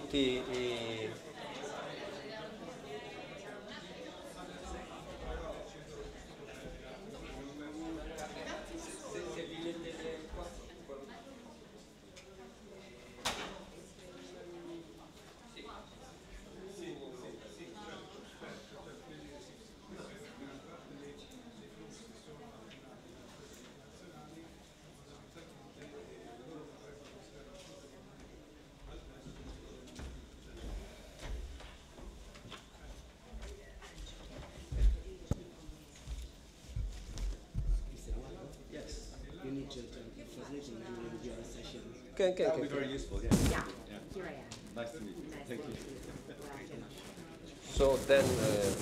tutti i session. Okay, okay, that would be very useful, yeah. yeah. Yeah, here I am. Nice to meet you. Thank you. you. So then, uh,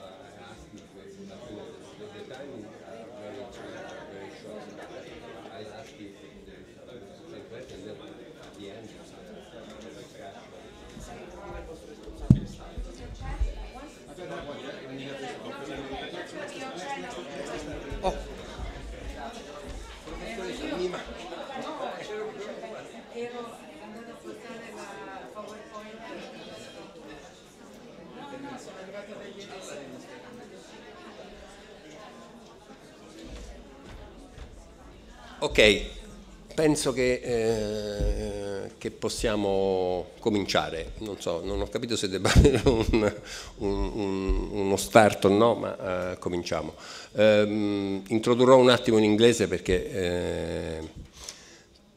Ok, penso che, eh, che, possiamo cominciare. Non so, non ho capito se debba avere un, un, un, uno start o no, ma eh, cominciamo. Eh, introdurrò un attimo in inglese perché, eh,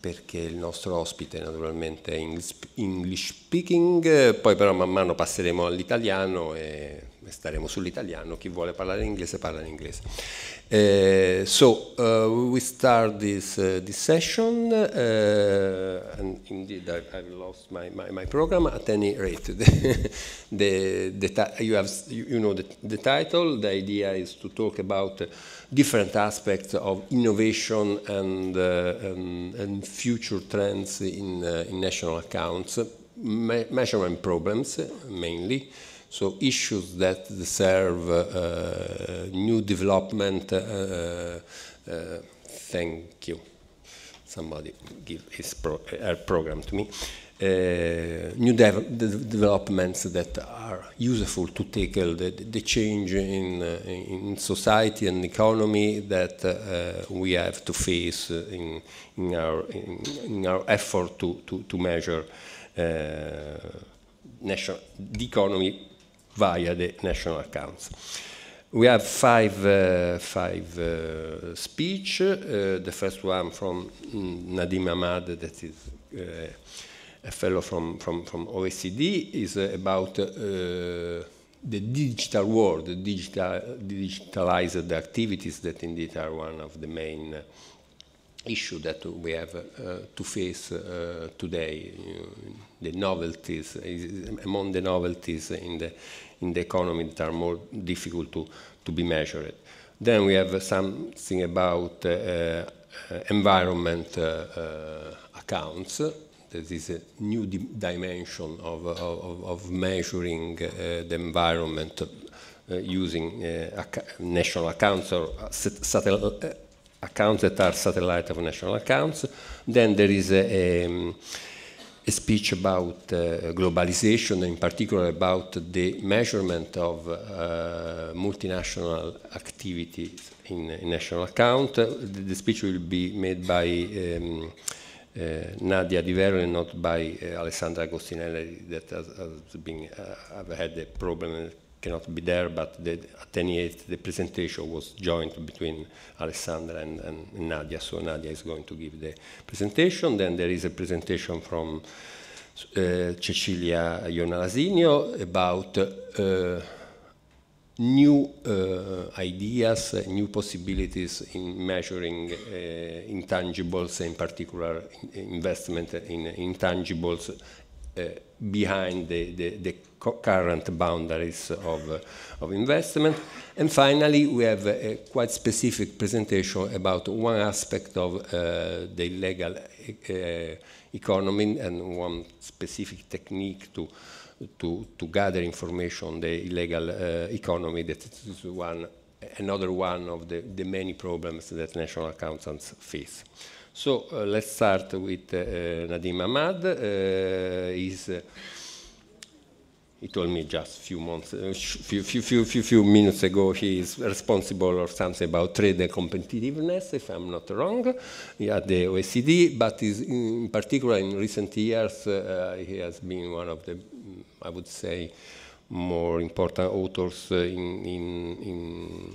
perché il nostro ospite naturalmente è English, English speaking, poi però man mano passeremo all'italiano e staremo sull'italiano, chi vuole parlare in inglese parla in inglese. Uh, so uh, we start this, uh, this session uh, and indeed I, I've lost my, my, my program at any rate. the, the, the you, have, you know the, the title, the idea is to talk about different aspects of innovation and, uh, and, um, and future trends in, uh, in national accounts, me measurement problems mainly. Uh, So issues that deserve uh, uh new development. Uh, uh, thank you. Somebody give his pro program to me. Uh, new dev developments that are useful to tackle the, the change in, uh, in society and economy that uh, we have to face in, in, our, in, in our effort to, to, to measure national, the economy via the national accounts. We have five, uh, five uh, speech. Uh, the first one from mm, Nadim Ahmad, that is uh, a fellow from, from, from OECD, is uh, about uh, the digital world, the digital, digitalized activities that indeed are one of the main issue that we have uh, to face uh, today. You know, the novelties, among the novelties in the in the economy that are more difficult to, to be measured. Then we have something about uh, uh environment uh, uh, accounts. There is a new di dimension of, of, of measuring the environment using ac national accounts or accounts that are satellite of national accounts. Then there is a, a um, a speech about uh, globalization, in particular about the measurement of uh, multinational activities in, in, national account. Uh, the, speech will be made by um, uh, Nadia Di Vero and not by uh, Alessandra Agostinelli that has, has been, uh, have had a problem cannot be there, but the, at any rate, the presentation was joint between Alessandra and, and, Nadia, so Nadia is going to give the presentation. Then there is a presentation from uh, Cecilia Ionalasinio about uh, new uh, ideas, new possibilities in measuring uh, intangibles, in particular investment in intangibles uh, behind the, the, the current boundaries of, of investment. And finally, we have a quite specific presentation about one aspect of uh, the legal uh, economy and one specific technique to to, to, gather information on the illegal uh, economy. That is one, another one of the, the many problems that national accountants face. So uh, let's start with uh, Nadim Ahmad. Uh, he's uh, he told me just few months, uh, few, few, few, few, few minutes ago, he is responsible or something about trade and competitiveness, if I'm not wrong, at the OECD, but in particular in recent years, uh, he has been one of the, mm, I would say, more important authors uh, in, in,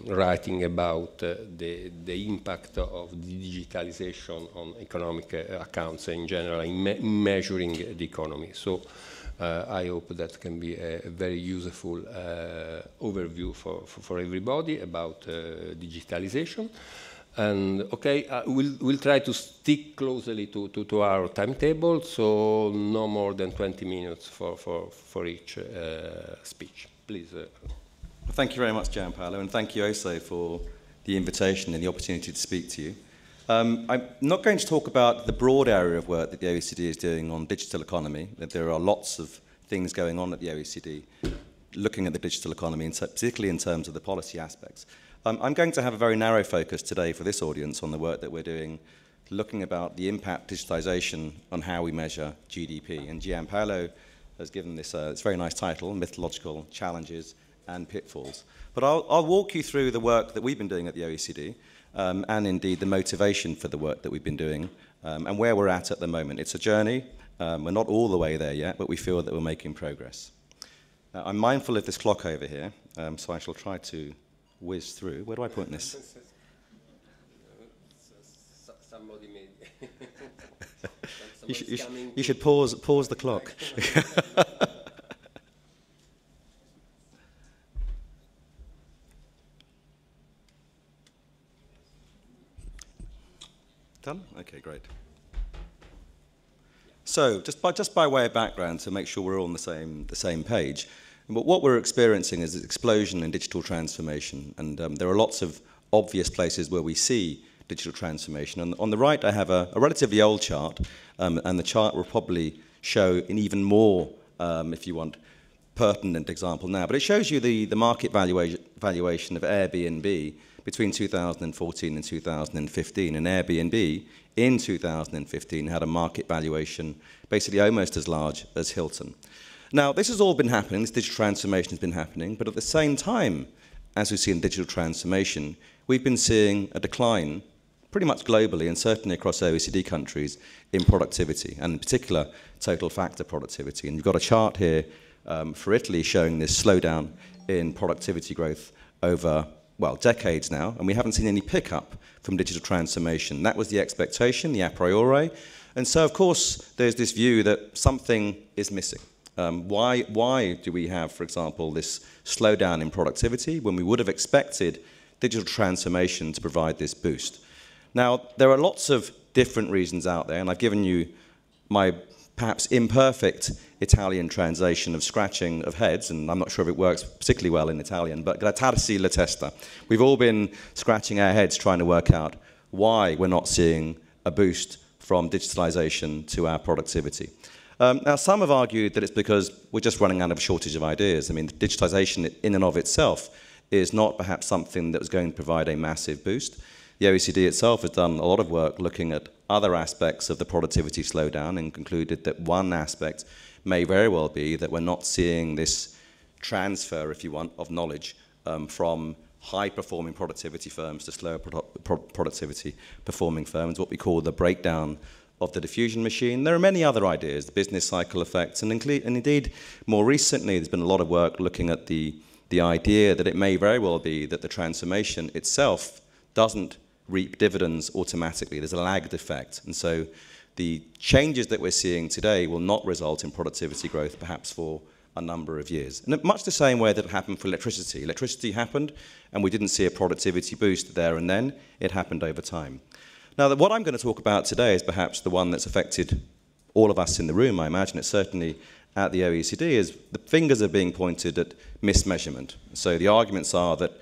in, writing about uh, the, the impact of the digitalization on economic uh, accounts in general, in, me in measuring the economy. So uh, I hope that can be a, very useful uh, overview for, for, for, everybody about uh, digitalization. And okay, uh, we'll, we'll try to stick closely to, to, to, our timetable, so no more than 20 minutes for, for, for each uh, speech. Please. Uh. thank you very much, Gianpaolo, and thank you also for the invitation and the opportunity to speak to you. Um, I'm not going to talk about the broad area of work that the OECD is doing on digital economy. There are lots of things going on at the OECD looking at the digital economy, particularly in terms of the policy aspects. Um, I'm going to have a very narrow focus today for this audience on the work that we're doing looking about the impact digitization on how we measure GDP. And Gianpaolo has given this, uh, very nice title, Mythological Challenges and Pitfalls. But I'll, I'll walk you through the work that we've been doing at the OECD, um, and indeed the motivation for the work that we've been doing um, and where we're at at the moment. It's a journey. Um, we're not all the way there yet, but we feel that we're making progress. Now, I'm mindful of this clock over here, um, so I shall try to whiz through. Where do I point this? Somebody made. you, should, you, you should pause, pause the clock. Done? Okay, great. So just by, just by way of background to make sure we're all on the same, the same page, but what we're experiencing is an explosion in digital transformation, and um, there are lots of obvious places where we see digital transformation. And on the right, I have a, a relatively old chart, um, and the chart will probably show in even more, um, if you want, pertinent example now, but it shows you the, the market valuation, valuation of Airbnb between 2014 and 2015. And Airbnb in 2015 had a market valuation basically almost as large as Hilton. Now, this has all been happening, this digital transformation has been happening, but at the same time as we've seen digital transformation, we've been seeing a decline pretty much globally and certainly across OECD countries in productivity, and in particular, total factor productivity. And you've got a chart here um, for Italy showing this slowdown in productivity growth over, well, decades now, and we haven't seen any pickup from digital transformation. That was the expectation, the a priori. And so, of course, there's this view that something is missing. Um, why, why do we have, for example, this slowdown in productivity when we would have expected digital transformation to provide this boost? Now, there are lots of different reasons out there, and I've given you my perhaps imperfect Italian translation of scratching of heads, and I'm not sure if it works particularly well in Italian, but grattarsi la testa. We've all been scratching our heads trying to work out why we're not seeing a boost from digitalization to our productivity. Um, now, some have argued that it's because we're just running out of a shortage of ideas. I mean, digitization in and of itself is not perhaps something that was going to provide a massive boost. The OECD itself has done a lot of work looking at other aspects of the productivity slowdown and concluded that one aspect may very well be that we're not seeing this transfer, if you want, of knowledge um, from high performing productivity firms to slower pro pro productivity performing firms, what we call the breakdown of the diffusion machine. There are many other ideas, the business cycle effects, and, and indeed, more recently, there's been a lot of work looking at the, the idea that it may very well be that the transformation itself doesn't reap dividends automatically. There's a lagged effect. And so the changes that we're seeing today will not result in productivity growth, perhaps for a number of years. And much the same way that it happened for electricity. Electricity happened, and we didn't see a productivity boost there and then. It happened over time. Now, what I'm going to talk about today is perhaps the one that's affected all of us in the room, I imagine. It's certainly at the OECD, is the fingers are being pointed at mismeasurement. So the arguments are that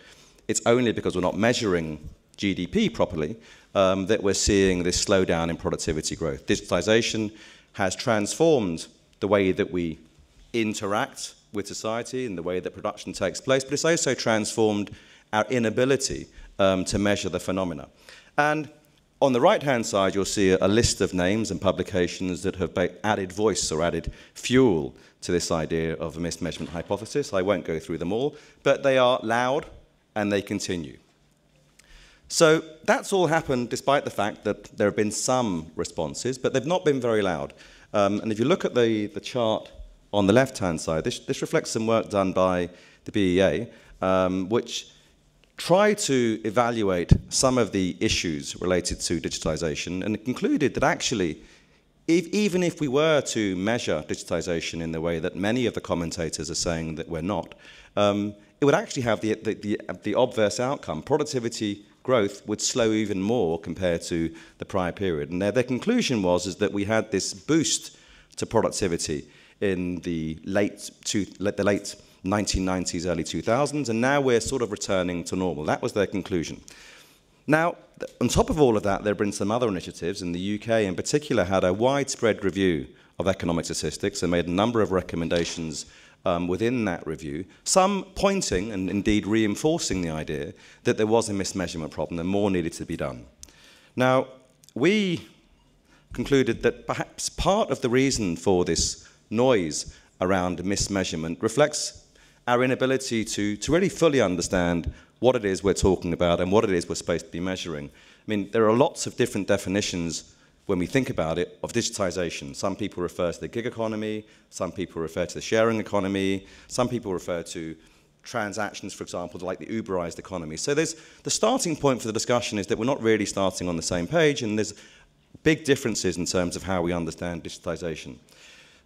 it's only because we're not measuring GDP properly, um, that we're seeing this slowdown in productivity growth. Digitalization has transformed the way that we interact with society and the way that production takes place, but it's also transformed our inability um, to measure the phenomena. And on the right-hand side, you'll see a, a list of names and publications that have added voice or added fuel to this idea of a mismeasurement hypothesis. I won't go through them all, but they are loud and they continue. So that's all happened despite the fact that there have been some responses, but they've not been very loud. Um, and if you look at the, the chart on the left-hand side, this, this reflects some work done by the BEA, um, which try to evaluate some of the issues related to digitization and concluded that actually, if, even if we were to measure digitization in the way that many of the commentators are saying that we're not, um, it would actually have the, the, the, the obverse outcome. Productivity growth would slow even more compared to the prior period. And their, their conclusion was is that we had this boost to productivity in the late, the late 1990s, early 2000s, and now we're sort of returning to normal. That was their conclusion. Now, on top of all of that, there have been some other initiatives, and the UK in particular had a widespread review of economic statistics and made a number of recommendations um, within that review, some pointing and indeed reinforcing the idea that there was a mismeasurement problem and more needed to be done. Now, we concluded that perhaps part of the reason for this noise around mismeasurement reflects our inability to, to really fully understand what it is we're talking about and what it is we're supposed to be measuring. I mean, there are lots of different definitions when we think about it, of digitization. Some people refer to the gig economy, some people refer to the sharing economy, some people refer to transactions, for example, like the Uberized economy. So there's the starting point for the discussion is that we're not really starting on the same page, and there's big differences in terms of how we understand digitization.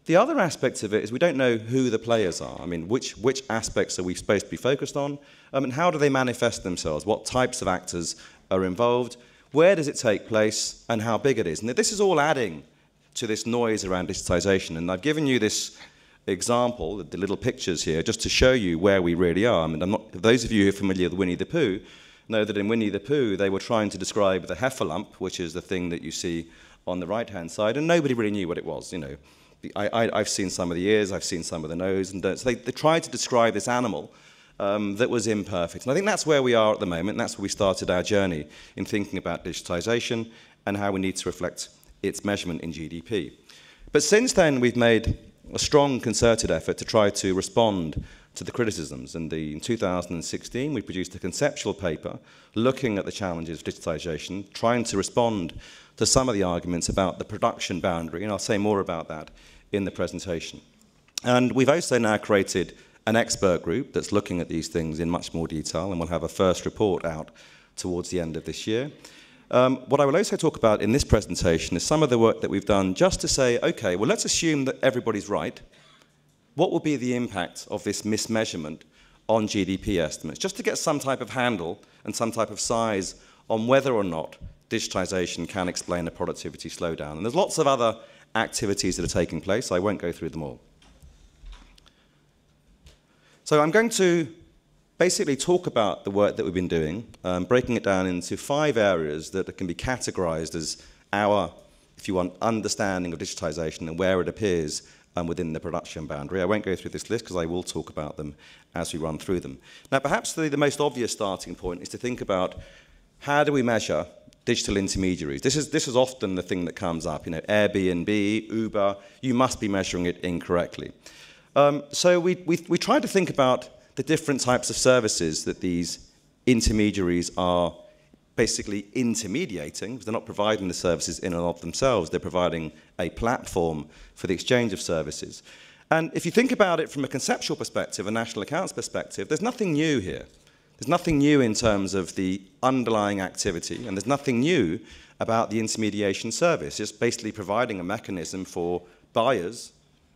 The other aspect of it is we don't know who the players are. I mean, which, which aspects are we supposed to be focused on? I um, mean, how do they manifest themselves? What types of actors are involved? where does it take place, and how big it is. And this is all adding to this noise around digitization. And I've given you this example, the little pictures here, just to show you where we really are. I mean, I'm not, those of you who are familiar with Winnie the Pooh know that in Winnie the Pooh, they were trying to describe the heffalump, which is the thing that you see on the right-hand side, and nobody really knew what it was, you know. I, have seen some of the ears, I've seen some of the nose, and so they, they tried to describe this animal, um, that was imperfect. And I think that's where we are at the moment. That's where we started our journey in thinking about digitization and how we need to reflect its measurement in GDP. But since then, we've made a strong concerted effort to try to respond to the criticisms. And the, in 2016, we produced a conceptual paper looking at the challenges of digitization, trying to respond to some of the arguments about the production boundary, and I'll say more about that in the presentation. And we've also now created an expert group that's looking at these things in much more detail, and we'll have a first report out towards the end of this year. Um, what I will also talk about in this presentation is some of the work that we've done just to say, okay, well, let's assume that everybody's right. What will be the impact of this mismeasurement on GDP estimates, just to get some type of handle and some type of size on whether or not digitization can explain a productivity slowdown. And there's lots of other activities that are taking place. I won't go through them all. So I'm going to basically talk about the work that we've been doing, um, breaking it down into five areas that can be categorized as our, if you want, understanding of digitization and where it appears um, within the production boundary. I won't go through this list because I will talk about them as we run through them. Now, perhaps the, the most obvious starting point is to think about how do we measure digital intermediaries. This is, this is often the thing that comes up, you know, Airbnb, Uber, you must be measuring it incorrectly. Um, so we, we, we try to think about the different types of services that these intermediaries are basically intermediating. They're not providing the services in and of themselves. They're providing a platform for the exchange of services. And if you think about it from a conceptual perspective, a national accounts perspective, there's nothing new here. There's nothing new in terms of the underlying activity, and there's nothing new about the intermediation service. It's basically providing a mechanism for buyers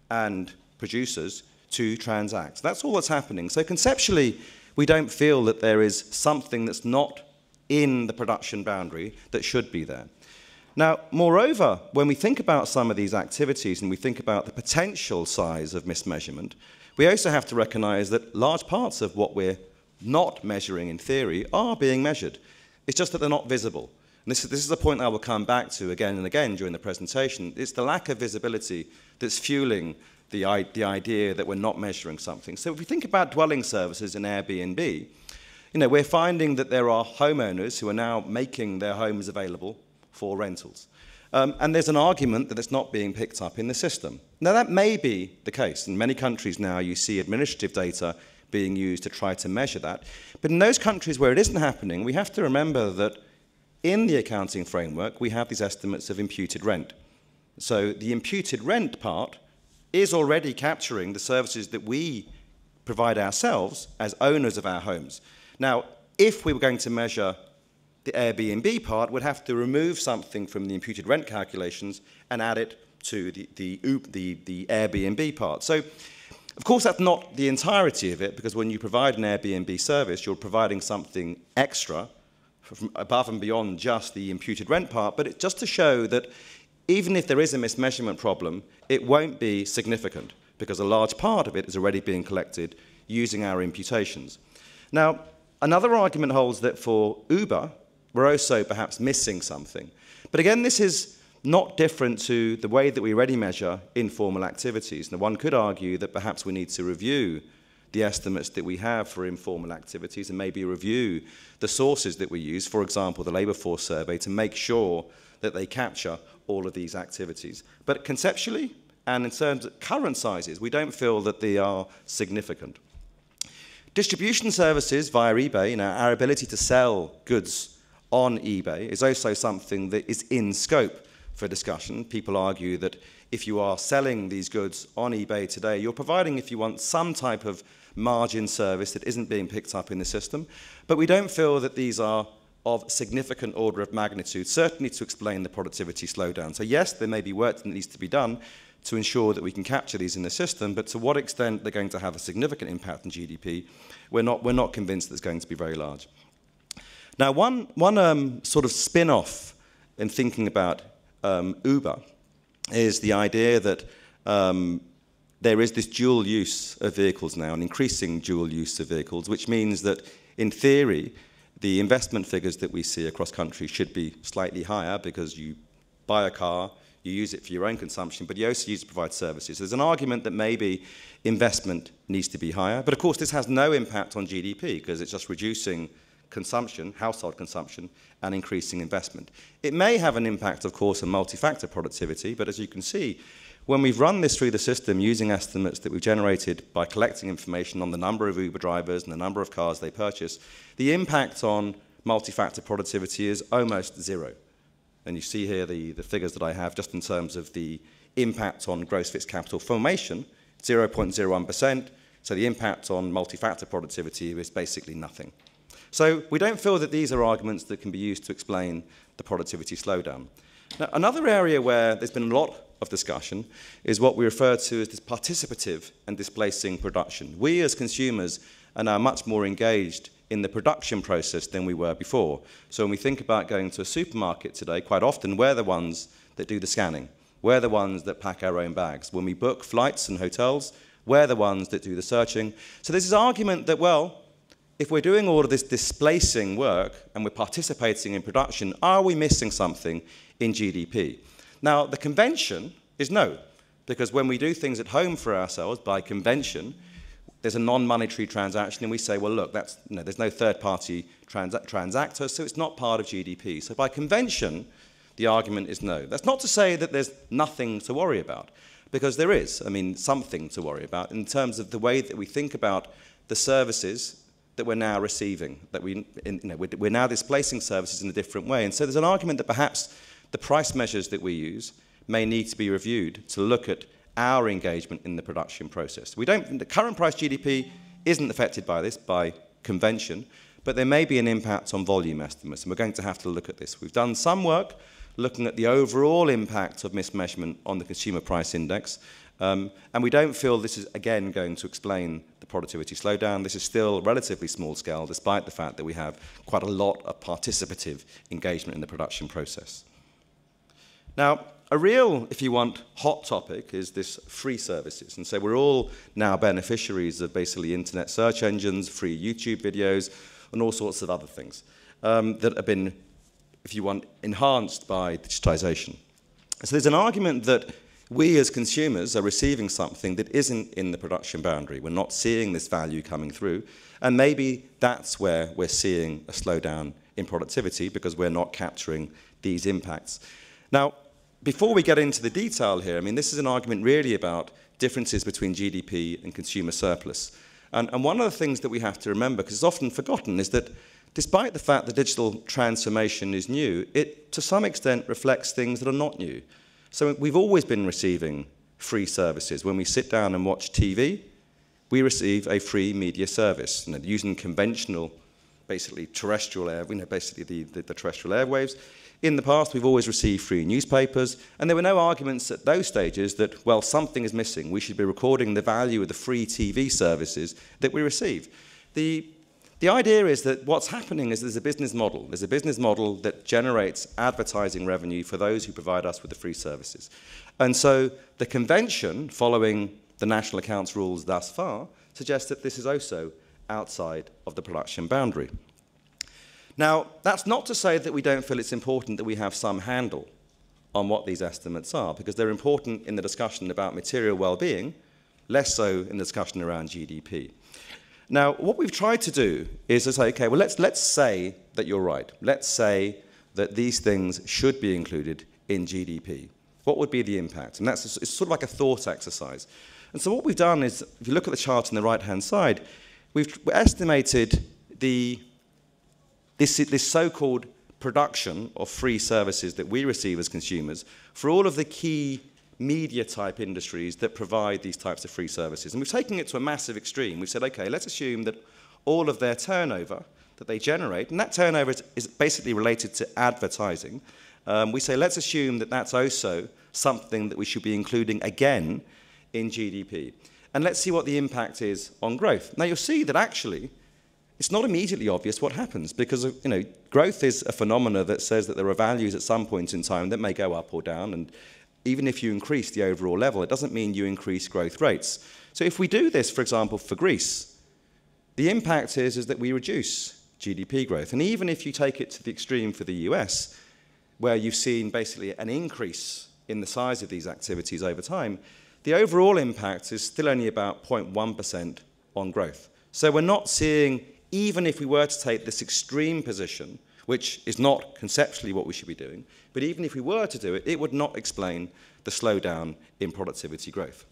and producers to transact. That's all that's happening. So conceptually, we don't feel that there is something that's not in the production boundary that should be there. Now, moreover, when we think about some of these activities and we think about the potential size of mismeasurement, we also have to recognize that large parts of what we're not measuring in theory are being measured. It's just that they're not visible. And this, is, this is a point I will come back to again and again during the presentation. It's the lack of visibility that's fueling the, the idea that we're not measuring something. So if we think about dwelling services in Airbnb, you know, we're finding that there are homeowners who are now making their homes available for rentals. Um, and there's an argument that it's not being picked up in the system. Now, that may be the case. In many countries now, you see administrative data being used to try to measure that. But in those countries where it isn't happening, we have to remember that in the accounting framework, we have these estimates of imputed rent. So the imputed rent part is already capturing the services that we provide ourselves as owners of our homes. Now, if we were going to measure the Airbnb part, we'd have to remove something from the imputed rent calculations and add it to the, the, the, the Airbnb part. So, of course, that's not the entirety of it, because when you provide an Airbnb service, you're providing something extra above and beyond just the imputed rent part, but it's just to show that even if there is a mismeasurement problem, it won't be significant because a large part of it is already being collected using our imputations. Now, another argument holds that for Uber, we're also perhaps missing something. But again, this is not different to the way that we already measure informal activities. Now, one could argue that perhaps we need to review the estimates that we have for informal activities and maybe review the sources that we use, for example, the labour force survey, to make sure that they capture all of these activities. But conceptually, and in terms of current sizes, we don't feel that they are significant. Distribution services via eBay, you know, our ability to sell goods on eBay is also something that is in scope for discussion. People argue that if you are selling these goods on eBay today, you're providing, if you want, some type of margin service that isn't being picked up in the system. But we don't feel that these are of significant order of magnitude, certainly to explain the productivity slowdown. So yes, there may be work that needs to be done to ensure that we can capture these in the system, but to what extent they're going to have a significant impact on GDP, we're not, we're not convinced that it's going to be very large. Now, one, one um, sort of spin-off in thinking about um, Uber is the idea that um, there is this dual use of vehicles now, an increasing dual use of vehicles, which means that, in theory, the investment figures that we see across countries should be slightly higher because you buy a car, you use it for your own consumption, but you also use it to provide services. there's an argument that maybe investment needs to be higher. But of course, this has no impact on GDP because it's just reducing consumption, household consumption, and increasing investment. It may have an impact, of course, on multi-factor productivity, but as you can see, when we've run this through the system using estimates that we've generated by collecting information on the number of Uber drivers and the number of cars they purchase, the impact on multi-factor productivity is almost zero. And you see here the, the figures that I have just in terms of the impact on gross fixed capital formation, 0.01%. So the impact on multi-factor productivity is basically nothing. So we don't feel that these are arguments that can be used to explain the productivity slowdown. Now, another area where there's been a lot of discussion is what we refer to as this participative and displacing production. We as consumers are now much more engaged in the production process than we were before. So when we think about going to a supermarket today, quite often we're the ones that do the scanning. We're the ones that pack our own bags. When we book flights and hotels, we're the ones that do the searching. So there's this argument that, well, if we're doing all of this displacing work and we're participating in production, are we missing something in GDP? Now, the convention is no, because when we do things at home for ourselves, by convention, there's a non-monetary transaction, and we say, well, look, that's, you know, there's no third-party trans transactor, so it's not part of GDP. So by convention, the argument is no. That's not to say that there's nothing to worry about, because there is, I mean, something to worry about in terms of the way that we think about the services that we're now receiving, that we, you know, we're now displacing services in a different way. And so there's an argument that perhaps the price measures that we use may need to be reviewed to look at our engagement in the production process. We don't, the current price GDP isn't affected by this by convention, but there may be an impact on volume estimates, and we're going to have to look at this. We've done some work looking at the overall impact of mismeasurement on the consumer price index, um, and we don't feel this is, again, going to explain the productivity slowdown. This is still relatively small scale, despite the fact that we have quite a lot of participative engagement in the production process. Now, a real, if you want, hot topic is this free services. And so we're all now beneficiaries of basically internet search engines, free YouTube videos, and all sorts of other things um, that have been, if you want, enhanced by digitization. So there's an argument that we as consumers are receiving something that isn't in the production boundary. We're not seeing this value coming through. And maybe that's where we're seeing a slowdown in productivity because we're not capturing these impacts. Now, before we get into the detail here, I mean, this is an argument really about differences between GDP and consumer surplus. And, and one of the things that we have to remember, because it's often forgotten, is that despite the fact that digital transformation is new, it to some extent reflects things that are not new. So we've always been receiving free services. When we sit down and watch TV, we receive a free media service. You know, using conventional, basically terrestrial air, you know, basically the, the, the terrestrial airwaves, in the past, we've always received free newspapers, and there were no arguments at those stages that, well, something is missing. We should be recording the value of the free TV services that we receive. The, the idea is that what's happening is there's a business model. There's a business model that generates advertising revenue for those who provide us with the free services. And so the convention, following the national accounts rules thus far, suggests that this is also outside of the production boundary. Now, that's not to say that we don't feel it's important that we have some handle on what these estimates are, because they're important in the discussion about material well-being, less so in the discussion around GDP. Now, what we've tried to do is to say, okay, well, let's, let's say that you're right. Let's say that these things should be included in GDP. What would be the impact? And that's it's sort of like a thought exercise. And so what we've done is, if you look at the chart on the right-hand side, we've estimated the this, this so called production of free services that we receive as consumers for all of the key media type industries that provide these types of free services. And we've taken it to a massive extreme. We've said, okay, let's assume that all of their turnover that they generate, and that turnover is, is basically related to advertising. Um, we say, let's assume that that's also something that we should be including again in GDP. And let's see what the impact is on growth. Now, you'll see that actually, it's not immediately obvious what happens because uh, you know growth is a phenomena that says that there are values at some point in time that may go up or down and even if you increase the overall level it doesn't mean you increase growth rates so if we do this for example for Greece the impact is is that we reduce GDP growth and even if you take it to the extreme for the US where you've seen basically an increase in the size of these activities over time the overall impact is still only about 0.1% on growth so we're not seeing even if we were to take this extreme position, which is not conceptually what we should be doing, but even if we were to do it, it would not explain the slowdown in productivity growth.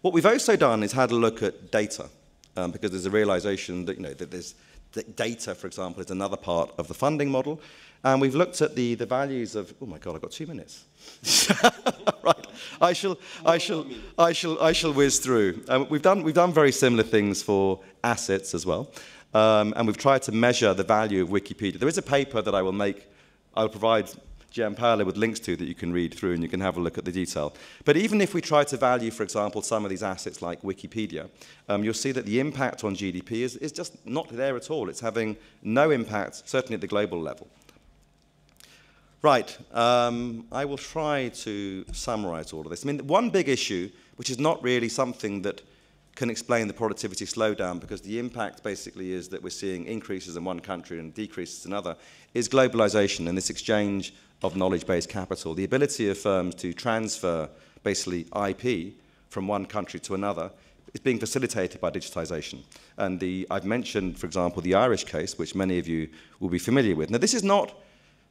What we've also done is had a look at data, um, because there's a realization that, you know, that there's data, for example, is another part of the funding model. And we've looked at the, the values of, oh my God, I've got two minutes. right, I shall, I shall, I shall, I shall whiz through. Um, we've, done, we've done very similar things for assets as well. Um, and we've tried to measure the value of Wikipedia. There is a paper that I will make, I'll provide Giampaolo with links to that you can read through and you can have a look at the detail. But even if we try to value, for example, some of these assets like Wikipedia, um, you'll see that the impact on GDP is, is just not there at all. It's having no impact, certainly at the global level. Right, um, I will try to summarize all of this. I mean, one big issue, which is not really something that can explain the productivity slowdown because the impact basically is that we're seeing increases in one country and decreases in another, is globalization and this exchange of knowledge-based capital, the ability of firms to transfer basically IP from one country to another is being facilitated by digitization. And the, I've mentioned, for example, the Irish case, which many of you will be familiar with. Now, this is not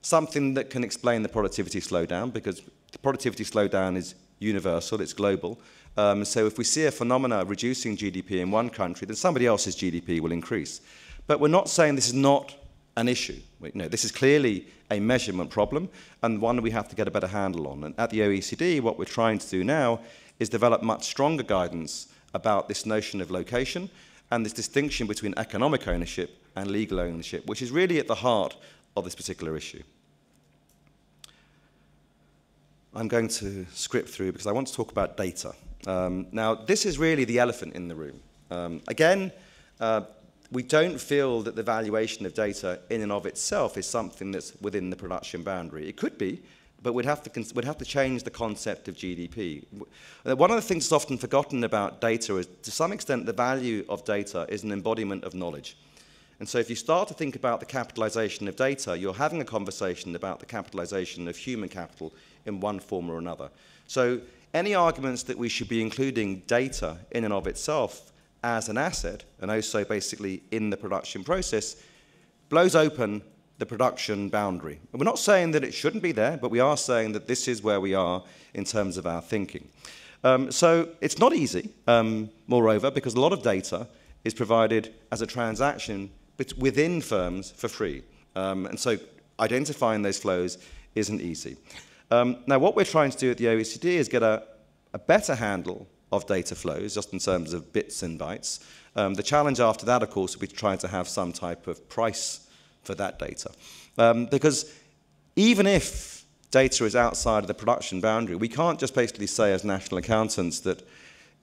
something that can explain the productivity slowdown because the productivity slowdown is universal, it's global. Um, so if we see a phenomena reducing GDP in one country, then somebody else's GDP will increase. But we're not saying this is not an issue. We, no, this is clearly a measurement problem and one we have to get a better handle on. And at the OECD, what we're trying to do now is develop much stronger guidance about this notion of location and this distinction between economic ownership and legal ownership, which is really at the heart of this particular issue. I'm going to script through because I want to talk about data. Um, now, this is really the elephant in the room. Um, again, uh, we don't feel that the valuation of data in and of itself is something that's within the production boundary. It could be, but we'd have to, we'd have to change the concept of GDP. One of the things that's often forgotten about data is, to some extent, the value of data is an embodiment of knowledge. And so if you start to think about the capitalization of data, you're having a conversation about the capitalization of human capital in one form or another. So any arguments that we should be including data in and of itself as an asset, and also oh, basically in the production process, blows open the production boundary. And we're not saying that it shouldn't be there, but we are saying that this is where we are in terms of our thinking. Um, so it's not easy, um, moreover, because a lot of data is provided as a transaction within firms for free. Um, and so identifying those flows isn't easy. Um, now, what we're trying to do at the OECD is get a, a better handle of data flows, just in terms of bits and bytes. Um, the challenge after that, of course, would be trying to have some type of price for that data. Um, because even if data is outside of the production boundary, we can't just basically say as national accountants that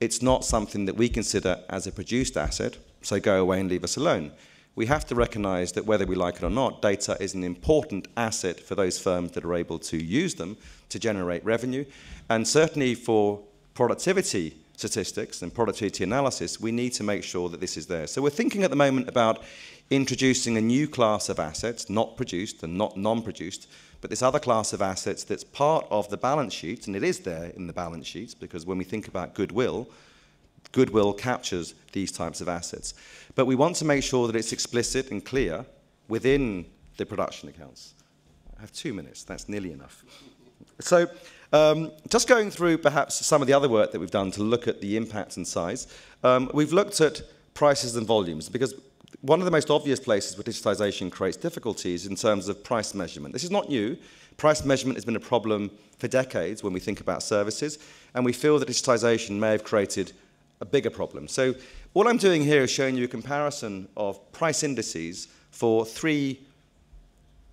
it's not something that we consider as a produced asset, so go away and leave us alone. We have to recognize that whether we like it or not, data is an important asset for those firms that are able to use them to generate revenue. And certainly for productivity statistics and productivity analysis, we need to make sure that this is there. So we're thinking at the moment about introducing a new class of assets, not produced and not non-produced, but this other class of assets that's part of the balance sheet, and it is there in the balance sheets, because when we think about goodwill, goodwill captures these types of assets. But we want to make sure that it's explicit and clear within the production accounts. I have two minutes, that's nearly enough. So um, just going through perhaps some of the other work that we've done to look at the impact and size, um, we've looked at prices and volumes because one of the most obvious places where digitization creates difficulties in terms of price measurement. This is not new. Price measurement has been a problem for decades when we think about services, and we feel that digitization may have created a bigger problem. So all I'm doing here is showing you a comparison of price indices for three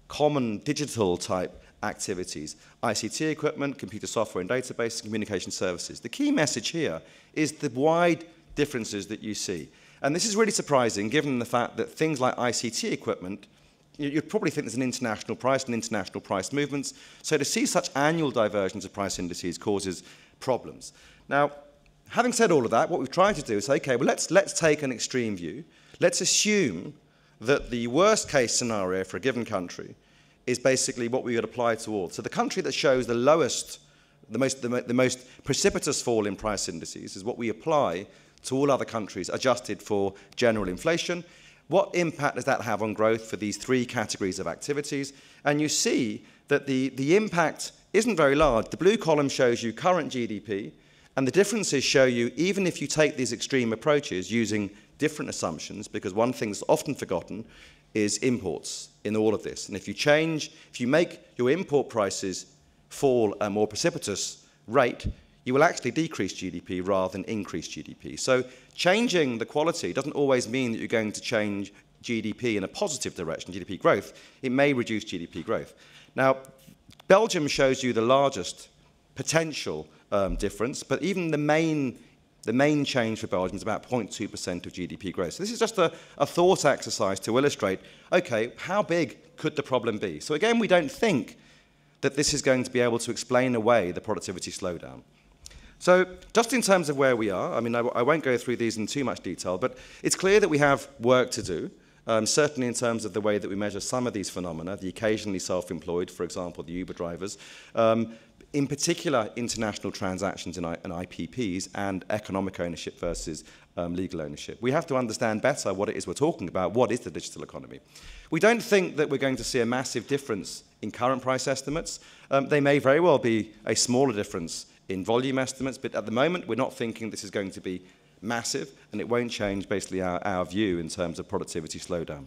common digital type activities, ICT equipment, computer software and databases, communication services. The key message here is the wide differences that you see. And this is really surprising given the fact that things like ICT equipment, you'd probably think there's an international price and international price movements. So to see such annual diversions of price indices causes problems. Now, having said all of that, what we've tried to do is, okay, well, let's, let's take an extreme view. Let's assume that the worst case scenario for a given country is basically what we would apply to all. So the country that shows the lowest, the most, the, the most precipitous fall in price indices is what we apply to all other countries, adjusted for general inflation. What impact does that have on growth for these three categories of activities? And you see that the, the impact isn't very large. The blue column shows you current GDP, and the differences show you, even if you take these extreme approaches using different assumptions, because one thing's often forgotten is imports in all of this. And if you change, if you make your import prices fall at a more precipitous rate, you will actually decrease GDP rather than increase GDP. So changing the quality doesn't always mean that you're going to change GDP in a positive direction, GDP growth. It may reduce GDP growth. Now, Belgium shows you the largest potential um, difference, but even the main the main change for Belgium is about 0.2% of GDP growth. So this is just a, a thought exercise to illustrate, okay, how big could the problem be? So again, we don't think that this is going to be able to explain away the productivity slowdown. So just in terms of where we are, I mean, I, I won't go through these in too much detail, but it's clear that we have work to do, um, certainly in terms of the way that we measure some of these phenomena, the occasionally self-employed, for example, the Uber drivers, um, in particular international transactions and, IPPs and economic ownership versus um, legal ownership. We have to understand better what it is we're talking about. What is the digital economy? We don't think that we're going to see a massive difference in current price estimates. Um, they may very well be a smaller difference in volume estimates, but at the moment we're not thinking this is going to be massive and it won't change basically our, our view in terms of productivity slowdown.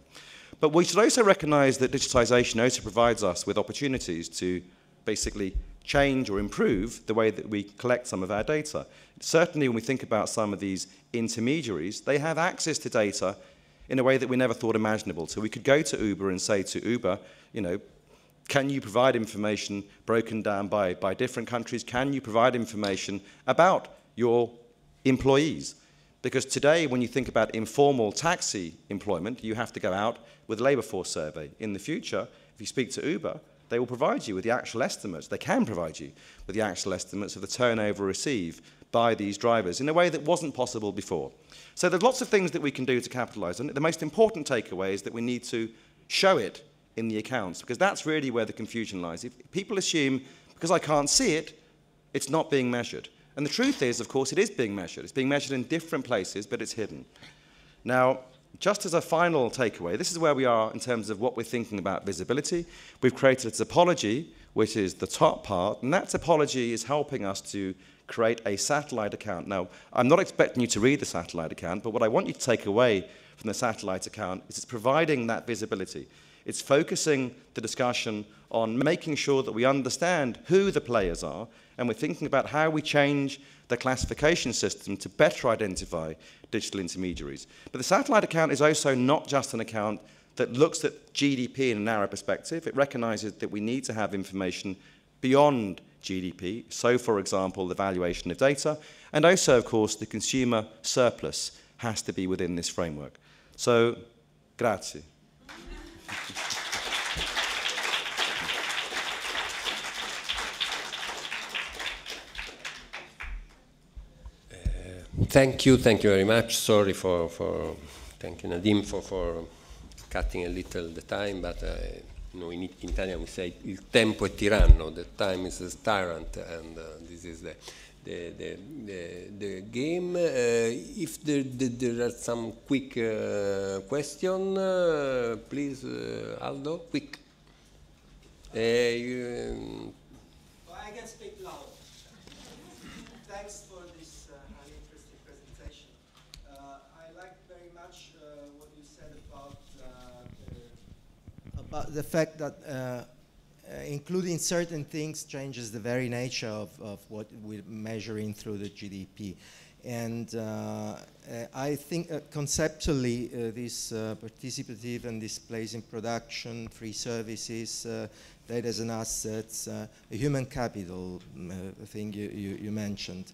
But we should also recognize that digitization also provides us with opportunities to basically change or improve the way that we collect some of our data. Certainly when we think about some of these intermediaries, they have access to data in a way that we never thought imaginable. So we could go to Uber and say to Uber, you know, can you provide information broken down by, by different countries? Can you provide information about your employees? Because today, when you think about informal taxi employment, you have to go out with a labour force survey. In the future, if you speak to Uber, they will provide you with the actual estimates. They can provide you with the actual estimates of the turnover received by these drivers in a way that wasn't possible before. So there's lots of things that we can do to capitalise on it. The most important takeaway is that we need to show it in the accounts because that's really where the confusion lies. If people assume because I can't see it, it's not being measured. And the truth is, of course, it is being measured. It's being measured in different places, but it's hidden. Now, just as a final takeaway, this is where we are in terms of what we're thinking about visibility. We've created a topology, which is the top part, and that topology is helping us to create a satellite account. Now, I'm not expecting you to read the satellite account, but what I want you to take away from the satellite account is it's providing that visibility. It's focusing the discussion on making sure that we understand who the players are and we're thinking about how we change the classification system to better identify digital intermediaries. But the satellite account is also not just an account that looks at GDP in a narrow perspective. It recognises that we need to have information beyond GDP, so, for example, the valuation of data, and also, of course, the consumer surplus has to be within this framework. So, grazie. Thank you, thank you very much. Sorry for, for thank you Nadim for, for cutting a little the time, but uh, you know, in, in, Italian we say il tempo è tiranno, the time is a tyrant, and uh, this is the, the, the, the, the game. Uh, if there, there, there, are some quick uh, question, uh, please, uh, Aldo, quick. Uh, you, um, well, I can speak loud. But uh, the fact that uh, uh, including certain things changes the very nature of, of what we're measuring through the GDP. And uh, uh, I think uh, conceptually uh, this participative and displacing production, free services, data as an asset, uh, human capital thing you, you, you, mentioned,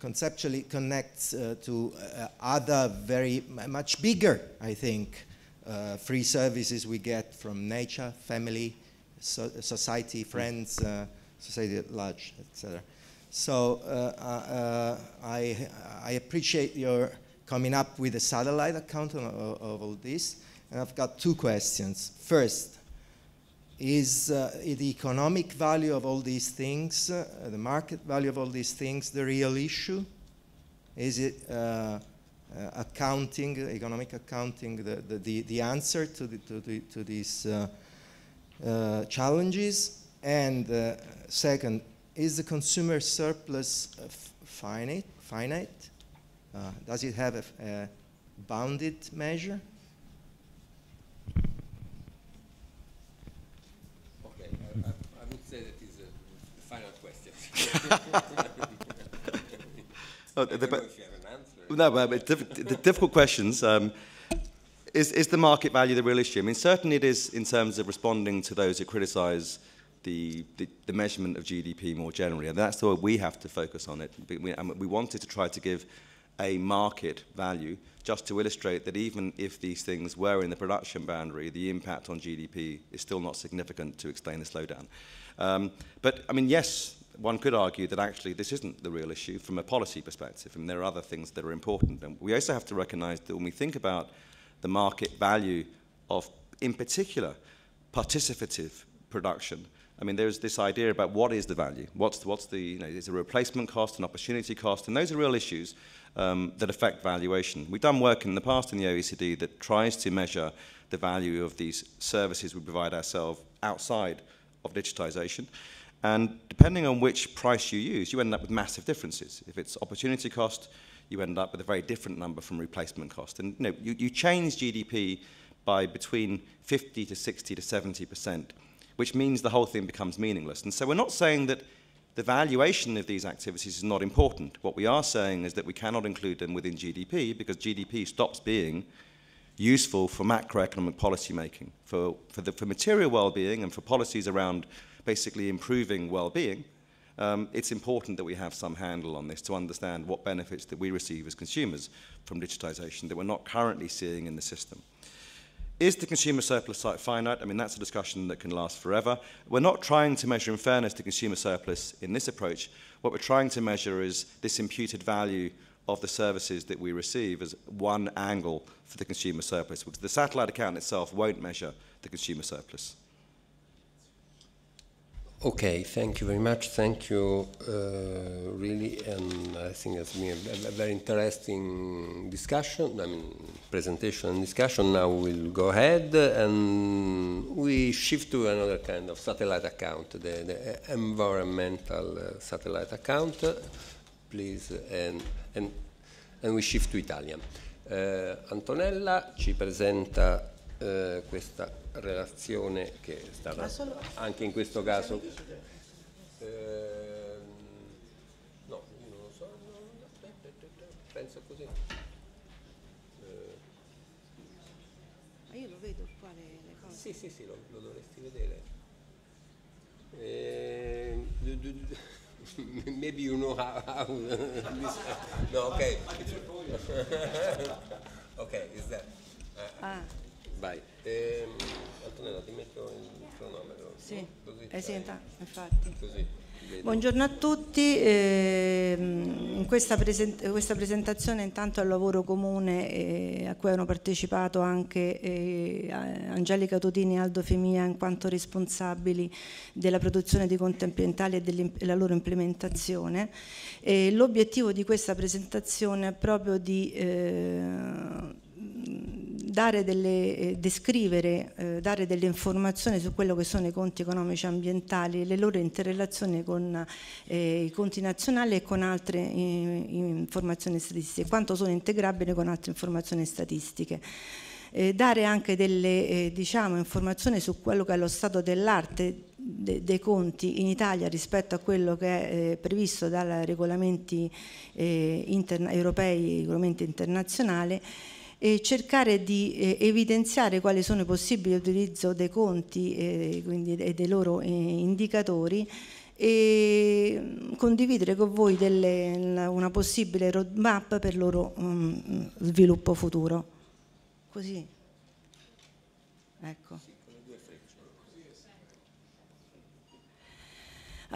conceptually connects to other very much bigger, I think, uh, free services we get from nature, family, so, uh, society, mm. friends, uh, society at large, etc. So uh, uh, I, I appreciate your coming up with a satellite account of, of all this. And I've got two questions. First, is uh, the economic value of all these things, the market value of all these things, the real issue? Is it uh, accounting, economic accounting, the, the, the, answer to, the, to, the, to these uh, uh, challenges? And second, is the consumer surplus finite? finite? Uh, does it have a, a, bounded measure? Okay, I, I, would say that is a final question. oh, the, no, it's diff uh, the difficult questions. Um, is, is the market value the real issue? I mean, certainly it is in terms of responding to those who criticise the, the, the measurement of GDP more generally, and that's the way we have to focus on it. We, we wanted to try to give a market value just to illustrate that even if these things were in the production boundary, the impact on GDP is still not significant to explain the slowdown. Um, but I mean, yes, one could argue that actually this isn't the real issue from a policy perspective, and there are other things that are important. And we also have to recognize that when we think about the market value of, in particular, participative production, I mean, there's this idea about what is the value? What's the, what's the you know, is a replacement cost, an opportunity cost? And those are real issues um, that affect valuation. We've done work in the past in the OECD that tries to measure the value of these services we provide ourselves outside of digitization. And depending on which price you use, you end up with massive differences. If it's opportunity cost, you end up with a very different number from replacement cost. And you, know, you, you change GDP by between 50 to 60 to 70%, which means the whole thing becomes meaningless. And so we're not saying that the valuation of these activities is not important. What we are saying is that we cannot include them within GDP because GDP stops being useful for macroeconomic policy making, for, for, the, for material well-being and for policies around basically improving well-being, um, it's important that we have some handle on this to understand what benefits that we receive as consumers from digitization that we're not currently seeing in the system. Is the consumer surplus site finite? I mean, that's a discussion that can last forever. We're not trying to measure in fairness to consumer surplus in this approach. What we're trying to measure is this imputed value of the services that we receive as one angle for the consumer surplus, because the satellite account itself won't measure the consumer surplus. Okay, thank you very much. Thank you, uh, really, and I think it's been a very interesting discussion. I mean, presentation and discussion. Now we'll go ahead and we shift to another kind of satellite account, the, the environmental uh, satellite account, please, and and and we shift to Italian. Uh, Antonella ci presenta eh, questa relazione che è stata solo, anche in questo caso... Eh, no, non lo so, penso così. Eh. Io lo vedo qua le, le cose. Sì, sì, sì, lo, lo dovresti vedere. Eh, maybe you know how, how no ok ok is that uh, ah. Vai. Eh, Antonella, ti metto il cronometro. Sì, Così eh, senta, infatti. Così. Buongiorno a tutti, eh, in questa, present questa, presentazione intanto al lavoro comune eh, a cui hanno partecipato anche eh, Angelica Totini e Aldo Femia in quanto responsabili della produzione di conti ambientali e della loro implementazione. l'obiettivo di questa presentazione è proprio di eh, dare delle, eh, descrivere, eh, dare delle informazioni su quello che sono i conti economici e ambientali e le loro interrelazioni con eh, i conti nazionali e con altre eh, informazioni statistiche, quanto sono integrabili con altre informazioni statistiche. Eh, dare anche delle eh, diciamo, informazioni su quello che è lo stato dell'arte de, dei conti in Italia rispetto a quello che è eh, previsto dai regolamenti eh, interna europei, regolamenti internazionali e cercare di eh, evidenziare quali sono i possibili utilizzo dei conti e, eh, quindi, e dei loro eh, indicatori e mm, condividere con voi delle, una possibile roadmap per il loro um, sviluppo futuro. Così. Ecco.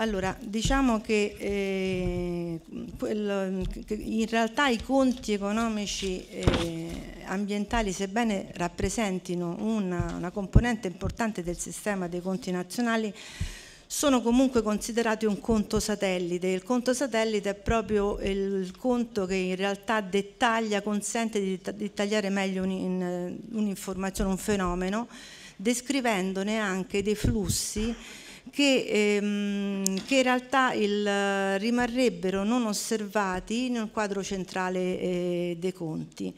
Allora, diciamo che eh, in realtà i conti economici eh, ambientali, sebbene rappresentino una, una componente importante del sistema dei conti nazionali, sono comunque considerati un conto satellite. Il conto satellite è proprio il conto che in realtà dettaglia, consente di dettagliare meglio un'informazione, un fenomeno, descrivendone anche dei flussi che, ehm, che in realtà il, rimarrebbero non osservati nel quadro centrale eh, dei conti.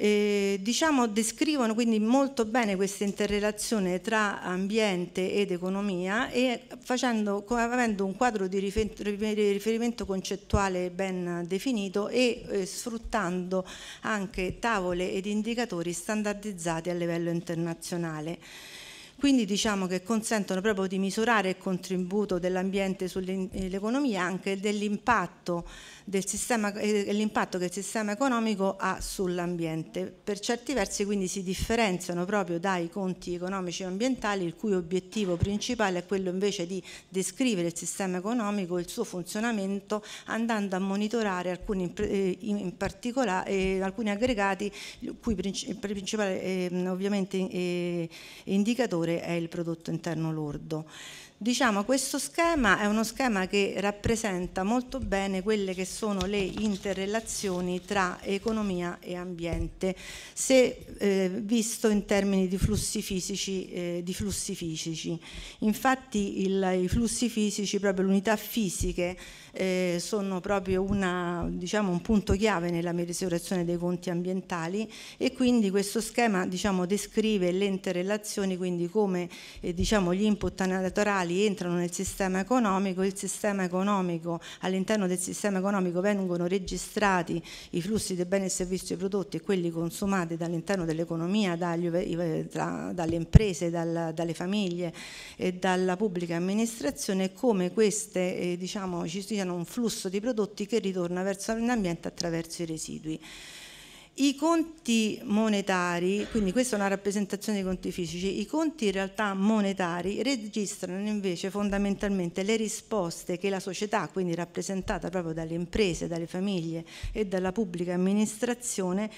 Eh, diciamo, descrivono quindi molto bene questa interrelazione tra ambiente ed economia e facendo, avendo un quadro di riferimento concettuale ben definito e eh, sfruttando anche tavole ed indicatori standardizzati a livello internazionale quindi diciamo che consentono proprio di misurare il contributo dell'ambiente sull'economia eh, anche dell'impatto del sistema, eh, l'impatto che il sistema economico ha sull'ambiente. Per certi versi quindi si differenziano proprio dai conti economici e ambientali il cui obiettivo principale è quello invece di descrivere il sistema economico e il suo funzionamento andando a monitorare alcuni, eh, in particolare, alcuni aggregati il cui principale ehm, ovviamente indicatore indicatore è il prodotto interno lordo. Diciamo questo schema è uno schema che rappresenta molto bene quelle che sono le interrelazioni tra economia e ambiente, se eh, visto in termini di flussi fisici. Eh, di flussi fisici. Infatti il, i flussi fisici, proprio le unità fisiche, eh, sono proprio una, diciamo, un punto chiave nella misurazione dei conti ambientali e quindi questo schema diciamo, descrive le interrelazioni, quindi come eh, diciamo, gli input naturali entrano nel sistema economico, il sistema economico all'interno del sistema economico vengono registrati i flussi dei beni e servizi prodotti e quelli consumati dall'interno dell'economia, eh, dalle imprese, dal, dalle famiglie e dalla pubblica amministrazione e come queste eh, diciamo, ci siano creano un flusso di prodotti che ritorna verso l'ambiente attraverso i residui. I conti monetari, quindi questa è una rappresentazione dei conti fisici, i conti in realtà monetari registrano invece fondamentalmente le risposte che la società, quindi rappresentata proprio dalle imprese, dalle famiglie e dalla pubblica amministrazione,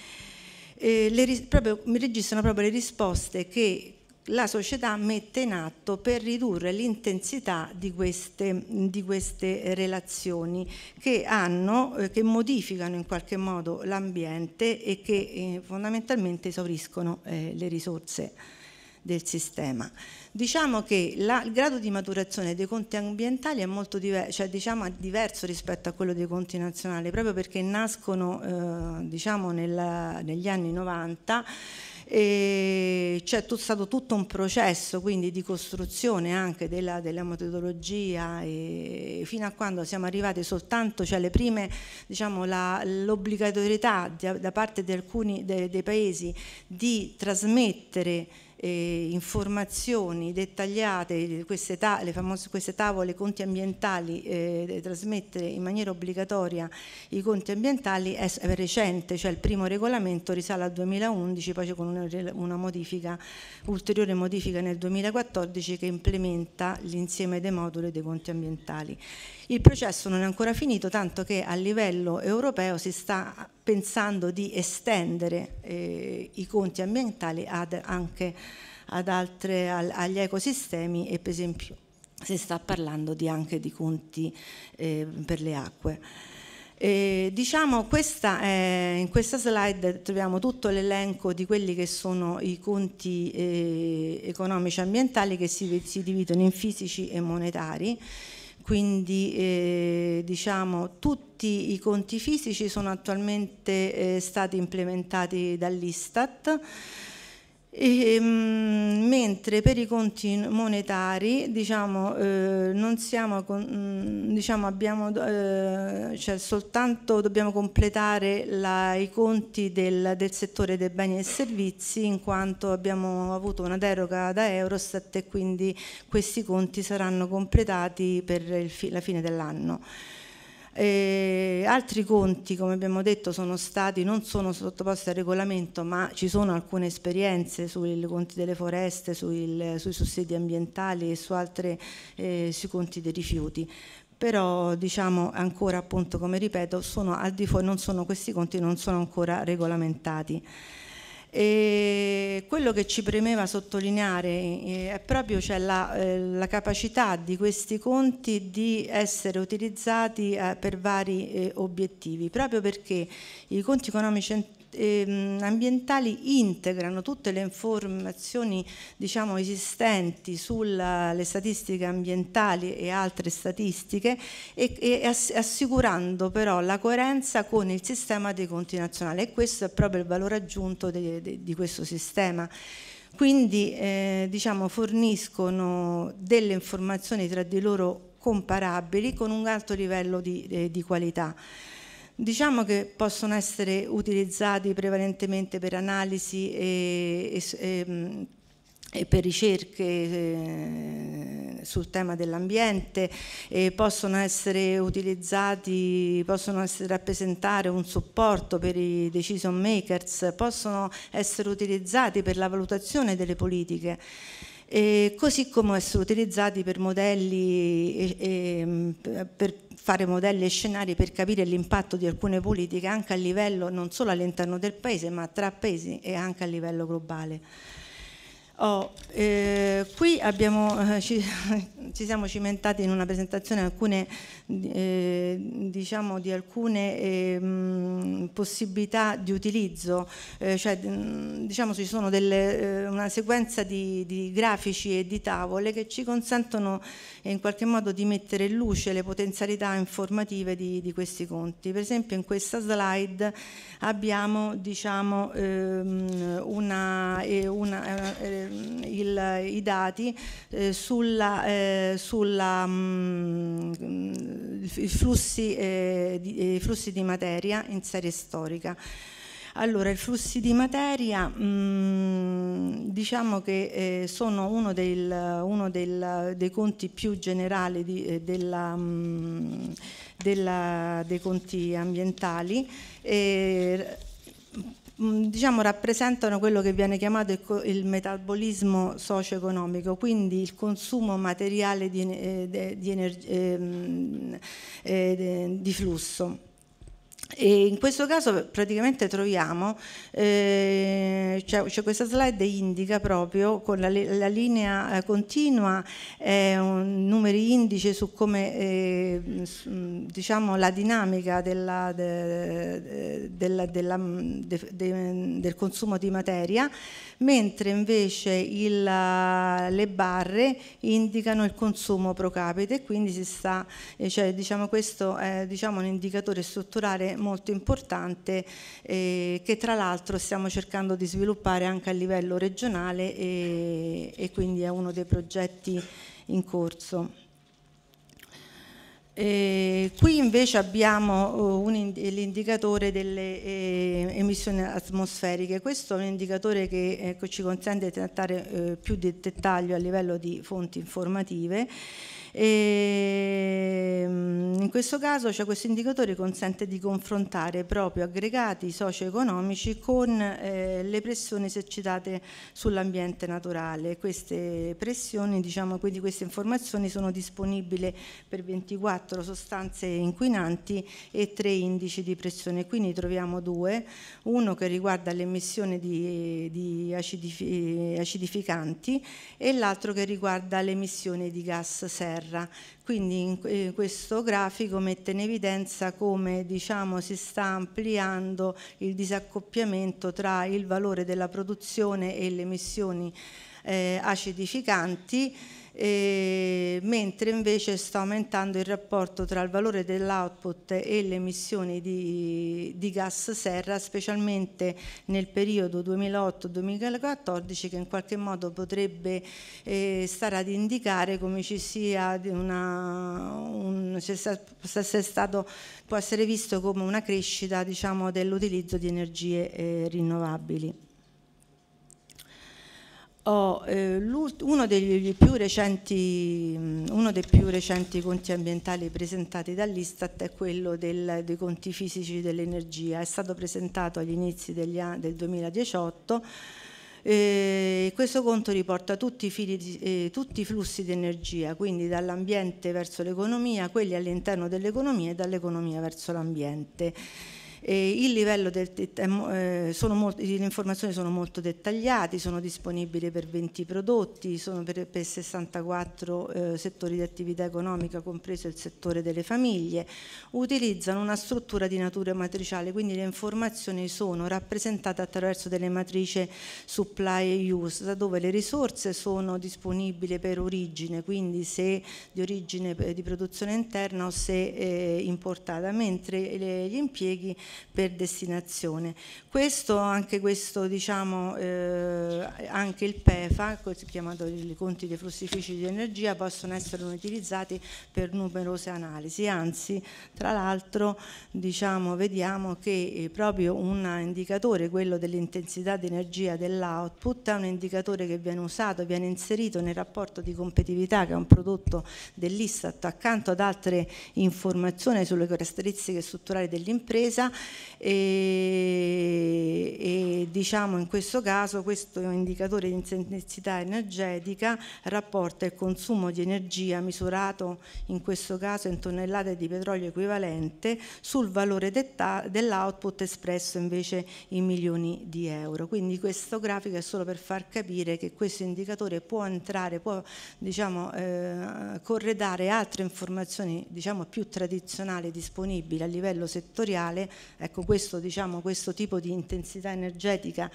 eh, le, proprio, registrano proprio le risposte che la società mette in atto per ridurre l'intensità di, di queste, relazioni che, hanno, eh, che modificano in qualche modo l'ambiente e che eh, fondamentalmente esauriscono eh, le risorse del sistema. Diciamo che la, il grado di maturazione dei conti ambientali è molto diver, cioè, diciamo, diverso rispetto a quello dei conti nazionali, proprio perché nascono eh, diciamo nella, negli anni 90 e c'è stato tutto un processo quindi di costruzione anche della, della metodologia fino a quando siamo arrivati soltanto, cioè le prime, diciamo, l'obbligatorietà da parte di alcuni de, dei paesi di trasmettere eh, informazioni dettagliate, queste, ta famose, queste tavole conti ambientali, eh, trasmettere in maniera obbligatoria i conti ambientali è, è, recente, cioè il primo regolamento risale al 2011, poi c'è con una, una modifica, ulteriore modifica nel 2014 che implementa l'insieme dei moduli dei conti ambientali. Il processo non è ancora finito, tanto che a livello europeo si sta pensando di estendere eh, i conti ambientali ad, anche ad altre, al, agli ecosistemi e per esempio si sta parlando di anche di conti eh, per le acque. Eh, diciamo questa, eh, in questa slide troviamo tutto l'elenco di quelli che sono i conti eh, economici ambientali che si, si dividono in fisici e monetari quindi eh, diciamo, tutti i conti fisici sono attualmente eh, stati implementati dall'Istat e, ehm, mentre per i conti monetari diciamo, eh, siamo, mm, diciamo abbiamo, eh, cioè soltanto dobbiamo completare la, i conti del, del, settore dei beni e servizi in quanto abbiamo avuto una deroga da Eurostat e quindi questi conti saranno completati per fi, la fine dell'anno. Eh, altri conti, come abbiamo detto, sono stati, non sono sottoposti a regolamento, ma ci sono alcune esperienze sui conti delle foreste, sul, sui sussidi ambientali e su altre, eh, sui conti dei rifiuti però diciamo ancora appunto come ripeto sono fuori, sono, questi conti non sono ancora regolamentati. E quello che ci premeva sottolineare eh, è proprio cioè, la, eh, la, capacità di questi conti di essere utilizzati eh, per vari obiettivi, proprio perché i conti economici Ehm, ambientali integrano tutte le informazioni diciamo, esistenti sulle statistiche ambientali e altre statistiche e, e assicurando però la coerenza con il sistema dei conti nazionali e questo è proprio il valore aggiunto de, de, di questo sistema quindi eh, diciamo, forniscono delle informazioni tra di loro comparabili con un alto livello di, eh, di qualità. Diciamo che possono essere utilizzati prevalentemente per analisi e, e, mm, e per ricerche eh, sul tema dell'ambiente eh, possono essere utilizzati, possono essere, rappresentare un supporto per i decision makers, possono essere utilizzati per la valutazione delle politiche. Eh, così come essere utilizzati per modelli, e, mm, per fare modelli e scenari per capire l'impatto di alcune politiche anche a livello non solo all'interno del paese ma tra paesi e anche a livello globale. Oh, eh, qui abbiamo, eh, ci, ci, siamo cimentati in una presentazione alcune, eh, diciamo di alcune mh, ehm, possibilità di utilizzo, eh, cioè mm, diciamo ci sono delle, eh, una sequenza di, di, grafici e di tavole che ci consentono eh, in qualche modo di mettere in luce le potenzialità informative di, di questi conti. Per esempio in questa slide abbiamo diciamo, ehm, una, una Ehm, il, i dati eh, sulla, eh, sulla, mh, mm, i, flussi, eh, di, eh, i flussi di materia in serie storica. Allora, i flussi di materia mh, mm, diciamo che eh, sono uno, del, uno del, dei conti più generali di, eh, della, mh, mm, della, dei conti ambientali. Eh, Mm, diciamo, rappresentano quello che viene chiamato ecco, il metabolismo socio-economico, quindi il consumo materiale di, eh, di, ehm, eh, di, di flusso. E in questo caso praticamente troviamo, eh, c'è, questa slide indica proprio con la, la linea eh, continua, eh, un, numeri indice su come eh, su, diciamo, la dinamica della, de, de, della, della, de, del consumo di materia mentre invece il, eh, le barre indicano il consumo pro capite e quindi si sta, eh, cioè, diciamo, questo è diciamo, un indicatore strutturale molto importante eh, che tra l'altro stiamo cercando di sviluppare anche a livello regionale e, e quindi è uno dei progetti in corso. Eh, qui invece abbiamo eh, l'indicatore delle eh, emissioni atmosferiche, questo è un indicatore che ecco, ci consente di trattare eh, più di dettaglio a livello di fonti informative. E, ehm, questo caso cioè, questo indicatore consente di confrontare proprio aggregati socio-economici con eh, le pressioni esercitate sull'ambiente naturale. Queste pressioni, diciamo, quindi queste informazioni sono disponibili per 24 sostanze inquinanti e 3 indici di pressione. Quindi troviamo due, uno che riguarda l'emissione di, di acidificanti e l'altro che riguarda l'emissione di gas serra. Quindi in eh, questo grafico grafico mette in evidenza come diciamo, si sta ampliando il disaccoppiamento tra il valore della produzione e le emissioni eh, acidificanti eh, mentre invece sta aumentando il rapporto tra il valore dell'output e le emissioni di, di gas serra, specialmente nel periodo 2008-2014 che in qualche modo potrebbe eh, stare ad indicare come ci sia una, un, se sia stato, può essere visto come una crescita diciamo, dell'utilizzo di energie eh, rinnovabili. Oh, eh, uno, degli più recenti, uno dei più recenti conti ambientali presentati dall'Istat è quello del, dei conti fisici dell'energia, è stato presentato agli inizi degli, del 2018. Eh, questo conto riporta tutti i, fili, eh, tutti i flussi di energia, quindi dall'ambiente verso l'economia, quelli all'interno dell'economia e dall'economia verso l'ambiente. Eh, molto, le informazioni sono molto dettagliate, sono disponibili per 20 prodotti, sono per, per 64 eh, settori di attività economica, compreso il settore delle famiglie. Utilizzano una struttura di natura matriciale, quindi le informazioni sono rappresentate attraverso delle matrici supply e use, dove le risorse sono disponibili per origine, quindi se di origine eh, di produzione interna o se eh, importata, mentre le, gli impieghi per destinazione. Questo, anche, questo, diciamo, eh, anche il PEFA, chiamato i conti dei frussifici di energia, possono essere utilizzati per numerose analisi, anzi tra l'altro diciamo, vediamo che eh, proprio un indicatore, quello dell'intensità di energia dell'output, è un indicatore che viene usato, viene inserito nel rapporto di competitività che è un prodotto dell'Istat accanto ad altre informazioni sulle caratteristiche strutturali dell'impresa e, e diciamo in questo caso questo indicatore di intensità energetica rapporta il consumo di energia misurato in questo caso in tonnellate di petrolio equivalente sul valore dell'output espresso invece in milioni di euro. Quindi questo grafico è solo per far capire che questo indicatore può entrare, può diciamo, eh, corredare altre informazioni diciamo, più tradizionali disponibili a livello settoriale Ecco, questo, diciamo, questo tipo di intensità energetica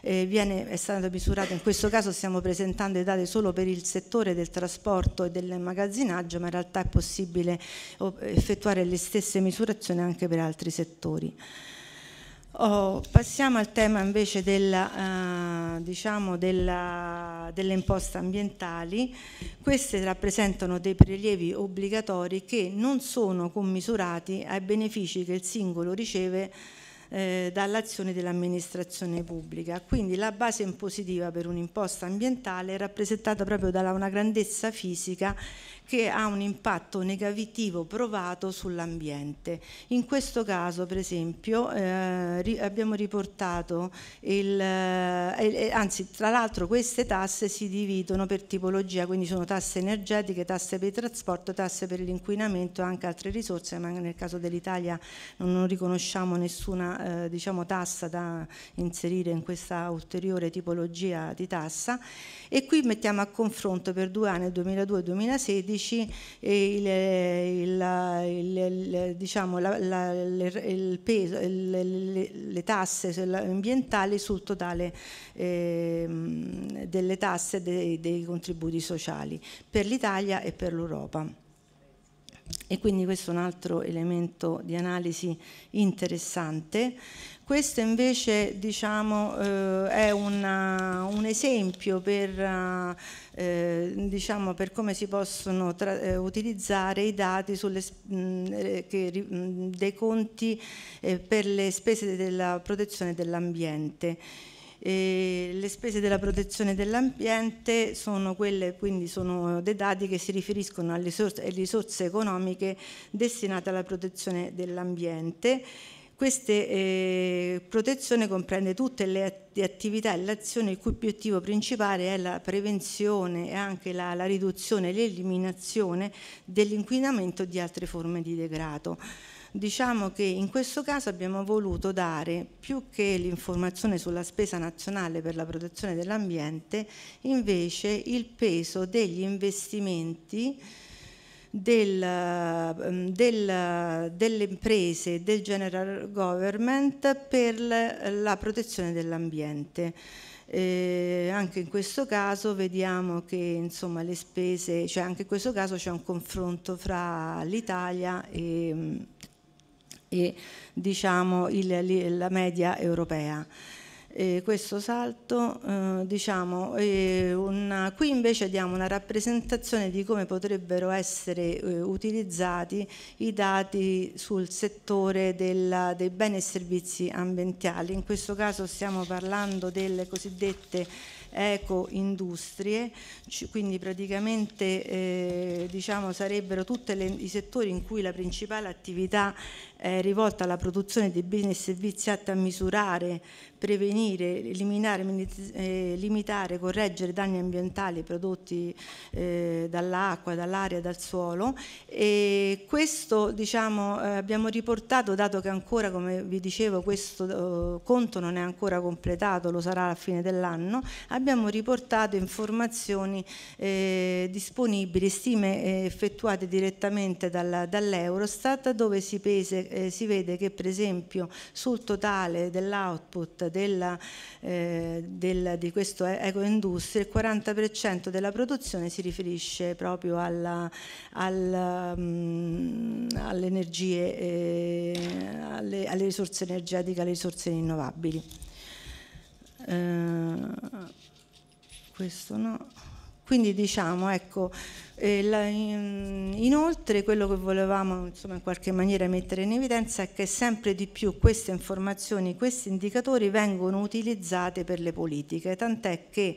eh, viene, è stato misurato, in questo caso stiamo presentando i dati solo per il settore del trasporto e del magazzinaggio, ma in realtà è possibile oh, effettuare le stesse misurazioni anche per altri settori. Oh, passiamo al tema invece della, eh, diciamo della, delle imposte ambientali. Queste rappresentano dei prelievi obbligatori che non sono commisurati ai benefici che il singolo riceve eh, dall'azione dell'amministrazione pubblica. Quindi la base impositiva per un'imposta ambientale è rappresentata proprio da una grandezza fisica che ha un impatto negativo provato sull'ambiente. In questo caso, per esempio, eh, ri abbiamo riportato il, eh, anzi, tra l'altro queste tasse si dividono per tipologia, quindi sono tasse energetiche, tasse per il trasporto, tasse per l'inquinamento e anche altre risorse, ma nel caso dell'Italia non, non, riconosciamo nessuna eh, diciamo, tassa da inserire in questa ulteriore tipologia di tassa e qui mettiamo a confronto per due anni, 2002 e 2016, medici le tasse ambientali sul totale eh, delle tasse dei, dei contributi sociali per l'Italia e per l'Europa. E quindi questo è un altro elemento di analisi interessante. Questo invece diciamo, eh, è una, eh, un esempio per, eh, eh, diciamo, per, come si possono eh, utilizzare i dati sulle, mh, mm, che, mh, mm, dei conti eh, per le spese della protezione dell'ambiente. E le spese della protezione dell'ambiente sono quelle, quindi sono dei dati che si riferiscono alle risorse, alle risorse economiche destinate alla protezione dell'ambiente questa eh, protezione comprende tutte le attività e le azioni il cui obiettivo principale è la prevenzione e anche la, la riduzione e l'eliminazione dell'inquinamento di altre forme di degrado. Diciamo che in questo caso abbiamo voluto dare più che l'informazione sulla spesa nazionale per la protezione dell'ambiente, invece il peso degli investimenti del, ehm, del, delle imprese del general government per la protezione dell'ambiente. Eh, anche in questo caso vediamo che insomma, le spese, cioè anche in questo caso c'è un confronto fra l'Italia e, e diciamo, il, la media europea eh, questo salto, eh, diciamo, eh, una, qui invece diamo una rappresentazione di come potrebbero essere eh, utilizzati i dati sul settore della, dei beni e servizi ambientali, in questo caso stiamo parlando delle cosiddette eco-industrie, quindi praticamente eh, diciamo, sarebbero tutti i settori in cui la principale attività è rivolta alla produzione di beni e servizi atti a misurare, prevenire, eliminare, eh, limitare, correggere danni ambientali prodotti eh, dall'acqua, dall'aria, dal suolo e questo diciamo, eh, abbiamo riportato dato che ancora come vi dicevo questo conto non è ancora completato, lo sarà alla fine dell'anno, abbiamo riportato informazioni disponibili, stime effettuate direttamente dall'Eurostat dove si pese eh, si vede che per esempio sul totale dell'output eh, del, di questo ecoindustria il 40% della produzione si riferisce proprio alla, alla, mh, mm, alle energie, eh, alle, alle, risorse energetiche, alle risorse rinnovabili. Eh, questo no. Quindi diciamo, ecco, eh, la, in, inoltre quello che volevamo insomma, in qualche maniera mettere in evidenza è che sempre di più queste informazioni, questi indicatori vengono utilizzate per le politiche, tant'è che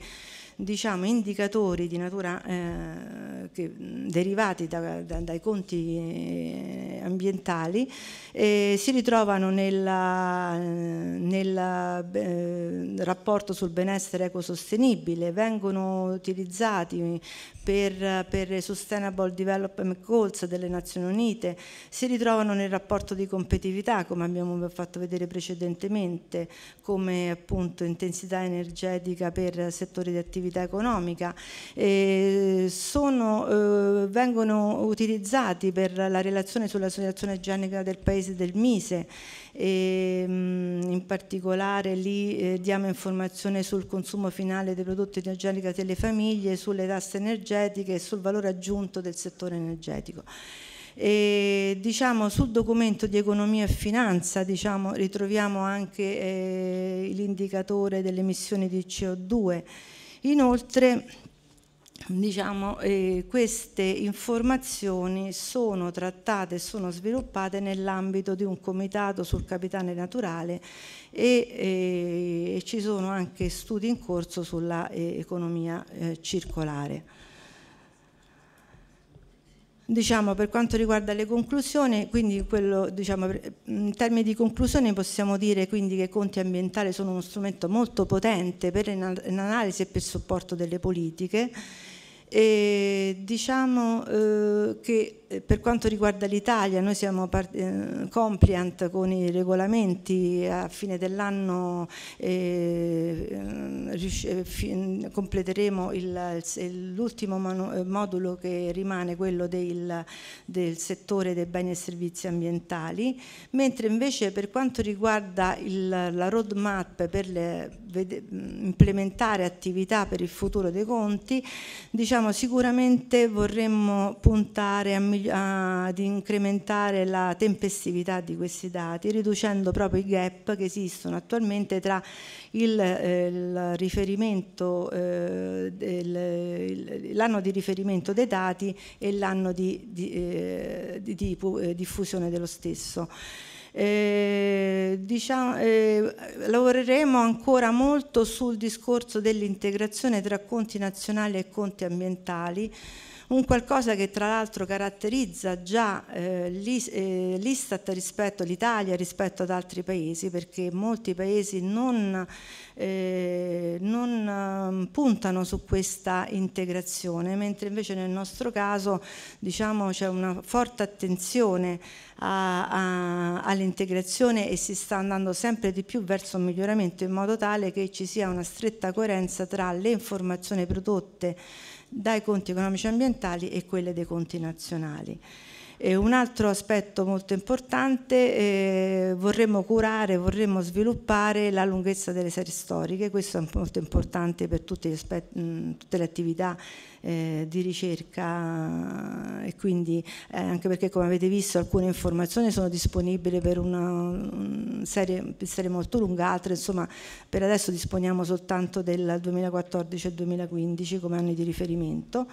diciamo, indicatori di natura eh, che, derivati da, da, dai conti eh, ambientali eh, si ritrovano eh, nel eh, rapporto sul benessere ecosostenibile, vengono utilizzati per, per Sustainable Development Goals delle Nazioni Unite, si ritrovano nel rapporto di competitività come abbiamo fatto vedere precedentemente, come appunto intensità energetica per settori di attività attività economica, eh, sono, eh, vengono utilizzati per la relazione sull'associazione genica del paese del Mise, e, ehm, mh, in particolare lì eh, diamo informazione sul consumo finale dei prodotti energetici delle famiglie, sulle tasse energetiche e sul valore aggiunto del settore energetico. E, diciamo, sul documento di economia e finanza diciamo, ritroviamo anche eh, l'indicatore delle emissioni di CO2 Inoltre, diciamo, eh, queste informazioni sono trattate e sono sviluppate nell'ambito di un comitato sul capitale naturale e, eh, e ci sono anche studi in corso sulla eh, economia eh, circolare. Diciamo, per quanto riguarda le conclusioni, quello, diciamo, in termini di conclusione possiamo dire quindi che i conti ambientali sono uno strumento molto potente per l'analisi e per il supporto delle politiche e diciamo eh, che eh, per quanto riguarda l'Italia noi siamo eh, compliant con i regolamenti, a fine dell'anno eh, ehm, eh completeremo l'ultimo eh, modulo che rimane, quello del, del, settore dei beni e servizi ambientali, mentre invece per quanto riguarda il, la roadmap per le, implementare attività per il futuro dei conti, diciamo sicuramente vorremmo puntare a, ad incrementare la tempestività di questi dati, riducendo proprio i gap che esistono attualmente tra il, eh, il riferimento, eh, l'anno di riferimento dei dati e l'anno di, di, eh, di, di eh, diffusione dello stesso. Eh, diciamo, eh, lavoreremo ancora molto sul discorso dell'integrazione tra conti nazionali e conti ambientali un qualcosa che tra l'altro caratterizza già eh, eh l'Istat rispetto all'Italia, rispetto ad altri paesi, perché molti paesi non, eh, non ehm, puntano su questa integrazione, mentre invece nel nostro caso diciamo, c'è una forte attenzione all'integrazione e si sta andando sempre di più verso un miglioramento in modo tale che ci sia una stretta coerenza tra le informazioni prodotte dai conti economici e ambientali e quelle dei conti nazionali. E un altro aspetto molto importante, eh, vorremmo curare, vorremmo sviluppare la lunghezza delle serie storiche, questo è molto importante per tutte, mh, tutte le attività eh, di ricerca e quindi eh, anche perché come avete visto alcune informazioni sono disponibili per una serie, serie molto lunga, altre insomma per adesso disponiamo soltanto del 2014 e 2015 come anni di riferimento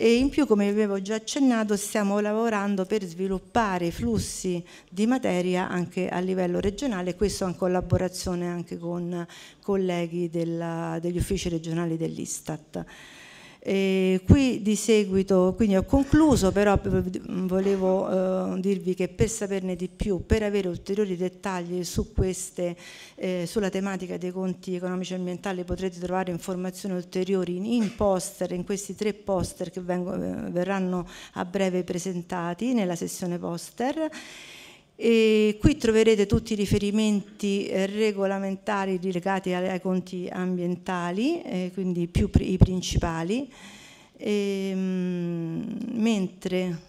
e in più come vi avevo già accennato stiamo lavorando per sviluppare i flussi di materia anche a livello regionale, questo in collaborazione anche con colleghi della, degli uffici regionali dell'Istat. E qui di seguito, quindi ho concluso, però volevo eh, dirvi che per saperne di più, per avere ulteriori dettagli su queste, eh, sulla tematica dei conti economici e ambientali potrete trovare informazioni ulteriori in, poster, in questi tre poster che vengo, eh, verranno a breve presentati nella sessione poster. E qui troverete tutti i riferimenti eh, regolamentari legati ai conti ambientali, eh, quindi più i principali, e, ehm, mentre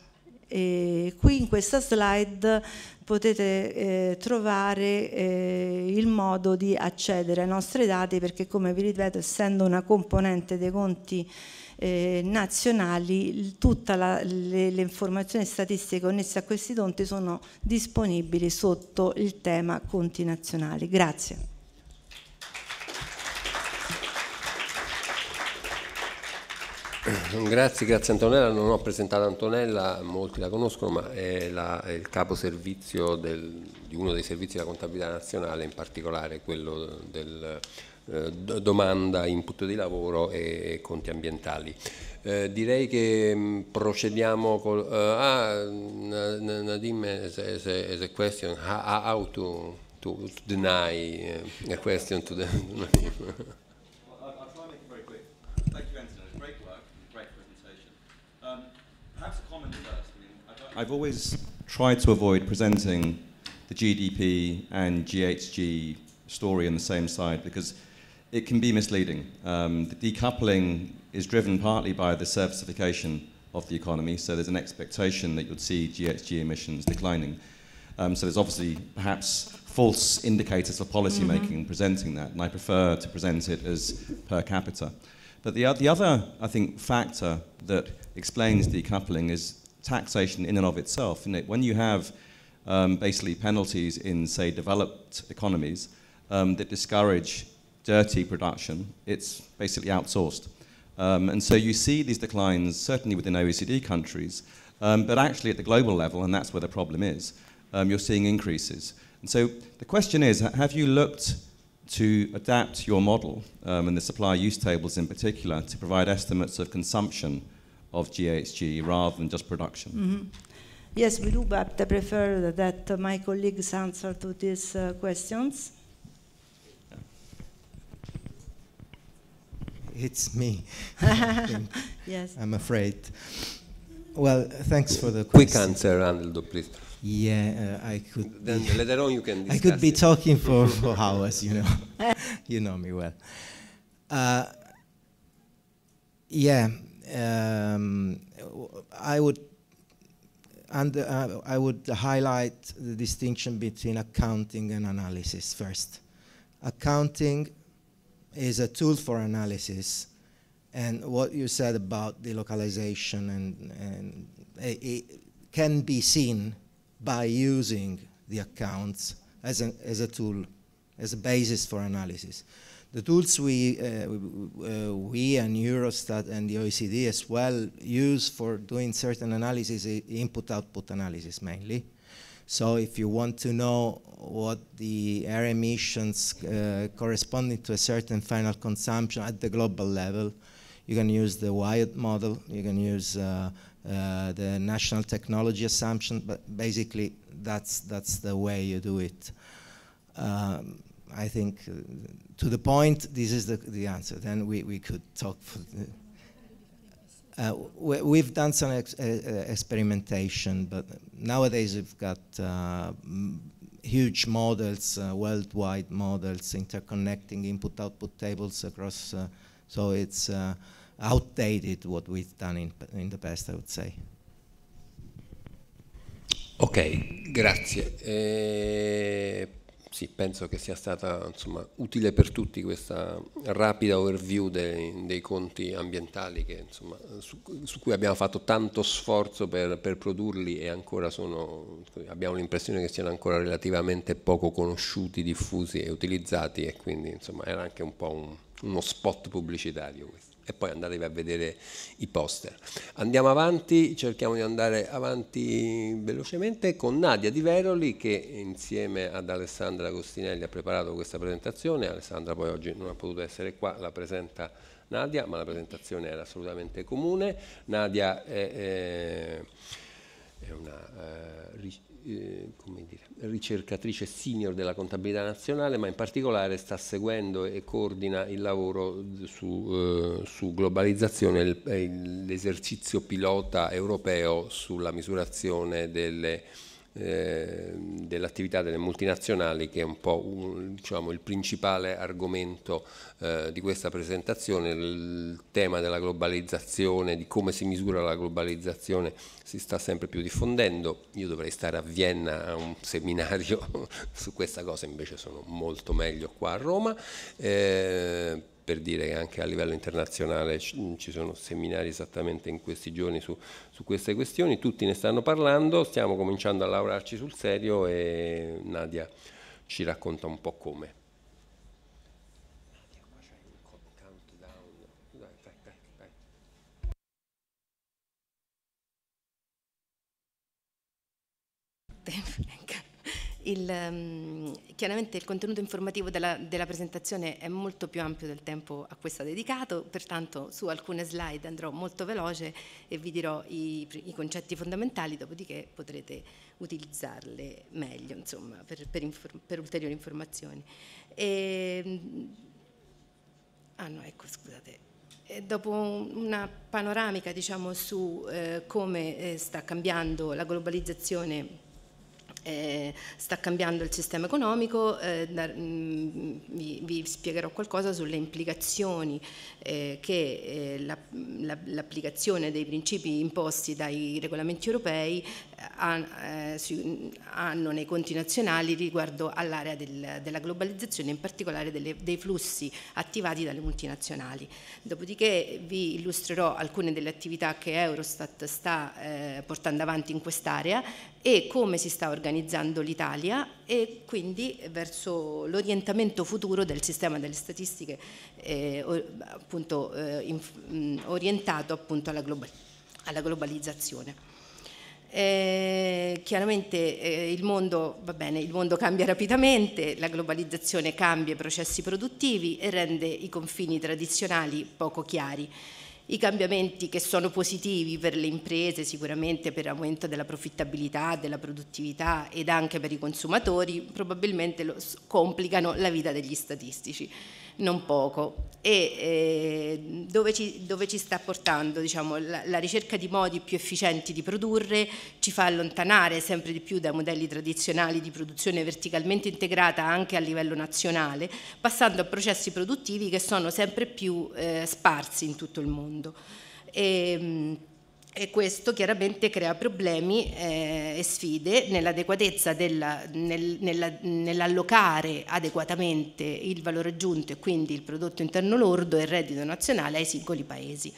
e eh, qui in questa slide potete eh, trovare eh, il modo di accedere ai nostri dati perché come vi ripeto essendo una componente dei conti eh, nazionali, tutte le, le, informazioni statistiche connesse a questi conti sono disponibili sotto il tema conti nazionali. Grazie. Grazie, grazie Antonella, non ho presentato Antonella, molti la conoscono, ma è, la, è il capo servizio del, di uno dei servizi della contabilità nazionale, in particolare quello del eh, domanda, input di lavoro e, conti ambientali. Eh, direi che mm, procediamo con... Uh, eh, ah, Nadim is, is, a, is a question, how, how to, to, to deny uh, a question to the... Um, I've always tried to avoid presenting the GDP and GHG story on the same side because it can be misleading. Um, the decoupling is driven partly by the servicification of the economy, so there's an expectation that you'd see GHG emissions declining. Um, so there's obviously perhaps false indicators for policymaking mm -hmm. presenting that, and I prefer to present it as per capita. But the, the other, I think, factor that explains decoupling is taxation in and of itself. Isn't it? When you have um, basically penalties in, say, developed economies um, that discourage dirty production, it's basically outsourced. Um, and so you see these declines certainly within OECD countries, um, but actually at the global level, and that's where the problem is, um, you're seeing increases. And so the question is, have you looked to adapt your model um, and the supply use tables in particular to provide estimates of consumption of GHG rather than just production? Mm -hmm. Yes, we do, but I prefer that my colleagues answer to these uh, questions. it's me. yes. I'm afraid. Well, thanks for the quick question. answer, Arnoldo, please. Yeah, uh, I could. Then be, later on, you can. I could be it. talking for, for hours. You know, you know me well. Uh, yeah, um, I would. And uh, I would highlight the distinction between accounting and analysis first. Accounting is a tool for analysis. And what you said about the localization and, and it, can be seen by using the accounts as a, as a tool, as a basis for analysis. The tools we, uh, we uh, and Eurostat and the OECD as well use for doing certain analysis, input-output analysis mainly, so if you want to know what the air emissions uh, corresponding to a certain final consumption at the global level, you can use the Wyatt model, you can use uh, uh, the national technology assumption, but basically that's, that's the way you do it. Um, I think uh, to the point, this is the, the answer. Then we, we could talk for uh, we, have done some ex uh, uh experimentation, but nowadays we've got uh, huge models, uh, worldwide models, interconnecting input-output tables across. Uh, so it's uh, outdated what we've done in, in the past, I would say. Ok, grazie. Eh, sì, penso che sia stata insomma, utile per tutti questa rapida overview dei, dei conti ambientali che, insomma, su, su, cui abbiamo fatto tanto sforzo per, per produrli e sono, abbiamo l'impressione che siano ancora relativamente poco conosciuti, diffusi e utilizzati e quindi insomma, era anche un po' un, uno spot pubblicitario questo e poi andatevi a vedere i poster. Andiamo avanti, cerchiamo di andare avanti velocemente con Nadia Di Veroli che insieme ad Alessandra Agostinelli ha preparato questa presentazione, Alessandra poi oggi non ha potuto essere qua, la presenta Nadia, ma la presentazione era assolutamente comune. Nadia è, è, eh, è una eh, eh, dire, ricercatrice senior della contabilità nazionale, ma in particolare sta seguendo e coordina il lavoro su, eh, su globalizzazione l'esercizio pilota europeo sulla misurazione delle Ehm, dell'attività delle multinazionali che è un po' un, diciamo, il principale argomento eh, di questa presentazione, il tema della globalizzazione, di come si misura la globalizzazione si sta sempre più diffondendo, io dovrei stare a Vienna a un seminario su questa cosa, invece sono molto meglio qua a Roma. Eh, per dire che anche a livello internazionale mm, ci sono seminari esattamente in questi giorni su, su queste questioni, tutti ne stanno parlando, stiamo cominciando a lavorarci sul serio e Nadia ci racconta un po' come. Il, ehm, chiaramente il contenuto informativo della, della, presentazione è molto più ampio del tempo a questo dedicato, pertanto su alcune slide andrò molto veloce e vi dirò i, i concetti fondamentali, dopodiché potrete utilizzarle meglio insomma, per, per, infor, per, ulteriori informazioni. E, ehm, ah no, ecco, scusate. dopo una panoramica diciamo, su eh, come eh, sta cambiando la globalizzazione eh, sta cambiando il sistema economico, eh, da, mh, mm, vi, vi, spiegherò qualcosa sulle implicazioni eh, che eh, la, la, l'applicazione dei principi imposti dai regolamenti europei eh, hanno nei conti nazionali riguardo all'area del, della globalizzazione, in particolare delle, dei flussi attivati dalle multinazionali. Dopodiché vi illustrerò alcune delle attività che Eurostat sta eh, portando avanti in quest'area e come si sta organizzando l'Italia e quindi verso l'orientamento futuro del sistema delle statistiche eh, appunto, eh, in, mm, orientato appunto alla, global alla globalizzazione. Eh, chiaramente eh, il, mondo, bene, il, mondo, cambia rapidamente, la globalizzazione cambia i processi produttivi e rende i confini tradizionali poco chiari. I cambiamenti che sono positivi per le imprese sicuramente per l'aumento della profittabilità, della produttività ed anche per i consumatori probabilmente lo, complicano la vita degli statistici non poco e eh, dove, ci, dove, ci, sta portando diciamo, la, la, ricerca di modi più efficienti di produrre ci fa allontanare sempre di più dai modelli tradizionali di produzione verticalmente integrata anche a livello nazionale passando a processi produttivi che sono sempre più eh, sparsi in tutto il mondo. E, ehm, e questo chiaramente crea problemi eh, e sfide nell'adeguatezza della, nel, nella, nell'allocare adeguatamente il valore aggiunto e quindi il prodotto interno lordo e il reddito nazionale ai singoli paesi.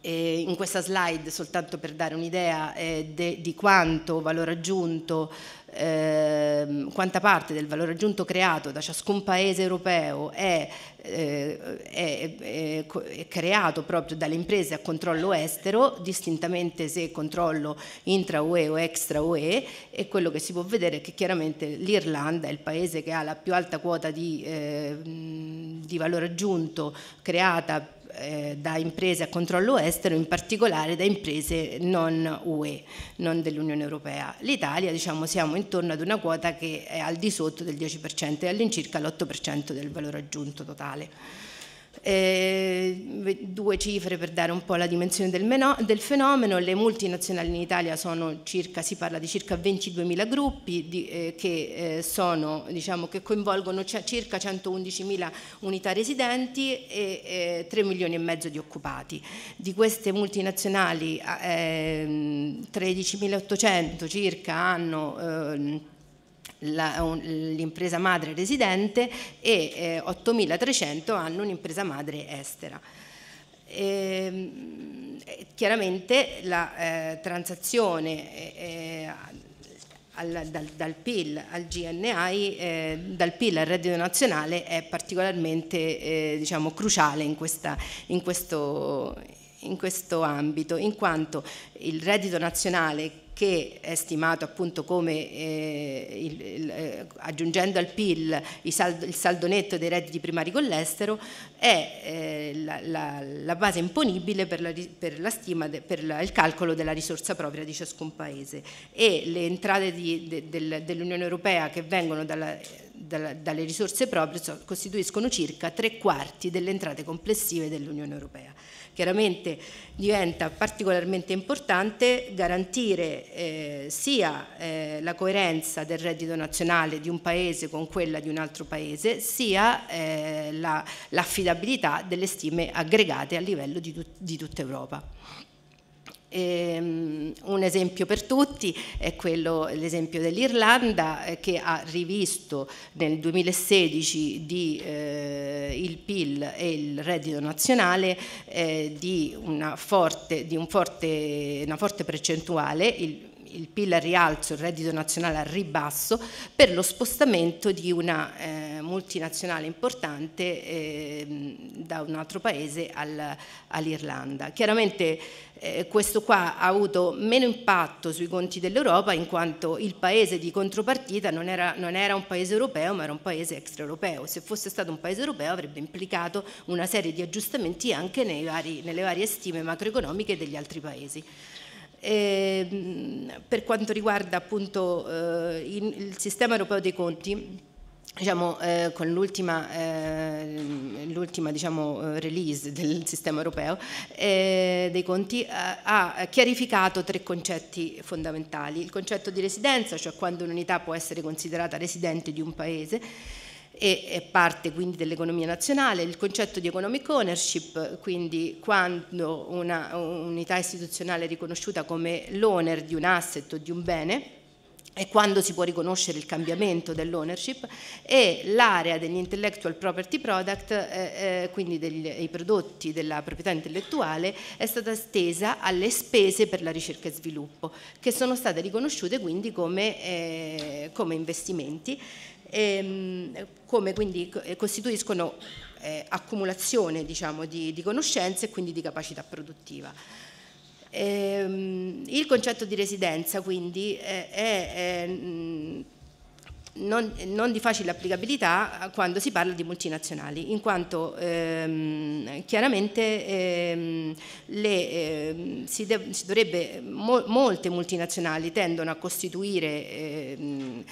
E in questa slide, soltanto per dare un'idea eh, de, di quanto valore aggiunto eh, quanta parte del valore aggiunto creato da ciascun paese europeo è, eh, è, è, è, creato proprio dalle imprese a controllo estero, distintamente se controllo intra UE o extra UE, e quello che si può vedere è che chiaramente l'Irlanda è il paese che ha la più alta quota di, eh, di valore aggiunto creata eh, da imprese a controllo estero, in particolare da imprese non UE, non dell'Unione Europea. L'Italia, diciamo, siamo intorno ad una quota che è al di sotto del 10% e all'incirca l'8% del valore aggiunto totale. Eh, due cifre per dare un po' la dimensione del, meno, del, fenomeno, le multinazionali in Italia sono circa, si parla di circa 22.000 gruppi di, eh, che, eh, sono, diciamo, che, coinvolgono circa 111.000 unità residenti e 3 milioni e mezzo di occupati. Di queste multinazionali 13.800 eh, ehm, circa hanno ehm, l'impresa madre residente e eh, 8.300 hanno un'impresa madre estera. E, ehm, eh, chiaramente la eh, transazione eh, eh al, dal, dal, PIL al GNI, eh, dal PIL al reddito nazionale è particolarmente eh, diciamo, cruciale in, questa, in, questo, in questo ambito, in quanto il reddito nazionale che è stimato appunto come eh, il, il, eh, aggiungendo al PIL saldo, il saldo netto dei redditi primari con l'estero è eh, la, la, la, base imponibile per, la, per, de, per il calcolo della risorsa propria di ciascun paese e le entrate di, de, del, dell'Unione Europea che vengono dalla, dalla, dalle risorse proprie costituiscono circa tre quarti delle entrate complessive dell'Unione Europea chiaramente diventa particolarmente importante garantire eh, sia eh, la coerenza del reddito nazionale di un paese con quella di un altro paese, sia eh, l'affidabilità delle stime aggregate a livello di, tut, di tutta Europa. Ehm, un esempio per tutti è quello, l'esempio dell'Irlanda eh, che ha rivisto nel 2016 di, eh, il PIL e il reddito nazionale eh, di, una forte, di un forte, una forte percentuale, il, il PIL al rialzo, il reddito nazionale al ribasso, per lo spostamento di una eh, multinazionale importante eh, da un altro paese al, all'Irlanda. Chiaramente eh, questo qua ha avuto meno impatto sui conti dell'Europa in quanto il paese di contropartita non era, non era un paese europeo ma era un paese extraeuropeo. Se fosse stato un paese europeo avrebbe implicato una serie di aggiustamenti anche vari, nelle varie stime macroeconomiche degli altri paesi. E, ehm, per quanto riguarda appunto eh, il, il sistema europeo dei conti, Diciamo, eh, con l'ultima, eh, diciamo, eh, release del sistema europeo eh, dei conti eh, ha chiarificato tre concetti fondamentali. Il concetto di residenza, cioè quando un'unità può essere considerata residente di un paese e è parte quindi dell'economia nazionale, il concetto di economic ownership, quindi quando un'unità un istituzionale è riconosciuta come l'owner di un asset o di un bene, e quando si può riconoscere il cambiamento dell'ownership e l'area degli intellectual property product, eh, eh, quindi dei prodotti della proprietà intellettuale, è stata stesa alle spese per la ricerca e sviluppo, che sono state riconosciute quindi come, eh, come investimenti, ehm, come quindi eh, costituiscono eh, accumulazione diciamo, di, di conoscenze e quindi di capacità produttiva. Ehm, il concetto di residenza quindi eh, è, è, mm, non, non, di facile applicabilità quando si parla di multinazionali, in quanto ehm, chiaramente ehm, le, ehm, si, si dovrebbe, mo molte multinazionali tendono a costituire ehm,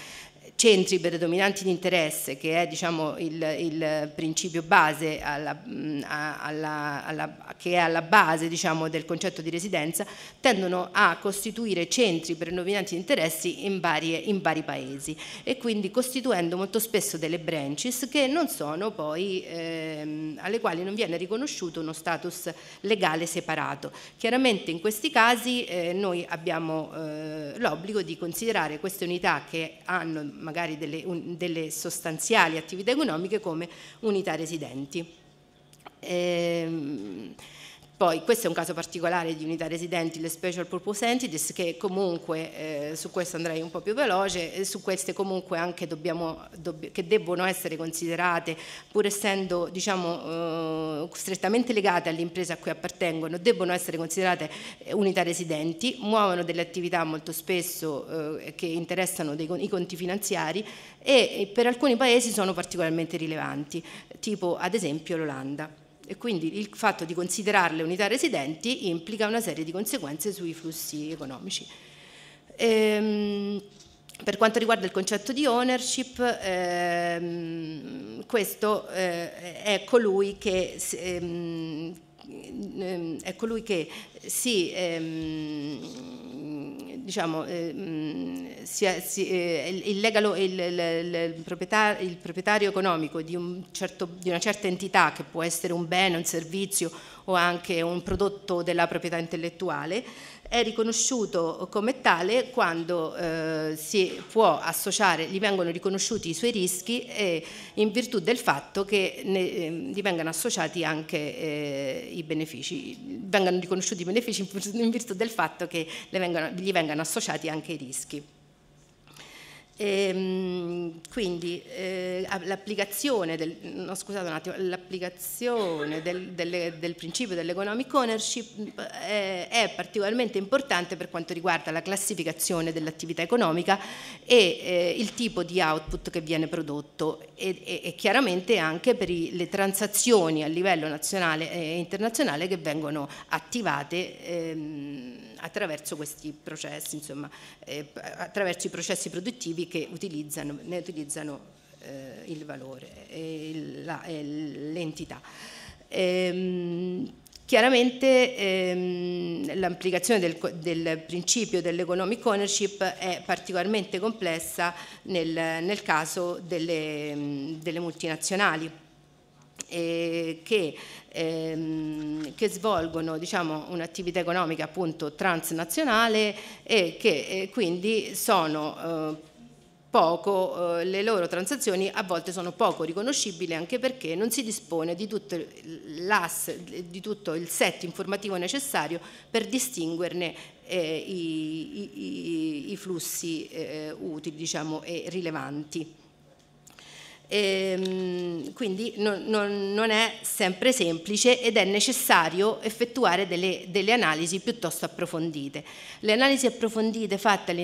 centri predominanti di interesse, che è diciamo, il, il, principio base alla, alla, alla, che è alla base diciamo, del concetto di residenza, tendono a costituire centri predominanti di interessi in, varie, in vari paesi e quindi costituendo molto spesso delle branches che non sono poi, ehm, alle quali non viene riconosciuto uno status legale separato. Chiaramente in questi casi eh, noi abbiamo eh, l'obbligo di considerare queste unità che hanno magari magari delle, un, delle sostanziali attività economiche come unità residenti. Ehm, poi questo è un caso particolare di unità residenti, le special purpose entities, che comunque, eh, su questo andrei un po' più veloce, su queste comunque anche dobbiamo, dobb che debbono essere considerate, pur essendo diciamo, eh, strettamente legate all'impresa a cui appartengono, debbono essere considerate eh, unità residenti, muovono delle attività molto spesso eh, che interessano dei, i conti finanziari e per alcuni paesi sono particolarmente rilevanti, tipo ad esempio l'Olanda e quindi il fatto di considerarle unità residenti implica una serie di conseguenze sui flussi economici. Ehm, per quanto riguarda il concetto di ownership, ehm, questo eh, è colui che, ehm, ehm, è colui che si ehm, diciamo, eh, sia, si, eh, il, legalo, il, il, proprietario, il, proprietario, economico di, un certo, di, una certa entità, che può essere un bene, un servizio o anche un prodotto della proprietà intellettuale, è riconosciuto come tale quando eh, si può associare, gli vengono riconosciuti i suoi rischi e in virtù del fatto che ne, eh, gli vengano associati anche eh, i benefici, vengano riconosciuti i benefici in virtù del fatto che vengano, gli vengano associati anche i rischi. E, ehm, quindi eh, l'applicazione, del, no, attimo, l'applicazione del, del, del, principio dell'economic ownership eh, è particolarmente importante per quanto riguarda la classificazione dell'attività economica e eh, il tipo di output che viene prodotto e, e, e chiaramente anche per i, le transazioni a livello nazionale e internazionale che vengono attivate. Ehm, attraverso questi processi, insomma, eh, attraverso i processi produttivi che utilizzano, ne utilizzano eh, il valore e, l'entità. Ehm, chiaramente ehm, l'applicazione del, del, principio dell'economic ownership è particolarmente complessa nel, nel caso delle, delle multinazionali, eh, che ehm, che svolgono diciamo, un'attività economica appunto transnazionale e che eh, quindi sono eh, poco, eh, le loro transazioni a volte sono poco riconoscibili anche perché non si dispone di tutto, di tutto il set informativo necessario per distinguerne eh, i, i, i, flussi eh, utili diciamo, e rilevanti ehm, quindi non, non, non, è sempre semplice ed è necessario effettuare delle, delle analisi piuttosto approfondite. Le analisi approfondite fatte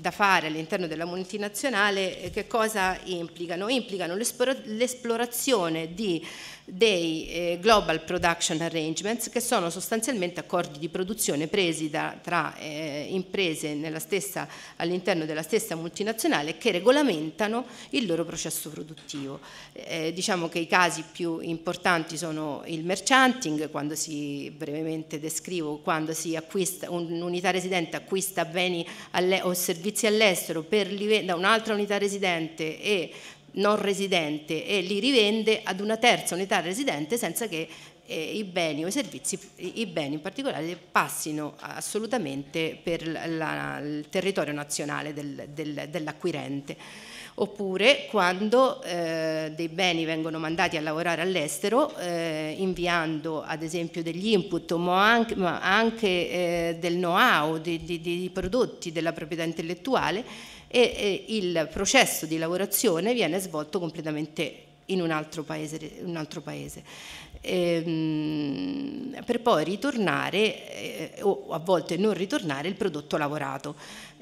da fare all'interno della multinazionale eh, che cosa implicano? Implicano l'esplorazione di dei eh, Global Production Arrangements che sono sostanzialmente accordi di produzione presi da, tra eh, imprese stessa, all'interno della stessa multinazionale che regolamentano il loro processo produttivo. Eh, diciamo che i casi più importanti sono il merchanting, quando si, brevemente descrivo, quando acquista, un'unità residente acquista beni alle, o servizi all'estero per, da un'altra unità residente e non residente e li rivende ad una terza unità residente senza che eh, i beni o i servizi, i beni in particolare, passino assolutamente per la, il territorio nazionale del, del, dell'acquirente. Oppure quando eh, dei beni vengono mandati a lavorare all'estero, eh, inviando ad esempio degli input, ma anche, ma anche eh, del know-how, dei prodotti della proprietà intellettuale, e, e il processo di lavorazione viene svolto completamente in un altro paese. Un altro paese. Ehm, per poi ritornare eh, o a volte non ritornare il prodotto lavorato.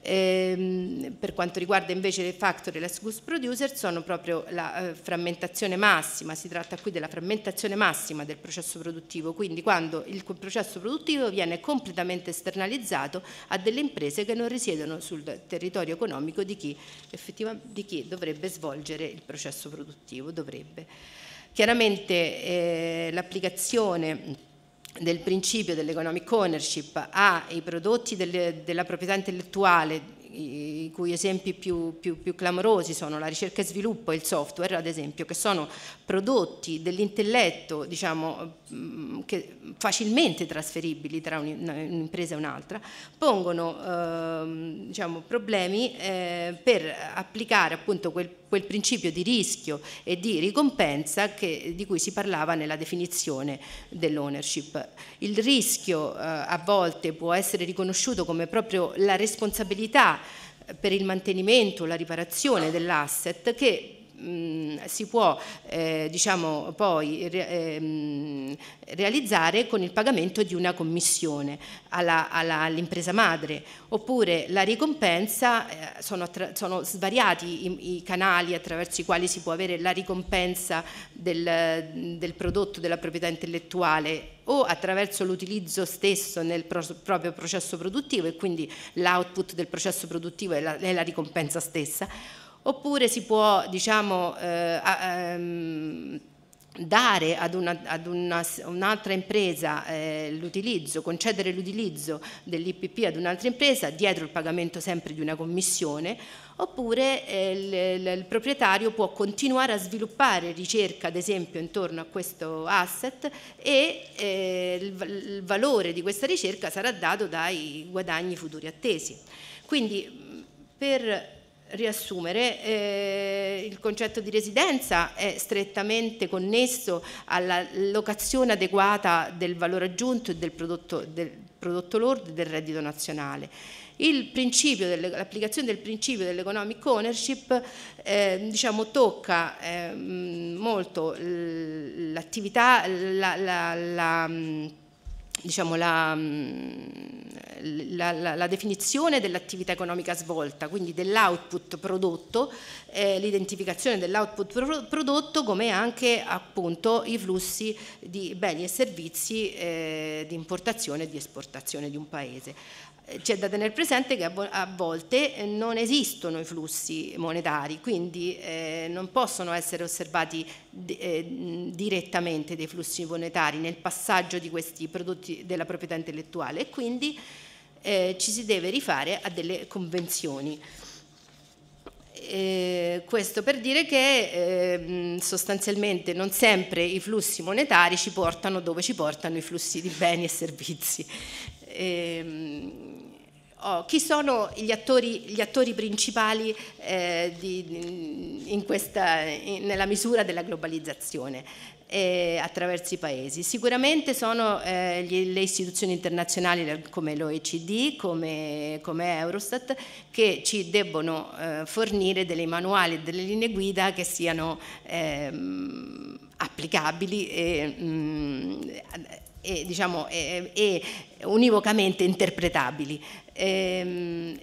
Ehm, per quanto riguarda invece le factory e le goods producer sono proprio la eh, frammentazione massima, si tratta qui della frammentazione massima del processo produttivo, quindi quando il processo produttivo viene completamente esternalizzato a delle imprese che non risiedono sul territorio economico di chi, di chi dovrebbe svolgere il processo produttivo. Dovrebbe. Chiaramente eh, l'applicazione del principio dell'economic ownership ai prodotti delle, della proprietà intellettuale i cui esempi più, più, più, clamorosi sono la ricerca e sviluppo e il software, ad esempio, che sono prodotti dell'intelletto diciamo, mm, facilmente trasferibili tra un'impresa e un'altra, pongono eh, diciamo, problemi eh, per applicare appunto quel quel principio di rischio e di ricompensa che, di cui si parlava nella definizione dell'ownership. Il rischio eh, a volte può essere riconosciuto come proprio la responsabilità eh, per il mantenimento, la riparazione dell'asset che si può eh, diciamo, poi re, ehm, realizzare con il pagamento di una commissione all'impresa madre, oppure la ricompensa, eh, sono, sono, svariati i, i, canali attraverso i quali si può avere la ricompensa del, del prodotto della proprietà intellettuale o attraverso l'utilizzo stesso nel pro proprio processo produttivo e quindi l'output del processo produttivo è la, è la ricompensa stessa, oppure si può diciamo, eh, ehm, dare ad, un'altra impresa eh, l'utilizzo, concedere l'utilizzo dell'IPP ad un'altra impresa dietro il pagamento sempre di una commissione, oppure eh, il, il, proprietario può continuare a sviluppare ricerca ad esempio intorno a questo asset e eh, il, il valore di questa ricerca sarà dato dai guadagni futuri attesi. Quindi per riassumere, eh, il concetto di residenza è strettamente connesso alla locazione adeguata del valore aggiunto e del prodotto, del prodotto lordo e del reddito nazionale. l'applicazione del principio dell'economic ownership eh, diciamo, tocca eh, molto l'attività, la, la, la mm, diciamo, la, mm, la, la, la, definizione dell'attività economica svolta, quindi dell'output prodotto, eh, l'identificazione dell'output pro, prodotto come anche appunto i flussi di beni e servizi eh, di importazione e di esportazione di un paese c'è da tenere presente che a volte eh, non esistono i flussi monetari, quindi eh, non possono essere osservati eh, direttamente dei flussi monetari nel passaggio di questi prodotti della proprietà intellettuale e quindi ci si deve rifare a delle convenzioni. Eh, questo per dire che eh, sostanzialmente non sempre i flussi monetari ci portano dove ci portano i flussi di beni e servizi. Eh, Oh, chi sono gli attori, gli attori principali eh, di, in questa, in, nella misura della globalizzazione? Eh, attraverso i paesi. Sicuramente sono eh, gli, le istituzioni internazionali come l'OECD, come, come, Eurostat, che ci debbono eh, fornire dei manuali, e delle linee guida che siano ehm, applicabili e mh, mm, e, diciamo, e, e univocamente interpretabili. Ehm,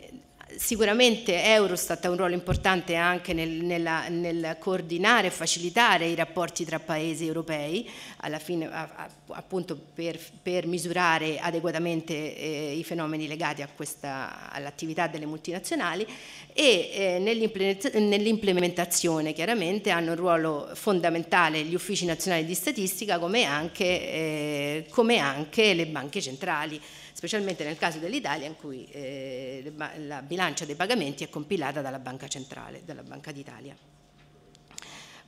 Sicuramente Eurostat ha un ruolo importante anche nel, nella, nel, coordinare e facilitare i rapporti tra paesi europei, alla fine appunto per, per misurare adeguatamente eh, i fenomeni legati all'attività delle multinazionali e eh, nell'implementazione chiaramente hanno un ruolo fondamentale gli uffici nazionali di statistica come anche, eh, come anche le banche centrali specialmente nel caso dell'Italia in cui eh, la bilancia dei pagamenti è compilata dalla Banca Centrale, dalla Banca d'Italia.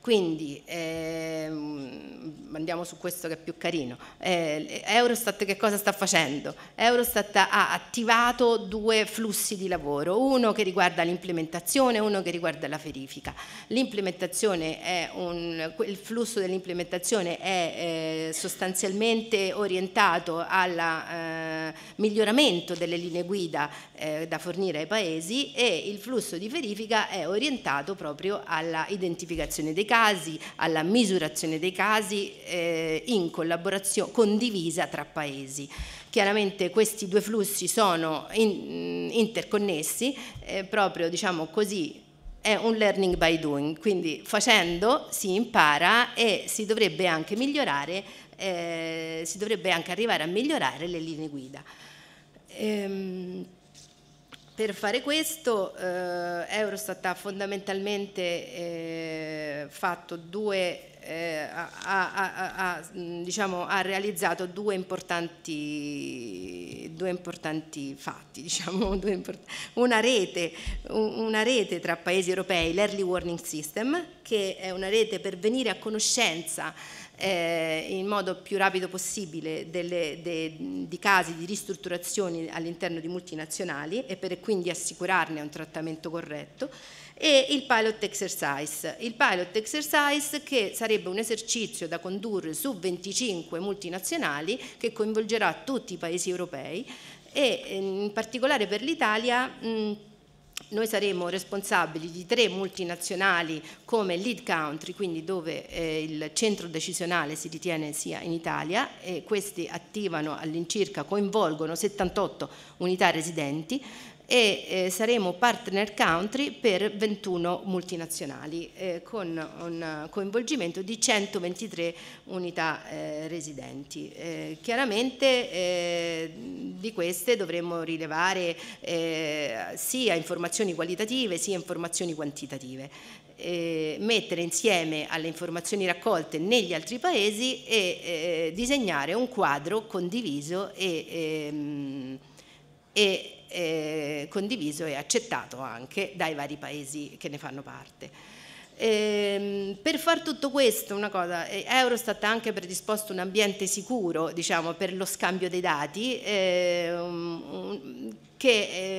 Quindi ehm, andiamo su questo che è più carino. Eh, Eurostat che cosa sta facendo? Eurostat ha attivato due flussi di lavoro, uno che riguarda l'implementazione e uno che riguarda la verifica. Un, il flusso dell'implementazione è eh, sostanzialmente orientato al eh, miglioramento delle linee guida eh, da fornire ai paesi e il flusso di verifica è orientato proprio alla identificazione dei casi casi, alla misurazione dei casi eh, in collaborazione condivisa tra Paesi. Chiaramente questi due flussi sono in, mm, interconnessi, eh, proprio diciamo così è un learning by doing, quindi facendo si impara e si dovrebbe anche migliorare, eh, si dovrebbe anche arrivare a migliorare le linee guida. Ehm, per fare questo eh, Eurostat ha fondamentalmente eh, fatto due, eh, ha, ha, ha, diciamo, ha, realizzato due importanti, due importanti fatti, diciamo, due import una, rete, una, rete, tra paesi europei, l'Early Warning System, che è una rete per venire a conoscenza eh, in modo più rapido possibile delle, de, di casi di ristrutturazioni all'interno di multinazionali e per quindi assicurarne un trattamento corretto e il pilot exercise. Il pilot exercise che sarebbe un esercizio da condurre su 25 multinazionali che coinvolgerà tutti i paesi europei e in particolare per l'Italia noi saremo responsabili di tre multinazionali come lead country, quindi dove eh, il centro decisionale si ritiene sia in Italia e questi attivano all'incirca, coinvolgono 78 unità residenti, e eh, saremo partner country per 21 multinazionali eh, con un coinvolgimento di 123 unità eh, residenti. Eh, chiaramente eh, di queste dovremmo rilevare eh, sia informazioni qualitative sia informazioni quantitative. mettere insieme alle informazioni raccolte negli altri paesi e disegnare un quadro condiviso e, ehm, e eh, condiviso e accettato anche dai vari paesi che ne fanno parte. Ehm, per far tutto questo, una cosa, eh, Eurostat ha anche predisposto un ambiente sicuro diciamo, per lo scambio dei dati, eh, un, che,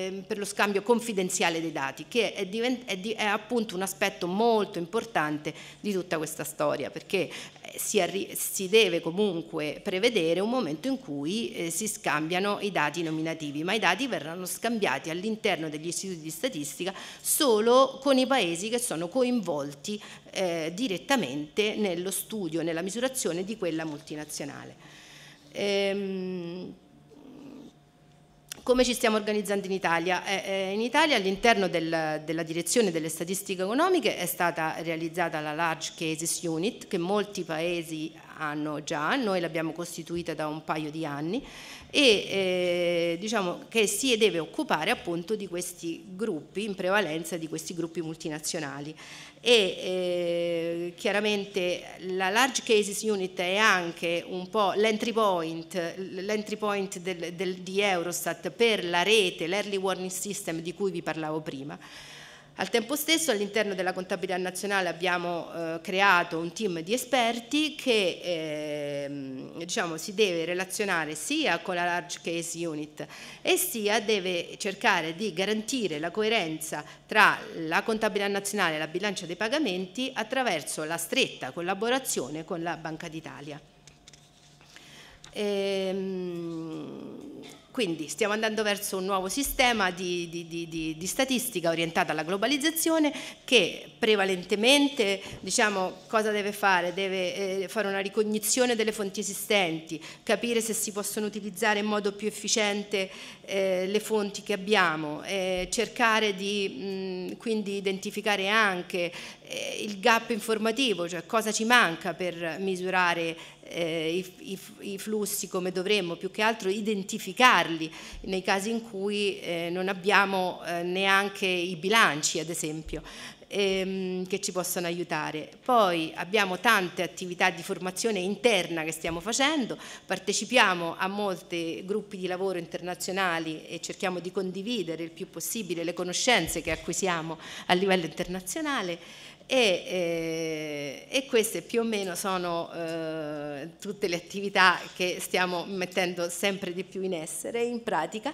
eh, per lo scambio confidenziale dei dati, che è, è, è, appunto un aspetto molto importante di tutta questa storia, perché eh, si, si deve comunque prevedere un momento in cui eh, si scambiano i dati nominativi, ma i dati verranno scambiati all'interno degli istituti di statistica solo con i paesi che sono coinvolti eh, direttamente nello studio, nella misurazione di quella multinazionale. Ehm, come ci stiamo organizzando in Italia? Eh, eh, in Italia all'interno del, della direzione delle statistiche economiche è stata realizzata la Large Cases Unit che molti paesi hanno già, noi l'abbiamo costituita da un paio di anni, e eh, diciamo che si deve occupare appunto di questi gruppi, in prevalenza di questi gruppi multinazionali. E eh, chiaramente la Large Cases Unit è anche un po' l'entry point, l'entry point del, del, di Eurostat per la rete, l'Early Warning System di cui vi parlavo prima. Al tempo stesso all'interno della contabilità nazionale abbiamo eh, creato un team di esperti che eh, diciamo, si deve relazionare sia con la Large Case Unit e sia deve cercare di garantire la coerenza tra la contabilità nazionale e la bilancia dei pagamenti attraverso la stretta collaborazione con la Banca d'Italia. Ehm, quindi stiamo andando verso un nuovo sistema di, di, di, di statistica orientata alla globalizzazione che prevalentemente diciamo, cosa deve fare? Deve eh, fare una ricognizione delle fonti esistenti, capire se si possono utilizzare in modo più efficiente eh, le fonti che abbiamo, eh, cercare di mh, quindi identificare anche eh, il gap informativo, cioè cosa ci manca per misurare eh, i, i, i, flussi come dovremmo, più che altro identificarli nei casi in cui eh, non abbiamo eh, neanche i bilanci, ad esempio ehm, che ci possono aiutare. Poi abbiamo tante attività di formazione interna che stiamo facendo, partecipiamo a molti gruppi di lavoro internazionali e cerchiamo di condividere il più possibile le conoscenze che acquisiamo a livello internazionale. E, eh, e, queste più o meno sono eh, tutte le attività che stiamo mettendo sempre di più in essere, in pratica,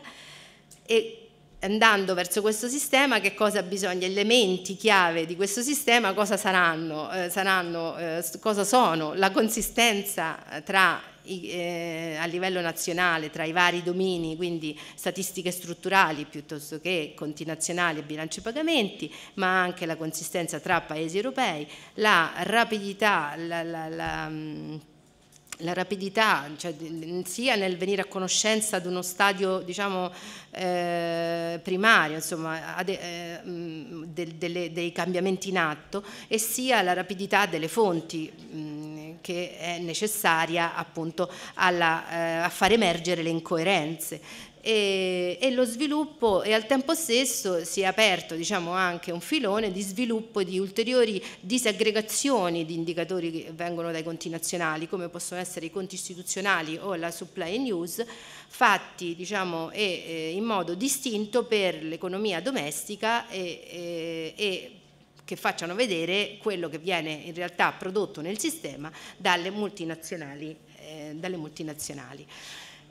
e andando verso questo sistema che cosa bisogna, gli elementi chiave di questo sistema cosa saranno, eh, saranno eh, cosa sono, la consistenza tra eh, a livello nazionale tra i vari domini, quindi statistiche strutturali piuttosto che conti nazionali e bilanci pagamenti, ma anche la consistenza tra paesi europei, la rapidità, la, la, la, mm, la rapidità cioè, sia nel venire a conoscenza ad uno stadio diciamo, eh, primario insomma, ad, eh, mm, de, delle, dei cambiamenti in atto e sia la rapidità delle fonti mh, mm, che è necessaria appunto alla, eh, a far emergere le incoerenze. E, e, lo sviluppo e al tempo stesso si è aperto diciamo, anche un filone di sviluppo di ulteriori disaggregazioni di indicatori che vengono dai conti nazionali come possono essere i conti istituzionali o la supply and use fatti diciamo, e, e eh, in modo distinto per l'economia domestica e, e che facciano vedere quello che viene in realtà prodotto nel sistema dalle multinazionali. Eh, dalle multinazionali.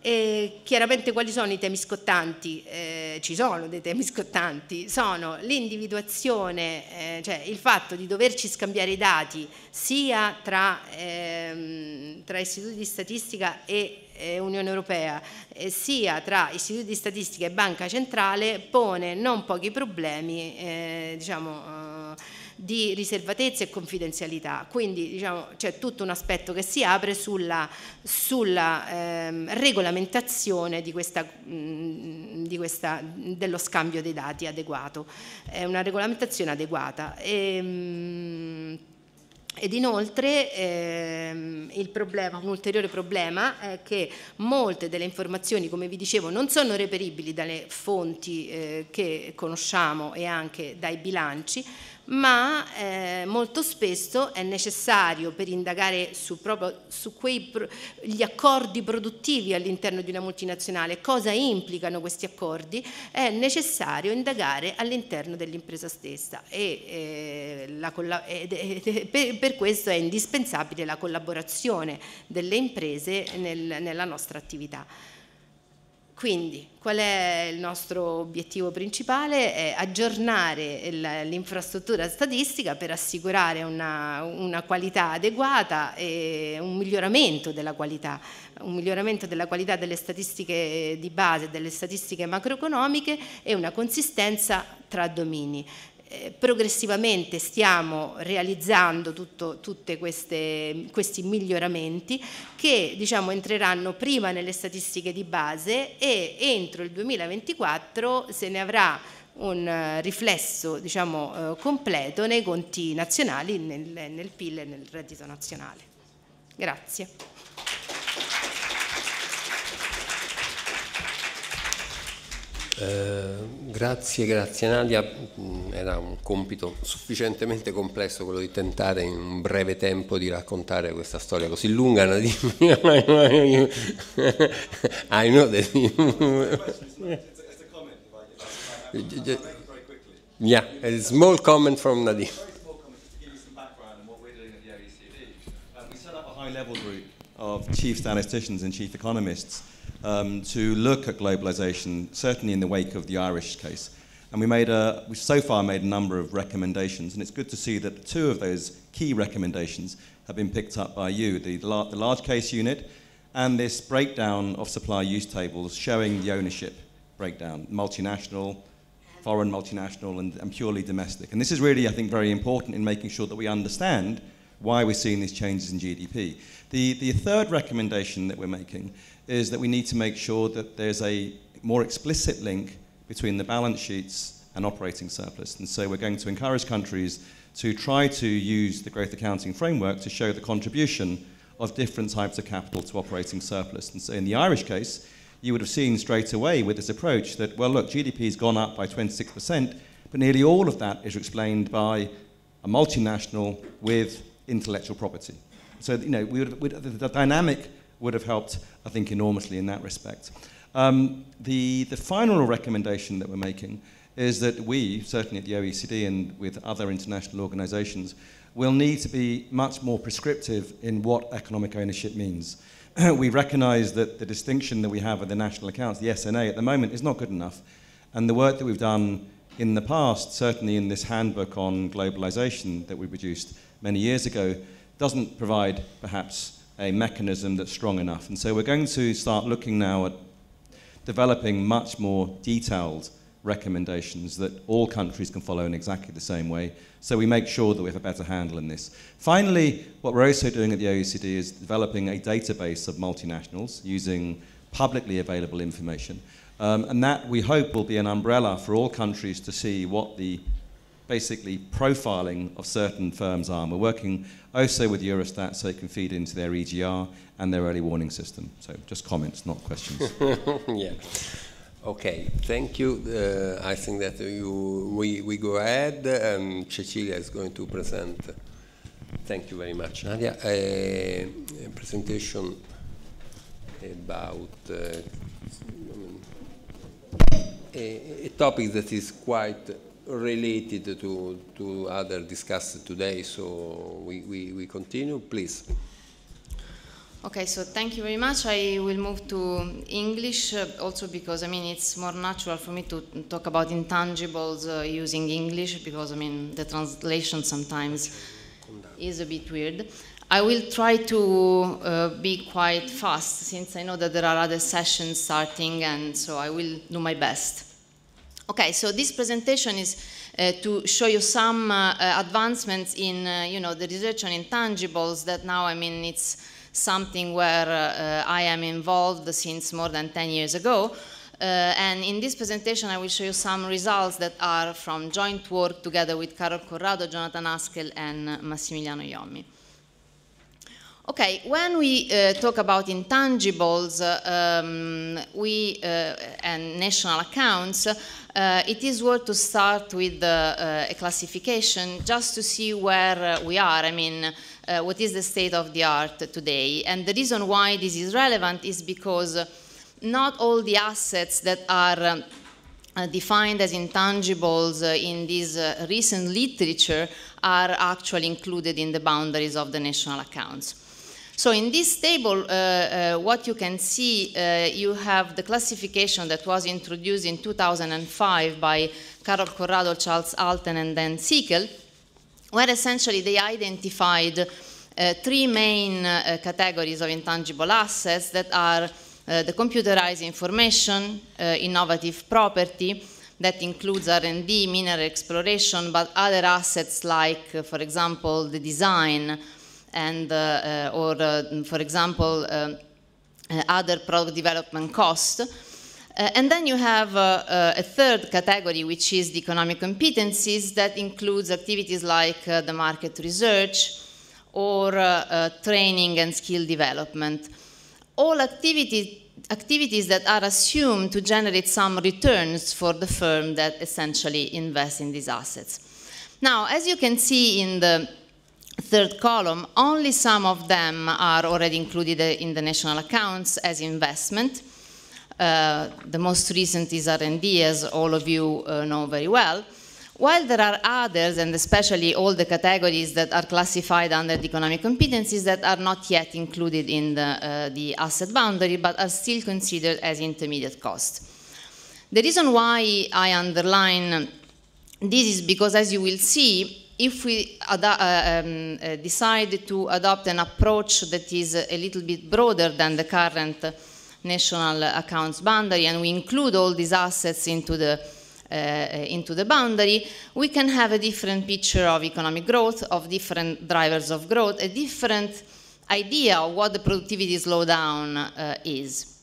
E chiaramente quali sono i temi scottanti? Eh, ci sono dei temi scottanti, sono l'individuazione, eh, cioè il fatto di doverci scambiare i dati sia tra, ehm, tra istituti di statistica e eh, Unione Europea eh, sia tra istituti di statistica e banca centrale pone non pochi problemi eh, diciamo, eh, di riservatezza e confidenzialità. Quindi diciamo, c'è tutto un aspetto che si apre sulla, sulla ehm, regolamentazione di questa, mh, mm, di questa, dello scambio dei dati adeguato. È una regolamentazione adeguata. E, ehm, mh, ed inoltre ehm, problema, un ulteriore problema è che molte delle informazioni, come vi dicevo, non sono reperibili dalle fonti eh, che conosciamo e anche dai bilanci, ma eh, molto spesso è necessario per indagare su, proprio, su quei, gli accordi produttivi all'interno di una multinazionale, cosa implicano questi accordi, è necessario indagare all'interno dell'impresa stessa e, eh, la, ed, ed, per, per, questo è indispensabile la collaborazione delle imprese nel, nella nostra attività. Quindi qual è il nostro obiettivo principale? È aggiornare l'infrastruttura statistica per assicurare una, una, qualità adeguata e un miglioramento della qualità, un miglioramento della qualità delle statistiche di base, delle statistiche macroeconomiche e una consistenza tra domini. Eh, progressivamente stiamo realizzando tutti questi miglioramenti che diciamo, entreranno prima nelle statistiche di base e entro il 2024 se ne avrà un eh, riflesso diciamo, eh, completo nei conti nazionali, nel, nel PIL e nel reddito nazionale. Grazie. Eh, grazie, grazie Nadia. Mm, era un compito sufficientemente complesso quello di tentare in un breve tempo di raccontare questa storia così lunga. I know that you... yeah, a small comment from Nadim. high level group of chief statisticians and chief economists um, to look at globalization, certainly in the wake of the Irish case. And we made a, we so far made a number of recommendations, and it's good to see that two of those key recommendations have been picked up by you, the, the large case unit and this breakdown of supply use tables showing the ownership breakdown, multinational, foreign multinational, and, and purely domestic. And this is really, I think, very important in making sure that we understand why we're seeing these changes in GDP. The, the third recommendation that we're making is that we need to make sure that there's a more explicit link between the balance sheets and operating surplus. And so we're going to encourage countries to try to use the growth accounting framework to show the contribution of different types of capital to operating surplus. And so in the Irish case, you would have seen straight away with this approach that, well, look, GDP's gone up by 26%, but nearly all of that is explained by a multinational with intellectual property. So, you know, we would, the dynamic would have helped, I think, enormously in that respect. Um, the, the final recommendation that we're making is that we, certainly at the OECD and with other international organizations, will need to be much more prescriptive in what economic ownership means. we recognize that the distinction that we have with the national accounts, the SNA, at the moment is not good enough. And the work that we've done in the past, certainly in this handbook on globalization that we produced many years ago, doesn't provide perhaps a mechanism that's strong enough. And so we're going to start looking now at developing much more detailed recommendations that all countries can follow in exactly the same way, so we make sure that we have a better handle on this. Finally, what we're also doing at the OECD is developing a database of multinationals using publicly available information. Um, and that, we hope, will be an umbrella for all countries to see what the basically profiling of certain firms are. we're working also with Eurostat so it can feed into their EGR and their early warning system. So just comments, not questions. yeah. Okay, thank you. Uh, I think that you, we, we go ahead and Cecilia is going to present. Thank you very much, Nadia. A presentation about uh, a, a topic that is quite related to, to other discussed today, so we, we, we continue, please. Okay, so thank you very much. I will move to English uh, also because, I mean, it's more natural for me to talk about intangibles uh, using English because, I mean, the translation sometimes is a bit weird. I will try to uh, be quite fast since I know that there are other sessions starting and so I will do my best. Okay, so this presentation is uh, to show you some uh, uh, advancements in, uh, you know, the research on intangibles that now, I mean, it's something where uh, I am involved since more than 10 years ago. Uh, and in this presentation, I will show you some results that are from joint work together with Carol Corrado, Jonathan Askel, and Massimiliano Iommi. Okay, when we uh, talk about intangibles uh, um, we, uh, and national accounts, uh, it is worth to start with uh, a classification just to see where uh, we are. I mean, uh, what is the state of the art today? And the reason why this is relevant is because not all the assets that are um, uh, defined as intangibles in this recent literature are actually included in the boundaries of the national accounts. So in this table, uh, uh, what you can see, uh, you have the classification that was introduced in 2005 by Carol Corrado, Charles Alten, and then Siegel, where essentially they identified uh, three main uh, categories of intangible assets that are uh, the computerized information, innovative property, that includes R&D, mineral exploration, but other assets like, for example, the design and uh, uh, or, uh, for example, other product development costs. Uh, and then you have uh, uh, a third category, which is the economic competencies that includes activities like the market research or training and skill development. All activity, activities that are assumed to generate some returns for the firm that essentially invests in these assets. Now, as you can see in the third column, only some of them are already included in the national accounts as investment. Uh, the most recent is R&D, as all of you uh, know very well. While there are others, and especially all the categories that are classified under the economic competencies that are not yet included in the, uh, the asset boundary, but are still considered as intermediate cost. The reason why I underline this is because, as you will see, if we uh, um, uh, decide to adopt an approach that is a little bit broader than the current national accounts boundary and we include all these assets into the uh, into the boundary, we can have a different picture of economic growth, of different drivers of growth, a different idea of what the productivity slowdown uh, is.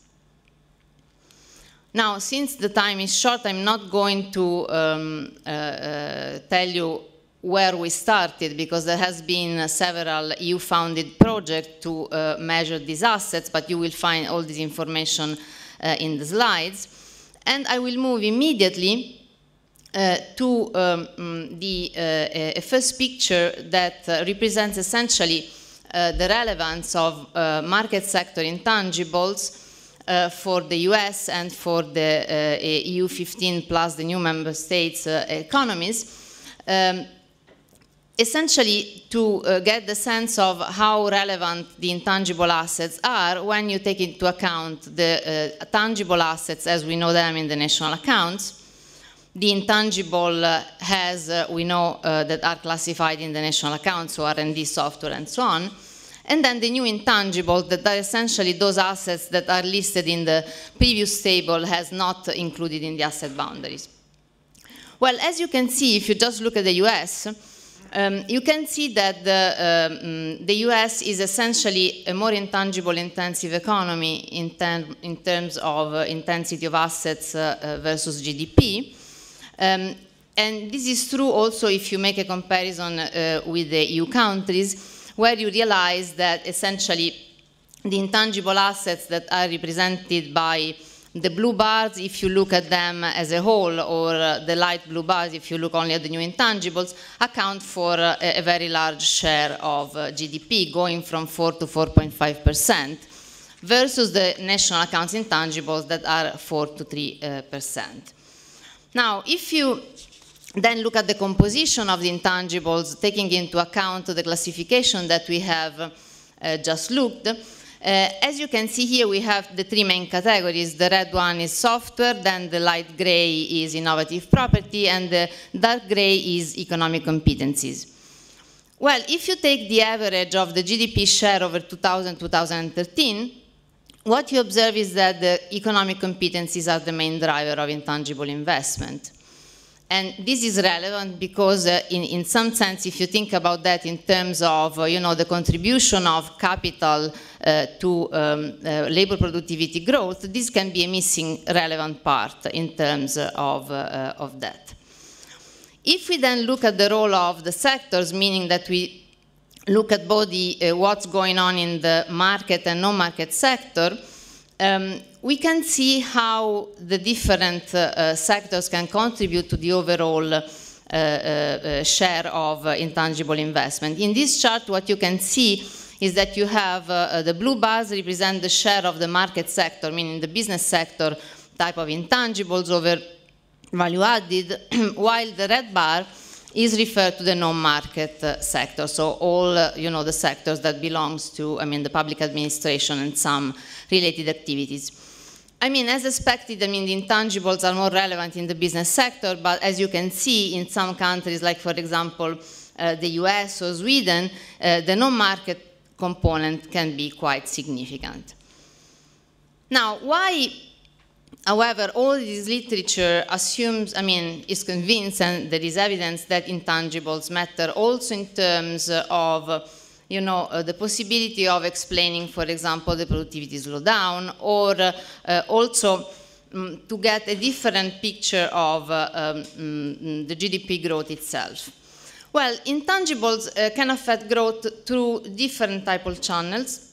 Now, since the time is short, I'm not going to um, uh, uh tell you where we started because there has been uh, several EU-funded projects to uh, measure these assets, but you will find all this information uh, in the slides. And I will move immediately uh, to um, mm, the uh, uh, first picture that uh, represents essentially the relevance of market sector intangibles for the US and for the EU 15 plus the new member states economies. Um, essentially to uh, get the sense of how relevant the intangible assets are when you take into account the uh, tangible assets as we know them in the national accounts. The intangible uh, has, uh, we know, uh, that are classified in the national accounts, so R&D software and so on. And then the new intangible that are essentially those assets that are listed in the previous table has not included in the asset boundaries. Well, as you can see, if you just look at the US, um, you can see that the, um, the, US is essentially a more intangible intensive economy in, in terms of uh, intensity of assets uh, uh, versus GDP. Um, and this is true also if you make a comparison uh, with the EU countries, where you realize that essentially the intangible assets that are represented by the blue bars, if you look at them as a whole, or uh, the light blue bars, if you look only at the new intangibles, account for uh, a very large share of uh, GDP, going from 4 to 4.5 percent, versus the national accounts intangibles that are 4 to 3 uh, percent. Now, if you then look at the composition of the intangibles, taking into account the classification that we have uh, just looked, uh, as you can see here, we have the three main categories. The red one is software, then the light gray is innovative property, and the dark gray is economic competencies. Well, if you take the average of the GDP share over 2000-2013, what you observe is that the economic competencies are the main driver of intangible investment. And this is relevant because uh, in, in, some sense, if you think about that in terms of, uh, you know, the contribution of capital uh, to um, uh, labor productivity growth, this can be a missing relevant part in terms of, uh, of that. If we then look at the role of the sectors, meaning that we look at both uh, the, what's going on in the market and non-market sector, um, we can see how the different uh, uh sectors can contribute to the overall uh, uh, uh share of intangible investment. In this chart, what you can see is that you have the blue bars represent the share of the market sector, meaning the business sector type of intangibles over value added, while the red bar is referred to the non-market uh, sector, so all uh, you know the sectors that belongs to, I mean, the public administration and some related activities. I mean, as expected, I mean, the intangibles are more relevant in the business sector, but as you can see, in some countries, like for example, uh, the US or Sweden, uh, the non-market component can be quite significant. Now, why however, all this literature assumes, I mean, is convinced, and there is evidence that intangibles matter also in terms of, you know, uh, the possibility of explaining, for example, the productivity slowdown, or uh, also um, to get a different picture of uh, um, mm, the GDP growth itself. Well, intangibles uh, can affect growth through different type of channels,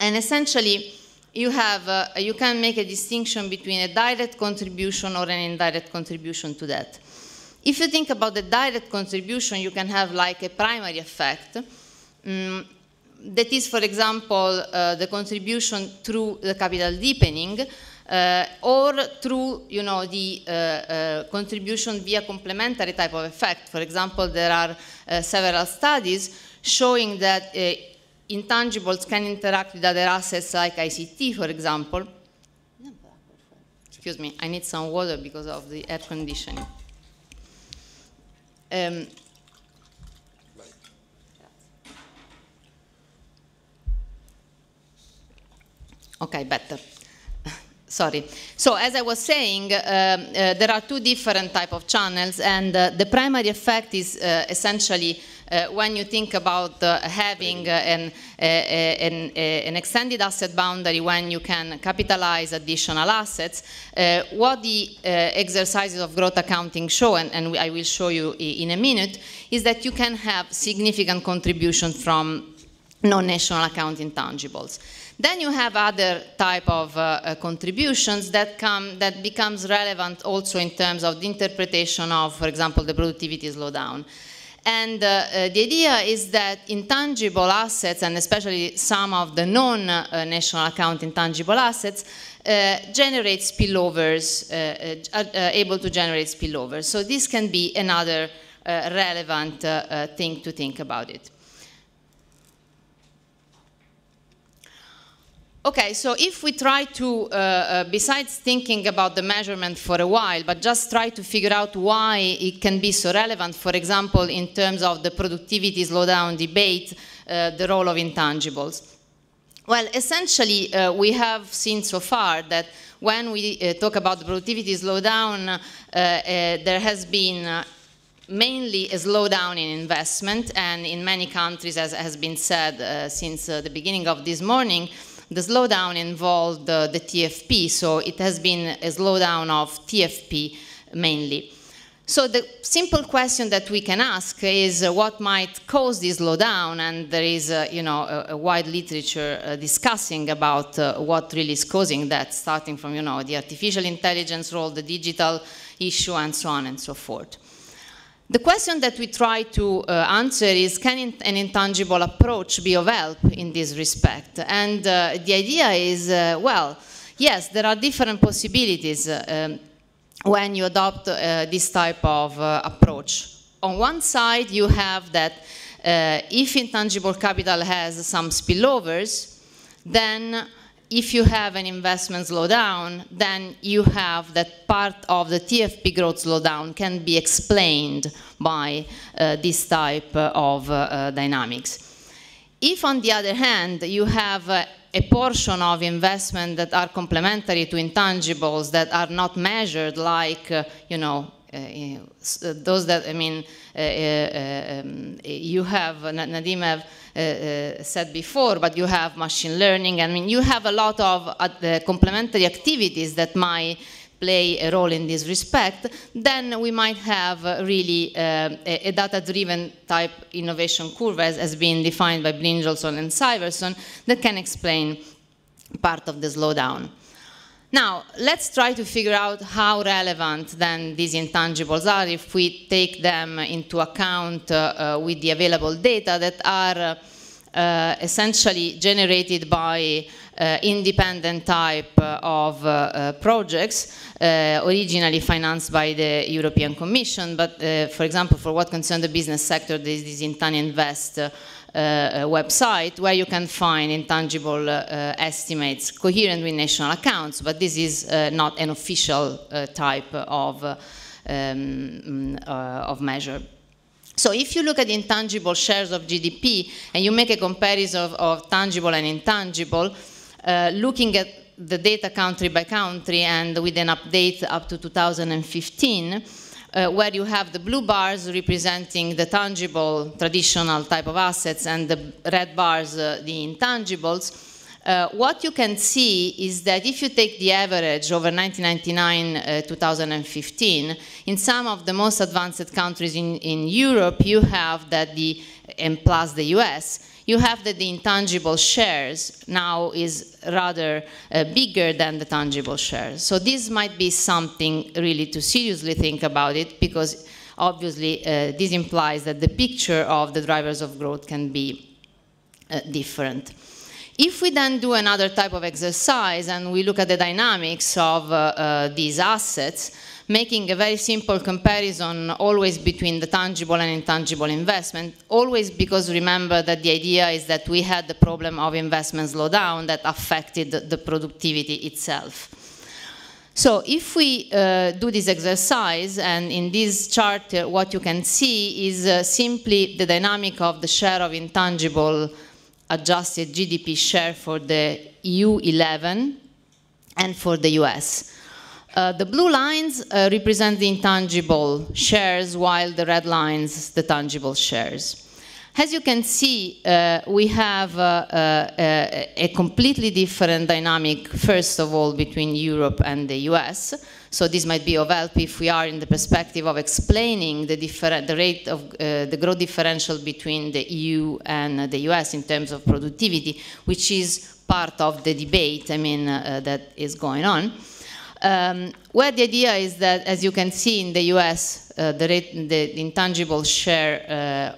and essentially you have a, you can make a distinction between a direct contribution or an indirect contribution to that. If you think about the direct contribution, you can have like a primary effect. Um, that is, for example, uh, the contribution through the capital deepening uh, or through, you know, the uh, uh contribution via complementary type of effect. For example, there are uh, several studies showing that uh, intangibles can interact with other assets like ICT, for example. Excuse me, I need some water because of the air conditioning. Um, okay, better. Sorry. So as I was saying, um, uh, there are two different type of channels, and uh, the primary effect is uh, essentially uh, when you think about uh, having uh, an, an, an, extended asset boundary when you can capitalize additional assets, what the exercises of growth accounting show, and, and I will show you in a minute, is that you can have significant contribution from non-national account intangibles. Then you have other type of uh, contributions that come that becomes relevant also in terms of the interpretation of, for example, the productivity slowdown. And uh, uh, the idea is that intangible assets, and especially some of the non-national uh, account intangible assets, uh, generate spillovers, uh, uh, able to generate spillovers. So this can be another relevant thing to think about it. Okay, so if we try to, uh, uh, besides thinking about the measurement for a while, but just try to figure out why it can be so relevant, for example, in terms of the productivity slowdown debate, uh, the role of intangibles. Well, essentially, uh, we have seen so far that when we uh, talk about the productivity slowdown, uh, there has been mainly a slowdown in investment, and in many countries, as has been said since the beginning of this morning, the slowdown involved uh, the TFP, so it has been a slowdown of TFP mainly. So the simple question that we can ask is uh, what might cause this slowdown, and there is, uh, you know, a, a wide literature uh, discussing about uh, what really is causing that, starting from, you know, the artificial intelligence role, the digital issue, and so on and so forth. The question that we try to uh, answer is can an intangible approach be of help in this respect? And uh, the idea is, uh, well, yes, there are different possibilities uh, um, when you adopt uh, this type of uh, approach. On one side, you have that if intangible capital has some spillovers, then if you have an investment slowdown, then you have that part of the TFP growth slowdown can be explained by uh, this type of uh, dynamics. If, on the other hand, you have uh, a portion of investment that are complementary to intangibles that are not measured, like, uh, you know, uh, uh, those that, I mean, um, you have, Nadim have uh, uh, said before, but you have machine learning. I mean, you have a lot of uh, complementary activities that might play a role in this respect, then we might have really uh, a, data-driven type innovation curve as, has been defined by Brinjolson and Syverson that can explain part of the slowdown. Now, let's try to figure out how relevant then these intangibles are if we take them into account uh, uh, with the available data that are uh, essentially generated by uh, independent type uh, of uh, projects originally financed by the European Commission, but for example, for what concerns the business sector, these intangibles. Invest uh, website where you can find intangible uh, estimates coherent with national accounts, but this is uh, not an official type of, um, of measure. So if you look at intangible shares of GDP and you make a comparison of, of tangible and intangible, uh, looking at the data country by country and with an update up to 2015, uh, where you have the blue bars representing the tangible traditional type of assets and the red bars uh, the intangibles. Uh, what you can see is that if you take the average over 1999-2015, uh, in some of the most advanced countries in, in Europe, you have that the, and plus the US, you have that the intangible shares now is rather uh, bigger than the tangible shares. So this might be something really to seriously think about it because obviously uh, this implies that the picture of the drivers of growth can be uh, different. If we then do another type of exercise and we look at the dynamics of uh, uh, these assets, making a very simple comparison always between the tangible and intangible investment, always because remember that the idea is that we had the problem of investment slowdown that affected the productivity itself. So if we uh, do this exercise, and in this chart uh, what you can see is uh, simply the dynamic of the share of intangible adjusted GDP share for the EU 11 and for the US. Uh, the blue lines uh, represent the intangible shares, while the red lines, the tangible shares. As you can see, uh, we have uh, uh, a completely different dynamic, first of all, between Europe and the US. So this might be of help if we are in the perspective of explaining the, the rate of the growth differential between the EU and the US in terms of productivity, which is part of the debate, I mean, that is going on. Um, where the idea is that, as you can see in the US, uh, the, the, intangible share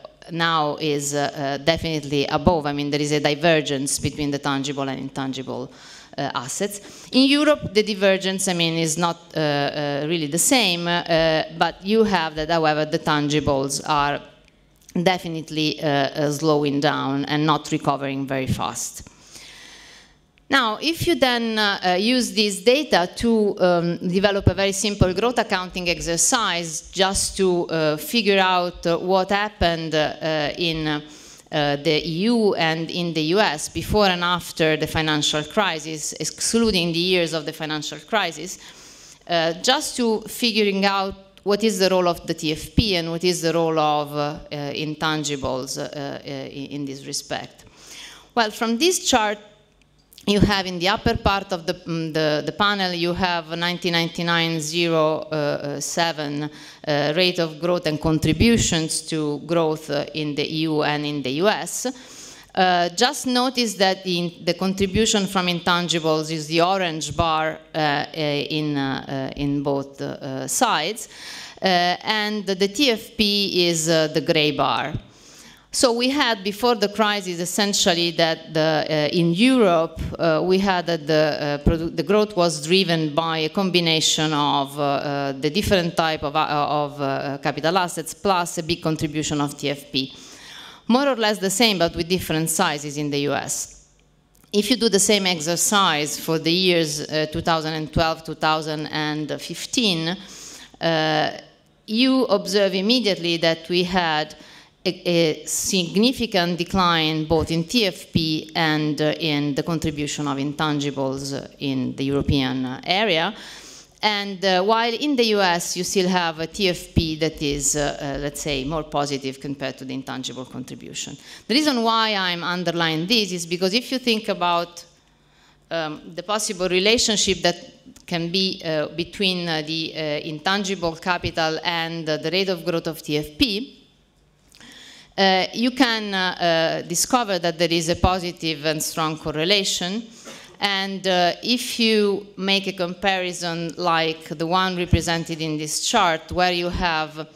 uh, now is uh, uh, definitely above. I mean, there is a divergence between the tangible and intangible uh, assets. In Europe, the divergence, I mean, is not uh, really the same, but you have that, however, the tangibles are definitely slowing down and not recovering very fast. Now, if you then uh, uh use these data to um, develop a very simple growth accounting exercise just to uh, figure out uh, what happened uh, uh, in the EU and in the US before and after the financial crisis, excluding the years of the financial crisis, just to figuring out what is the role of the TFP and what is the role of intangibles in this respect. Well, from this chart, you have in the upper part of the, mm, the, the panel, you have 1999-07 uh, uh, uh, rate of growth and contributions to growth uh, in the EU and in the US. Uh, just notice that the contribution from intangibles is the orange bar in, in both sides, and the TFP is the gray bar. So we had before the crisis essentially that the, uh, in Europe uh, we had that the, uh, the growth was driven by a combination of uh, uh, the different type of, uh, of capital assets plus a big contribution of TFP. More or less the same but with different sizes in the US. If you do the same exercise for the years 2012-2015, you observe immediately that we had a, a, significant decline both in TFP and uh, in the contribution of intangibles in the European area. And uh, while in the US you still have a TFP that is, uh, uh, let's say, more positive compared to the intangible contribution. The reason why I'm underlining this is because if you think about um, the possible relationship that can be between the intangible capital and the rate of growth of TFP, uh, you can uh, uh, discover that there is a positive and strong correlation. And uh, if you make a comparison like the one represented in this chart, where you have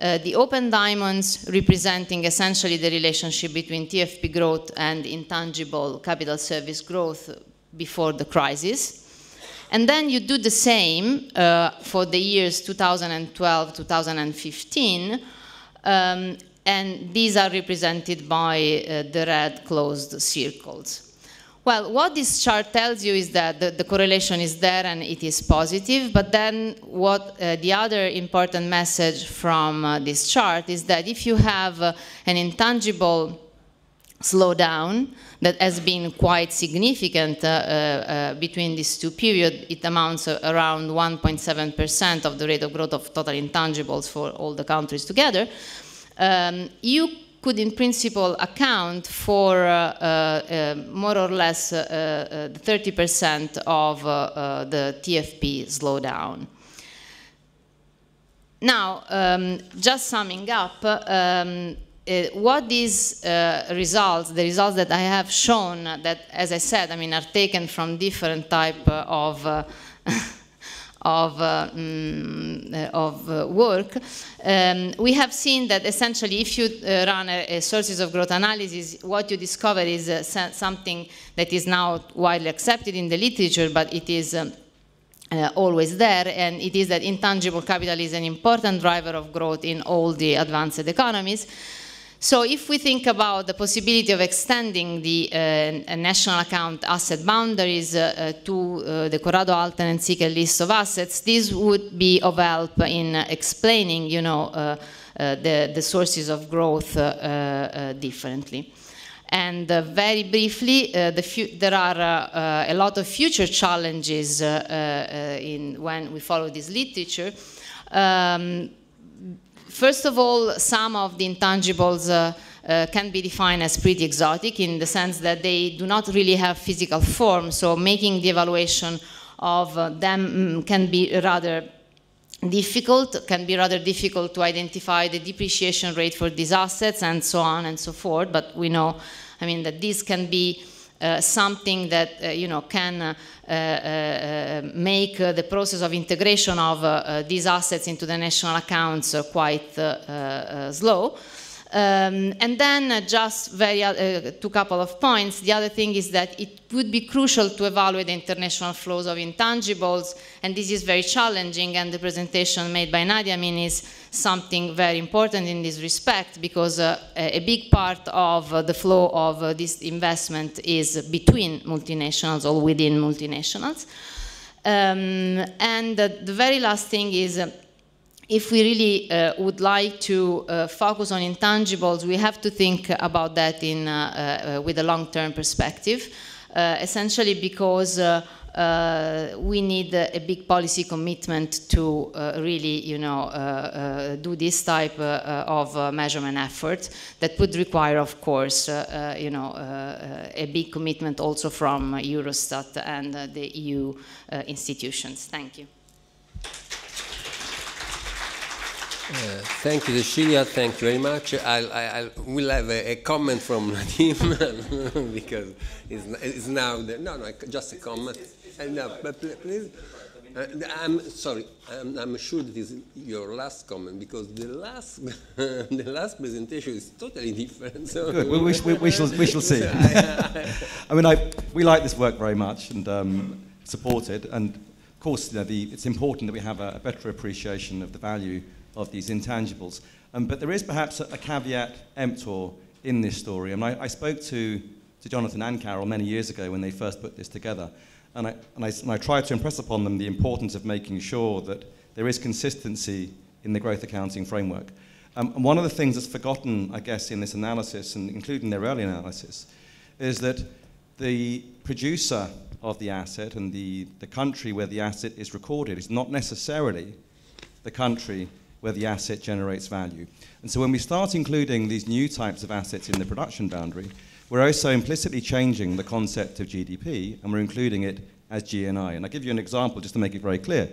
uh, the open diamonds representing essentially the relationship between TFP growth and intangible capital service growth before the crisis. And then you do the same uh, for the years 2012-2015, um, and these are represented by uh, the red closed circles. Well, what this chart tells you is that the, the correlation is there and it is positive, but then what uh, the other important message from uh, this chart is that if you have uh, an intangible slowdown that has been quite significant uh, uh, uh between these two periods. It amounts uh, around 1.7% of the rate of growth of total intangibles for all the countries together um, you could in principle account for uh, uh, uh more or less 30% uh, uh, of the TFP slowdown. Now, um, just summing up, um, uh, what these uh, results, the results that I have shown, that as I said, I mean, are taken from different type of uh, of, uh, mm, of uh, work, um, we have seen that essentially if you uh, run a, a, sources of growth analysis, what you discover is something that is now widely accepted in the literature, but it is um, uh, always there, and it is that intangible capital is an important driver of growth in all the advanced economies. So if we think about the possibility of extending the uh, national account asset boundaries uh, uh, to uh, the Corrado Alten and Sica list of assets, this would be of help in explaining, you know, uh, uh, the, the, sources of growth differently. And uh, very briefly, uh, the there are uh, a lot of future challenges in when we follow this literature. Um, First of all, some of the intangibles uh, uh, can be defined as pretty exotic in the sense that they do not really have physical form, so making the evaluation of uh, them mm, can be rather difficult, can be rather difficult to identify the depreciation rate for these assets and so on and so forth, but we know, I mean, that this can be uh, something that uh, you know can uh, uh, uh make the process of integration of these assets into the national accounts quite slow. Um, and then uh, just very, uh, two couple of points. The other thing is that it would be crucial to evaluate the international flows of intangibles, and this is very challenging, and the presentation made by Nadia Min is something very important in this respect, because uh, a big part of uh, the flow of uh, this investment is between multinationals or within multinationals. Um, and uh, the very last thing is if we really uh, would like to uh, focus on intangibles, we have to think about that in, uh, uh, uh with a long-term perspective, uh, essentially because we need a, big policy commitment to really, you know, do this type of measurement effort that would require, of course, you know, a big commitment also from Eurostat and the EU institutions. Thank you. Uh, thank you, Cecilia. Thank you very much. I'll, I'll will have a, a, comment from Nadim because it's, it's now no, no, just a comment. It's, it's, uh, no, but please. Uh, I'm sorry. I'm, I'm, sure this is your last comment because the last the last presentation is totally different. So Good. we, we, we, shall we shall see. I, I, mean, I, we like this work very much and um, support it. And of course, you know, the, it's important that we have a, a better appreciation of the value of these intangibles. Um, but there is perhaps a, a, caveat emptor in this story. And I, I, spoke to, to Jonathan and Carol many years ago when they first put this together. And I, and, I, and I tried to impress upon them the importance of making sure that there is consistency in the growth accounting framework. Um, and one of the things that's forgotten, I guess, in this analysis, and including their early analysis, is that the producer of the asset and the, the country where the asset is recorded is not necessarily the country where the asset generates value. And so when we start including these new types of assets in the production boundary, we're also implicitly changing the concept of GDP and we're including it as GNI. And I'll give you an example just to make it very clear.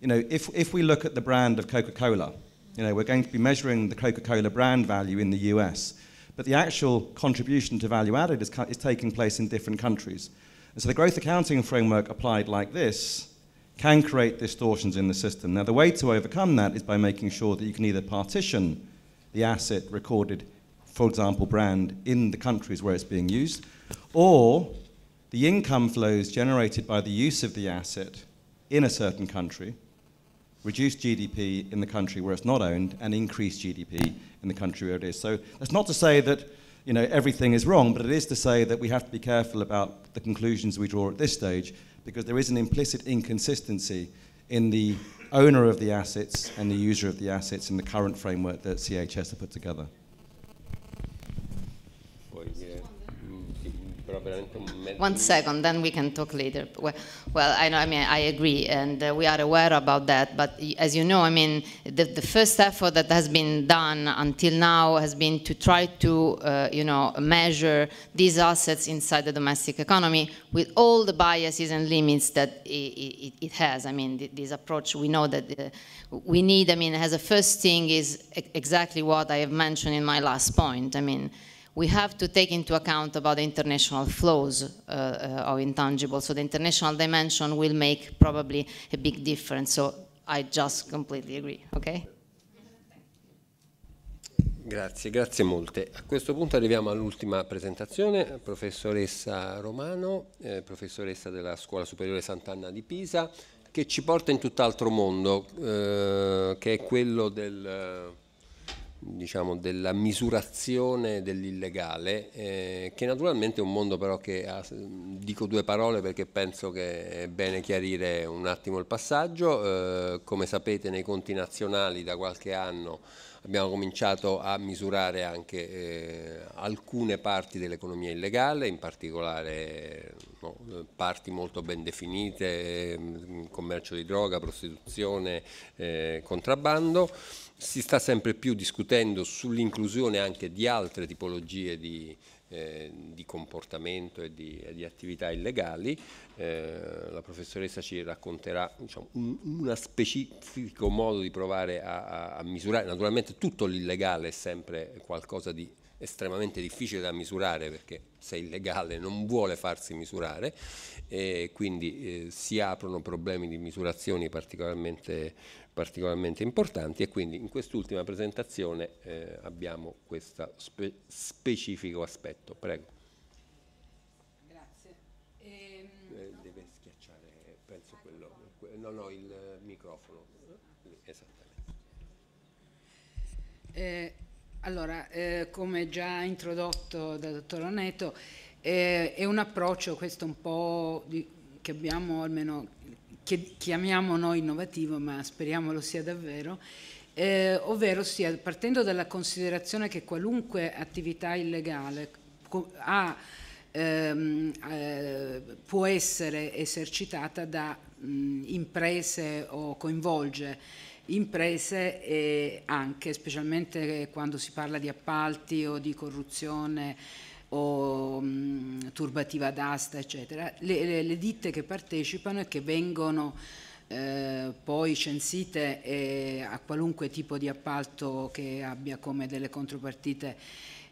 You know, if, if we look at the brand of Coca-Cola, you know, we're going to be measuring the Coca-Cola brand value in the US, but the actual contribution to value added is, is taking place in different countries. And so the growth accounting framework applied like this can create distortions in the system. Now, the way to overcome that is by making sure that you can either partition the asset recorded, for example, brand, in the countries where it's being used, or the income flows generated by the use of the asset in a certain country reduce GDP in the country where it's not owned and increase GDP in the country where it is. So that's not to say that you know, everything is wrong, but it is to say that we have to be careful about the conclusions we draw at this stage because there is an implicit inconsistency in the owner of the assets and the user of the assets in the current framework that CHS have put together. One second, then we can talk later. Well, I know, I mean, I agree, and uh, we are aware about that. But as you know, I mean, the, the, first effort that has been done until now has been to try to, uh, you know, measure these assets inside the domestic economy with all the biases and limits that it, it, it has. I mean, this approach, we know that uh, we need, I mean, as a first thing is exactly what I have mentioned in my last point. I mean, we have to take into account about the international flows uh, uh, of intangibles. So the international dimension will make probably a big difference. So I just completely agree, okay? Grazie, grazie molte. A questo punto arriviamo all'ultima presentazione, professoressa Romano, eh, professoressa della Scuola Superiore Sant'Anna di Pisa, che ci porta in tutt'altro mondo, eh, che è quello del diciamo, della misurazione dell'illegale, eh, che naturalmente è un mondo però che ha, dico due parole perché penso che è bene chiarire un attimo il passaggio, eh, come sapete nei conti nazionali da qualche anno abbiamo cominciato a misurare anche eh, alcune parti dell'economia illegale, in particolare no, parti molto ben definite, mm, commercio di droga, prostituzione, eh, contrabbando si sta sempre più discutendo sull'inclusione anche di altre tipologie di, eh, di comportamento e di, e di, attività illegali. Eh, la professoressa ci racconterà diciamo, un, uno specifico modo di provare a, a, a misurare. Naturalmente tutto l'illegale è sempre qualcosa di estremamente difficile da misurare perché se è illegale non vuole farsi misurare e quindi eh, si aprono problemi di misurazioni particolarmente particolarmente importanti e quindi in quest'ultima presentazione eh, abbiamo questo spe specifico aspetto. Prego. Grazie. Ehm, eh, no. Deve schiacciare, penso, quello, no, no, il microfono. Esattamente. Eh, allora, eh, come già introdotto dal dottor Oneto, eh, è un approccio questo un po' di, che abbiamo almeno che chiamiamo noi innovativo, ma speriamo lo sia davvero, eh, ovvero sia partendo dalla considerazione che qualunque attività illegale ha, ehm, eh, può essere esercitata da mh, imprese o coinvolge imprese e anche, specialmente eh, quando si parla di appalti o di corruzione o mh, mm, turbativa d'asta, eccetera, le, le, le, ditte che partecipano e che vengono eh, poi censite eh, a qualunque tipo di appalto che abbia come delle contropartite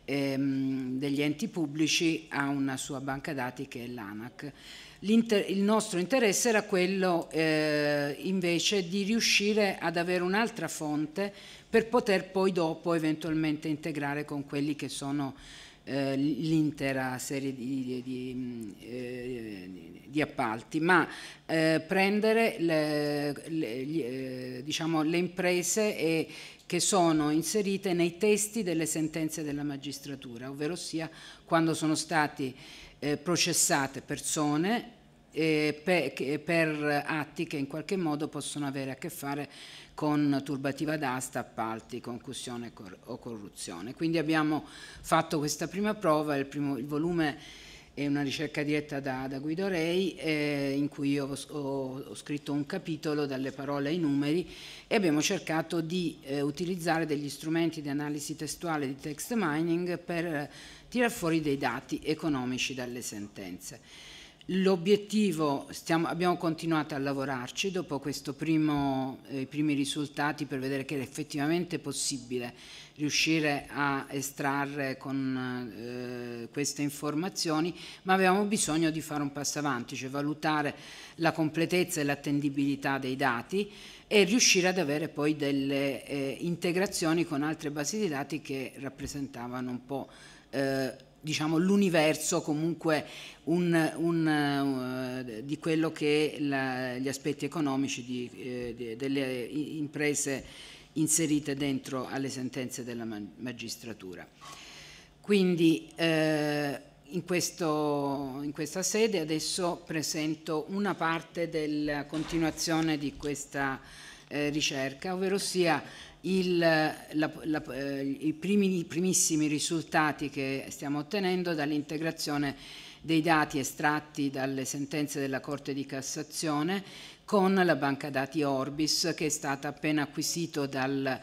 ehm, degli enti pubblici ha una sua banca dati che è l'ANAC. il nostro interesse era quello eh, invece di riuscire ad avere un'altra fonte per poter poi dopo eventualmente integrare con quelli che sono eh, l'intera serie di, di, di, eh, di, appalti, ma eh, prendere le, le, diciamo, le imprese e, che sono inserite nei testi delle sentenze della magistratura, ovvero sia quando sono state processate persone per, per atti che in qualche modo possono avere a che fare con con turbativa d'asta, appalti, concussione cor o corruzione. Quindi abbiamo fatto questa prima prova, il, primo, il volume è una ricerca diretta da, da Guido Rei eh, in cui io ho, ho, scritto un capitolo dalle parole ai numeri e abbiamo cercato di eh, utilizzare degli strumenti di analisi testuale di text mining per eh, tirar fuori dei dati economici dalle sentenze. L'obiettivo, abbiamo continuato a lavorarci dopo primo, eh, i primi risultati per vedere che era effettivamente possibile riuscire a estrarre con eh, queste informazioni, ma avevamo bisogno di fare un passo avanti, cioè valutare la completezza e l'attendibilità dei dati e riuscire ad avere poi delle eh, integrazioni con altre basi di dati che rappresentavano un po' eh, diciamo, l'universo comunque un, un, uh, di quello che la, gli aspetti economici di, eh, di, delle imprese inserite dentro alle sentenze della magistratura. Quindi eh, in, questo, in questa sede adesso presento una parte della continuazione di questa eh, ricerca, ovvero sia il, la, la, eh, i primi, primissimi risultati che stiamo ottenendo dall'integrazione dei dati estratti dalle sentenze della Corte di Cassazione con la banca dati Orbis che è stata appena acquisita dal,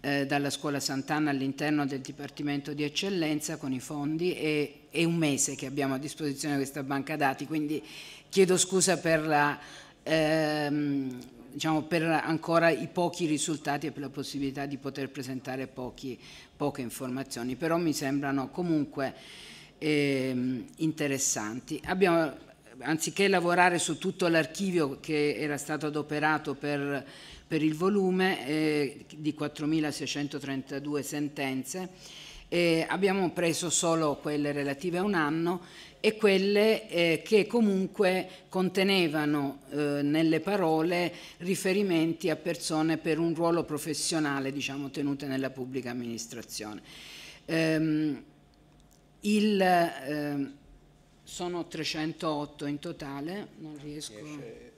eh, dalla Scuola Sant'Anna all'interno del Dipartimento di Eccellenza con i fondi e è un mese che abbiamo a disposizione questa banca dati, quindi chiedo scusa per la... Ehm, diciamo, per ancora i pochi risultati e per la possibilità di poter presentare pochi, poche informazioni, però mi sembrano comunque eh, interessanti. Abbiamo, anziché lavorare su tutto l'archivio che era stato adoperato per, per il volume eh, di 4.632 sentenze, eh, abbiamo preso solo quelle relative a un anno e quelle eh, che comunque contenevano eh, nelle parole riferimenti a persone per un ruolo professionale diciamo, tenute nella pubblica amministrazione. Ehm, il, eh, sono 308 in totale, non riesco... Riesce,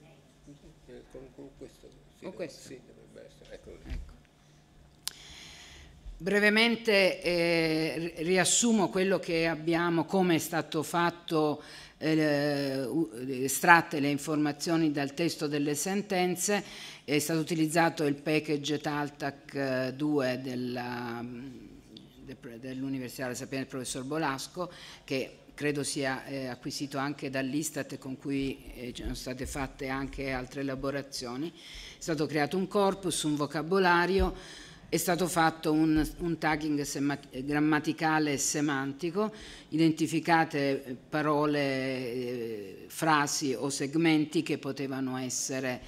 con, con questo, sì, con questo. Sì. Brevemente eh, riassumo quello che abbiamo, come è stato fatto, eh, estratte le informazioni dal testo delle sentenze, è stato utilizzato il package TALTAC 2 eh, dell'Università della Sapienza del professor Bolasco che credo sia eh, acquisito anche dall'Istat con cui eh, sono state fatte anche altre elaborazioni. È stato creato un corpus, un vocabolario, è stato fatto un, un tagging grammaticale e semantico, identificate eh, parole, eh, frasi o segmenti che potevano essere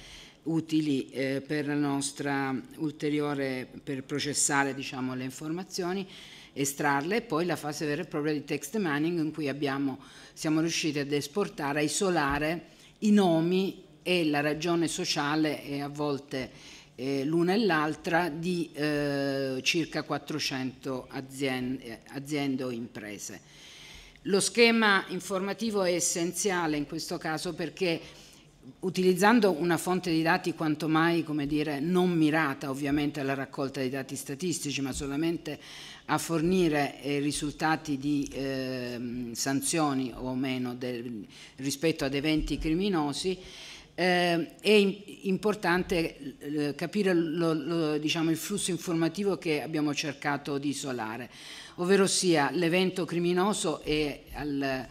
utili eh, per la nostra ulteriore, per processare diciamo, le informazioni estrarle e poi la fase vera e propria di text mining in cui abbiamo, siamo riusciti ad esportare, a isolare i nomi e la ragione sociale e a volte eh, l'una e l'altra di eh, circa 400 aziende, aziende o imprese. Lo schema informativo è essenziale in questo caso perché utilizzando una fonte di dati quanto mai dire, non mirata ovviamente alla raccolta dei dati statistici, ma solamente a fornire eh, risultati di eh, sanzioni o meno del, rispetto ad eventi criminosi, Ehm, eh, è importante capire lo, lo, diciamo, il flusso informativo che abbiamo cercato di isolare, ovvero sia l'evento criminoso è, al,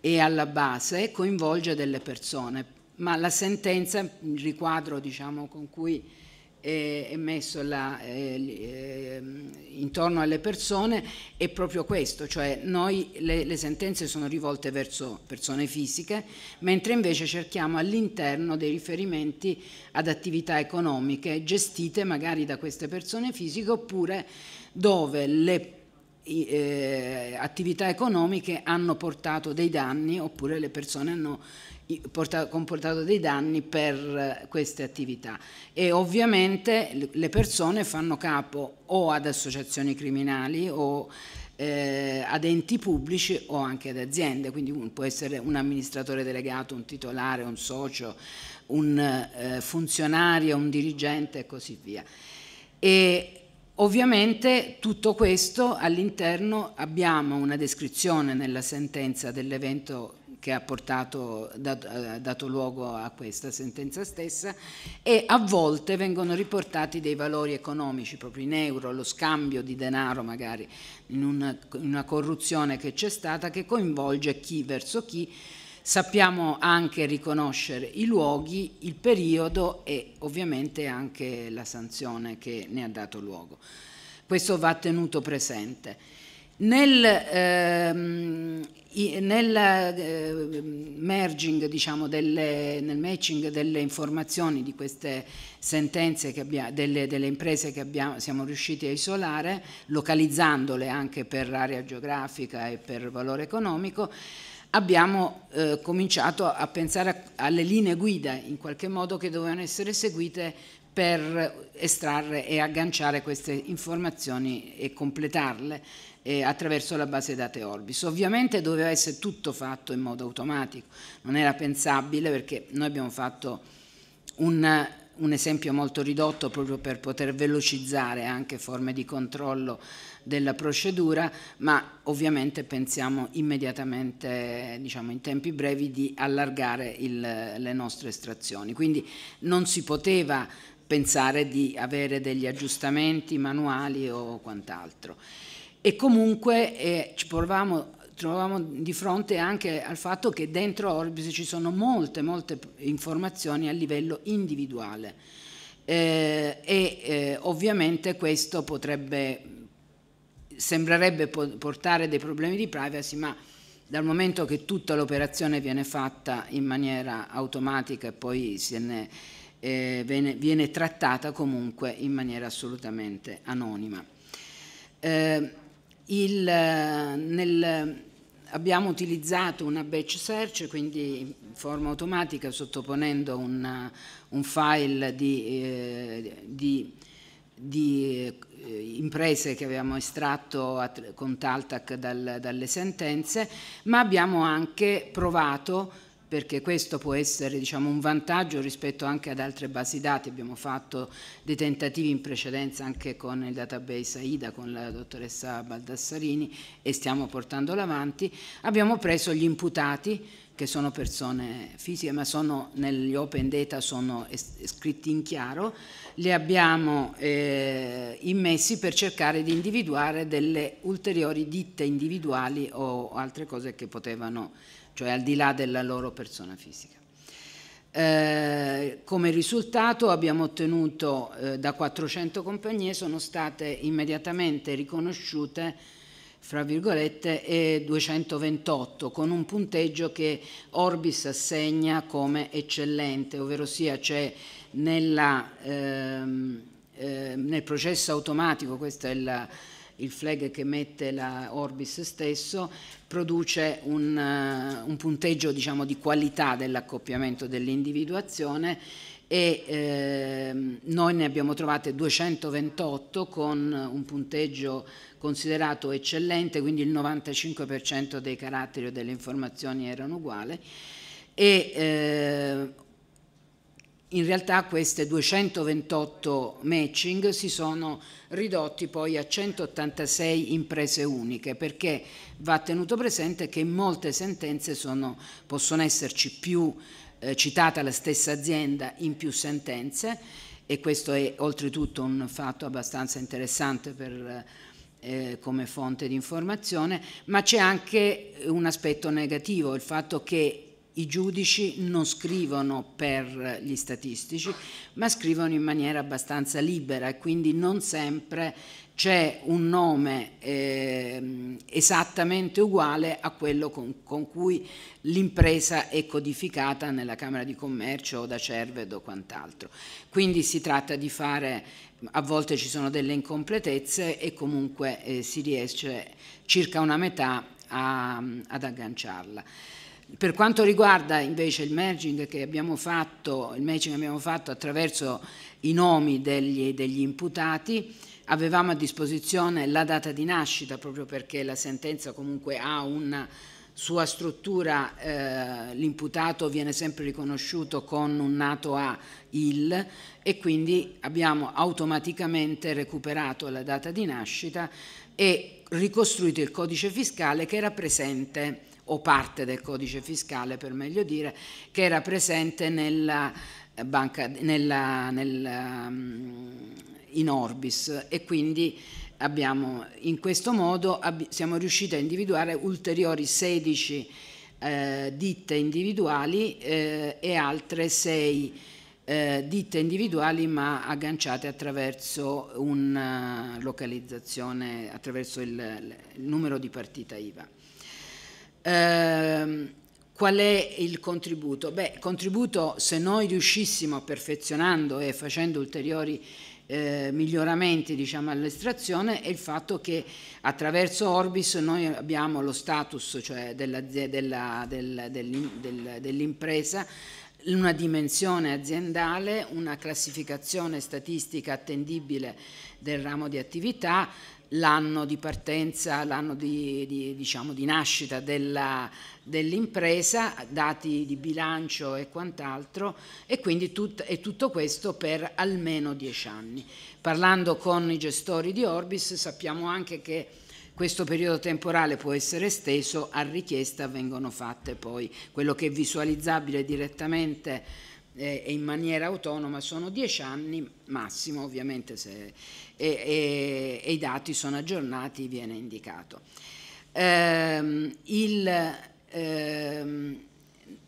è, alla base, e coinvolge delle persone, ma la sentenza, il riquadro diciamo, con cui è, è messo la, eh, intorno alle persone è proprio questo, cioè noi le, le sentenze sono rivolte verso persone fisiche, mentre invece cerchiamo all'interno dei riferimenti ad attività economiche gestite magari da queste persone fisiche oppure dove le eh, attività economiche hanno portato dei danni oppure le persone hanno portato, comportato dei danni per eh, queste attività e ovviamente le persone fanno capo o ad associazioni criminali o eh, ad enti pubblici o anche ad aziende, quindi può essere un amministratore delegato, un titolare, un socio, un eh, funzionario, un dirigente e così via. E Ovviamente tutto questo all'interno abbiamo una descrizione nella sentenza dell'evento che ha portato, dato luogo a questa sentenza stessa e a volte vengono riportati dei valori economici proprio in euro, lo scambio di denaro magari in una, in una corruzione che c'è stata che coinvolge chi verso chi Sappiamo anche riconoscere i luoghi, il periodo e ovviamente anche la sanzione che ne ha dato luogo. Questo va tenuto presente. Nel, ehm, nel eh, merging, diciamo, delle, nel matching delle informazioni di queste sentenze abbiamo, delle, delle, imprese che abbiamo, siamo riusciti a isolare, localizzandole anche per area geografica e per valore economico, abbiamo eh, cominciato a pensare a, alle linee guida in qualche modo che dovevano essere seguite per estrarre e agganciare queste informazioni e completarle eh, attraverso la base date Orbis. Ovviamente doveva essere tutto fatto in modo automatico, non era pensabile perché noi abbiamo fatto un, un esempio molto ridotto proprio per poter velocizzare anche forme di controllo della procedura, ma ovviamente pensiamo immediatamente, diciamo in tempi brevi, di allargare il, le nostre estrazioni. Quindi non si poteva pensare di avere degli aggiustamenti manuali o quant'altro. E comunque eh, ci provavamo trovavamo di fronte anche al fatto che dentro Orbis ci sono molte, molte informazioni a livello individuale eh, e eh, ovviamente questo potrebbe sembrerebbe portare dei problemi di privacy, ma dal momento che tutta l'operazione viene fatta in maniera automatica e poi ne, eh, viene, viene, trattata comunque in maniera assolutamente anonima. Eh, il, nel, abbiamo utilizzato una batch search, quindi in forma automatica, sottoponendo una, un file di, eh, di, di eh, imprese che avevamo estratto con Taltac dal, dalle sentenze, ma abbiamo anche provato perché questo può essere diciamo, un vantaggio rispetto anche ad altre basi dati, abbiamo fatto dei tentativi in precedenza anche con il database AIDA, con la dottoressa Baldassarini e stiamo portandolo avanti, abbiamo preso gli imputati che sono persone fisiche, ma sono negli open data sono scritti in chiaro, li abbiamo eh, immessi per cercare di individuare delle ulteriori ditte individuali o altre cose che potevano, cioè al di là della loro persona fisica. Eh, come risultato abbiamo ottenuto eh, da 400 compagnie sono state immediatamente riconosciute fra virgolette, e 228 con un punteggio che Orbis assegna come eccellente, ovvero sia c'è nella, ehm, eh, nel processo automatico, questo è la, il flag che mette la Orbis stesso, produce un, uh, un punteggio diciamo, di qualità dell'accoppiamento dell'individuazione e eh, noi ne abbiamo trovate 228 con un punteggio considerato eccellente, quindi il 95% dei caratteri o delle informazioni erano uguali e eh, in realtà queste 228 matching si sono ridotti poi a 186 imprese uniche perché va tenuto presente che in molte sentenze sono, possono esserci più eh, citata la stessa azienda in più sentenze e questo è oltretutto un fatto abbastanza interessante per eh, come fonte di informazione, ma c'è anche un aspetto negativo, il fatto che i giudici non scrivono per gli statistici, ma scrivono in maniera abbastanza libera e quindi non sempre c'è un nome eh, esattamente uguale a quello con, con cui l'impresa è codificata nella Camera di Commercio o da Cerved o quant'altro. Quindi si tratta di fare a volte ci sono delle incompletezze e comunque eh, si riesce circa una metà a, ad agganciarla. Per quanto riguarda invece il merging che abbiamo fatto, il matching che abbiamo fatto attraverso i nomi degli, degli imputati, avevamo a disposizione la data di nascita proprio perché la sentenza comunque ha una sua struttura eh, l'imputato viene sempre riconosciuto con un nato a il e quindi abbiamo automaticamente recuperato la data di nascita e ricostruito il codice fiscale che era presente o parte del codice fiscale per meglio dire che era presente nella eh, banca nella, nella, mm, in orbis e quindi abbiamo, in questo modo ab- siamo riusciti a individuare ulteriori 16 eh, ditte individuali eh, e altre 6 eh, ditte individuali ma agganciate attraverso una eh, localizzazione, attraverso il, il numero di partita IVA. Eh, Qual è il contributo? Beh, il contributo se noi riuscissimo, perfezionando e facendo ulteriori eh, miglioramenti diciamo, all'estrazione è il fatto che attraverso Orbis noi abbiamo lo status cioè della, della, della, dell'impresa una dimensione aziendale, una classificazione statistica attendibile del ramo di attività, l'anno di partenza, l'anno di, di, diciamo, di nascita dell'impresa, dati di bilancio e quant'altro, e quindi tut, e tutto questo per almeno dieci anni. Parlando con i gestori di Orbis sappiamo anche che questo periodo temporale può essere esteso, a richiesta vengono fatte poi quello che è visualizzabile direttamente e in maniera autonoma sono dieci anni massimo ovviamente se, e, e, e i dati sono aggiornati viene indicato. Ehm, il, ehm,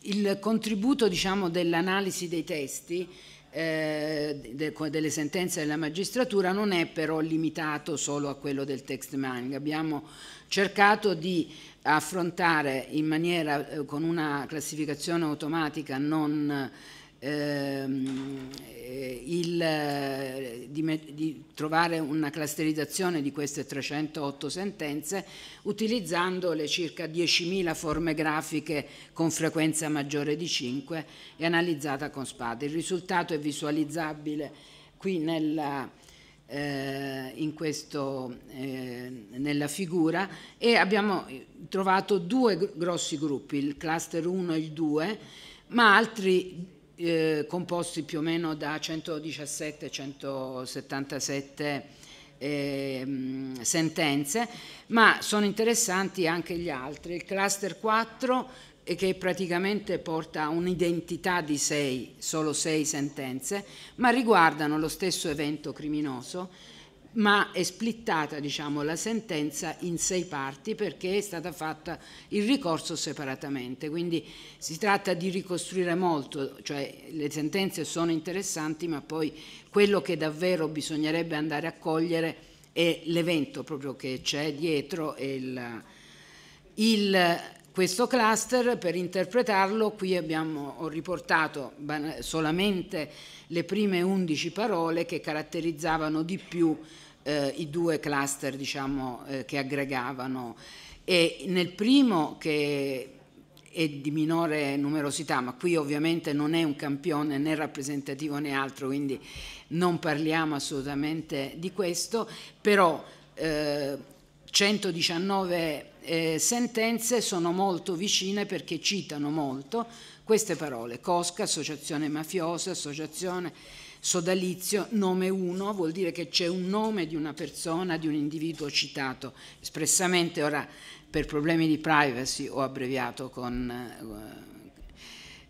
il, contributo diciamo, dell'analisi dei testi eh, de, delle sentenze della magistratura non è però limitato solo a quello del text mining. Abbiamo cercato di affrontare in maniera eh, con una classificazione automatica non ehm, eh, il, eh, di, di, trovare una clusterizzazione di queste 308 sentenze utilizzando le circa 10.000 forme grafiche con frequenza maggiore di 5 e analizzata con spade. Il risultato è visualizzabile qui nella, eh, in questo, eh, nella figura e abbiamo trovato due grossi gruppi, il cluster 1 e il 2, ma altri eh, composti più o meno da 117-177 eh, sentenze, ma sono interessanti anche gli altri. Il cluster 4 eh, che praticamente porta un'identità di sei, solo sei sentenze, ma riguardano lo stesso evento criminoso, ma è splittata diciamo, la sentenza in sei parti perché è stata fatta il ricorso separatamente, quindi si tratta di ricostruire molto, cioè le sentenze sono interessanti ma poi quello che davvero bisognerebbe andare a cogliere è l'evento proprio che c'è dietro e il, il questo cluster, per interpretarlo, qui abbiamo, ho riportato solamente le prime 11 parole che caratterizzavano di più eh, i due cluster diciamo, eh, che aggregavano. E nel primo, che è di minore numerosità, ma qui ovviamente non è un campione né rappresentativo né altro, quindi non parliamo assolutamente di questo, però eh, 119 eh, sentenze sono molto vicine perché citano molto queste parole, Cosca, associazione mafiosa, associazione sodalizio, nome 1, vuol dire che c'è un nome di una persona, di un individuo citato espressamente, ora per problemi di privacy ho abbreviato con... Eh,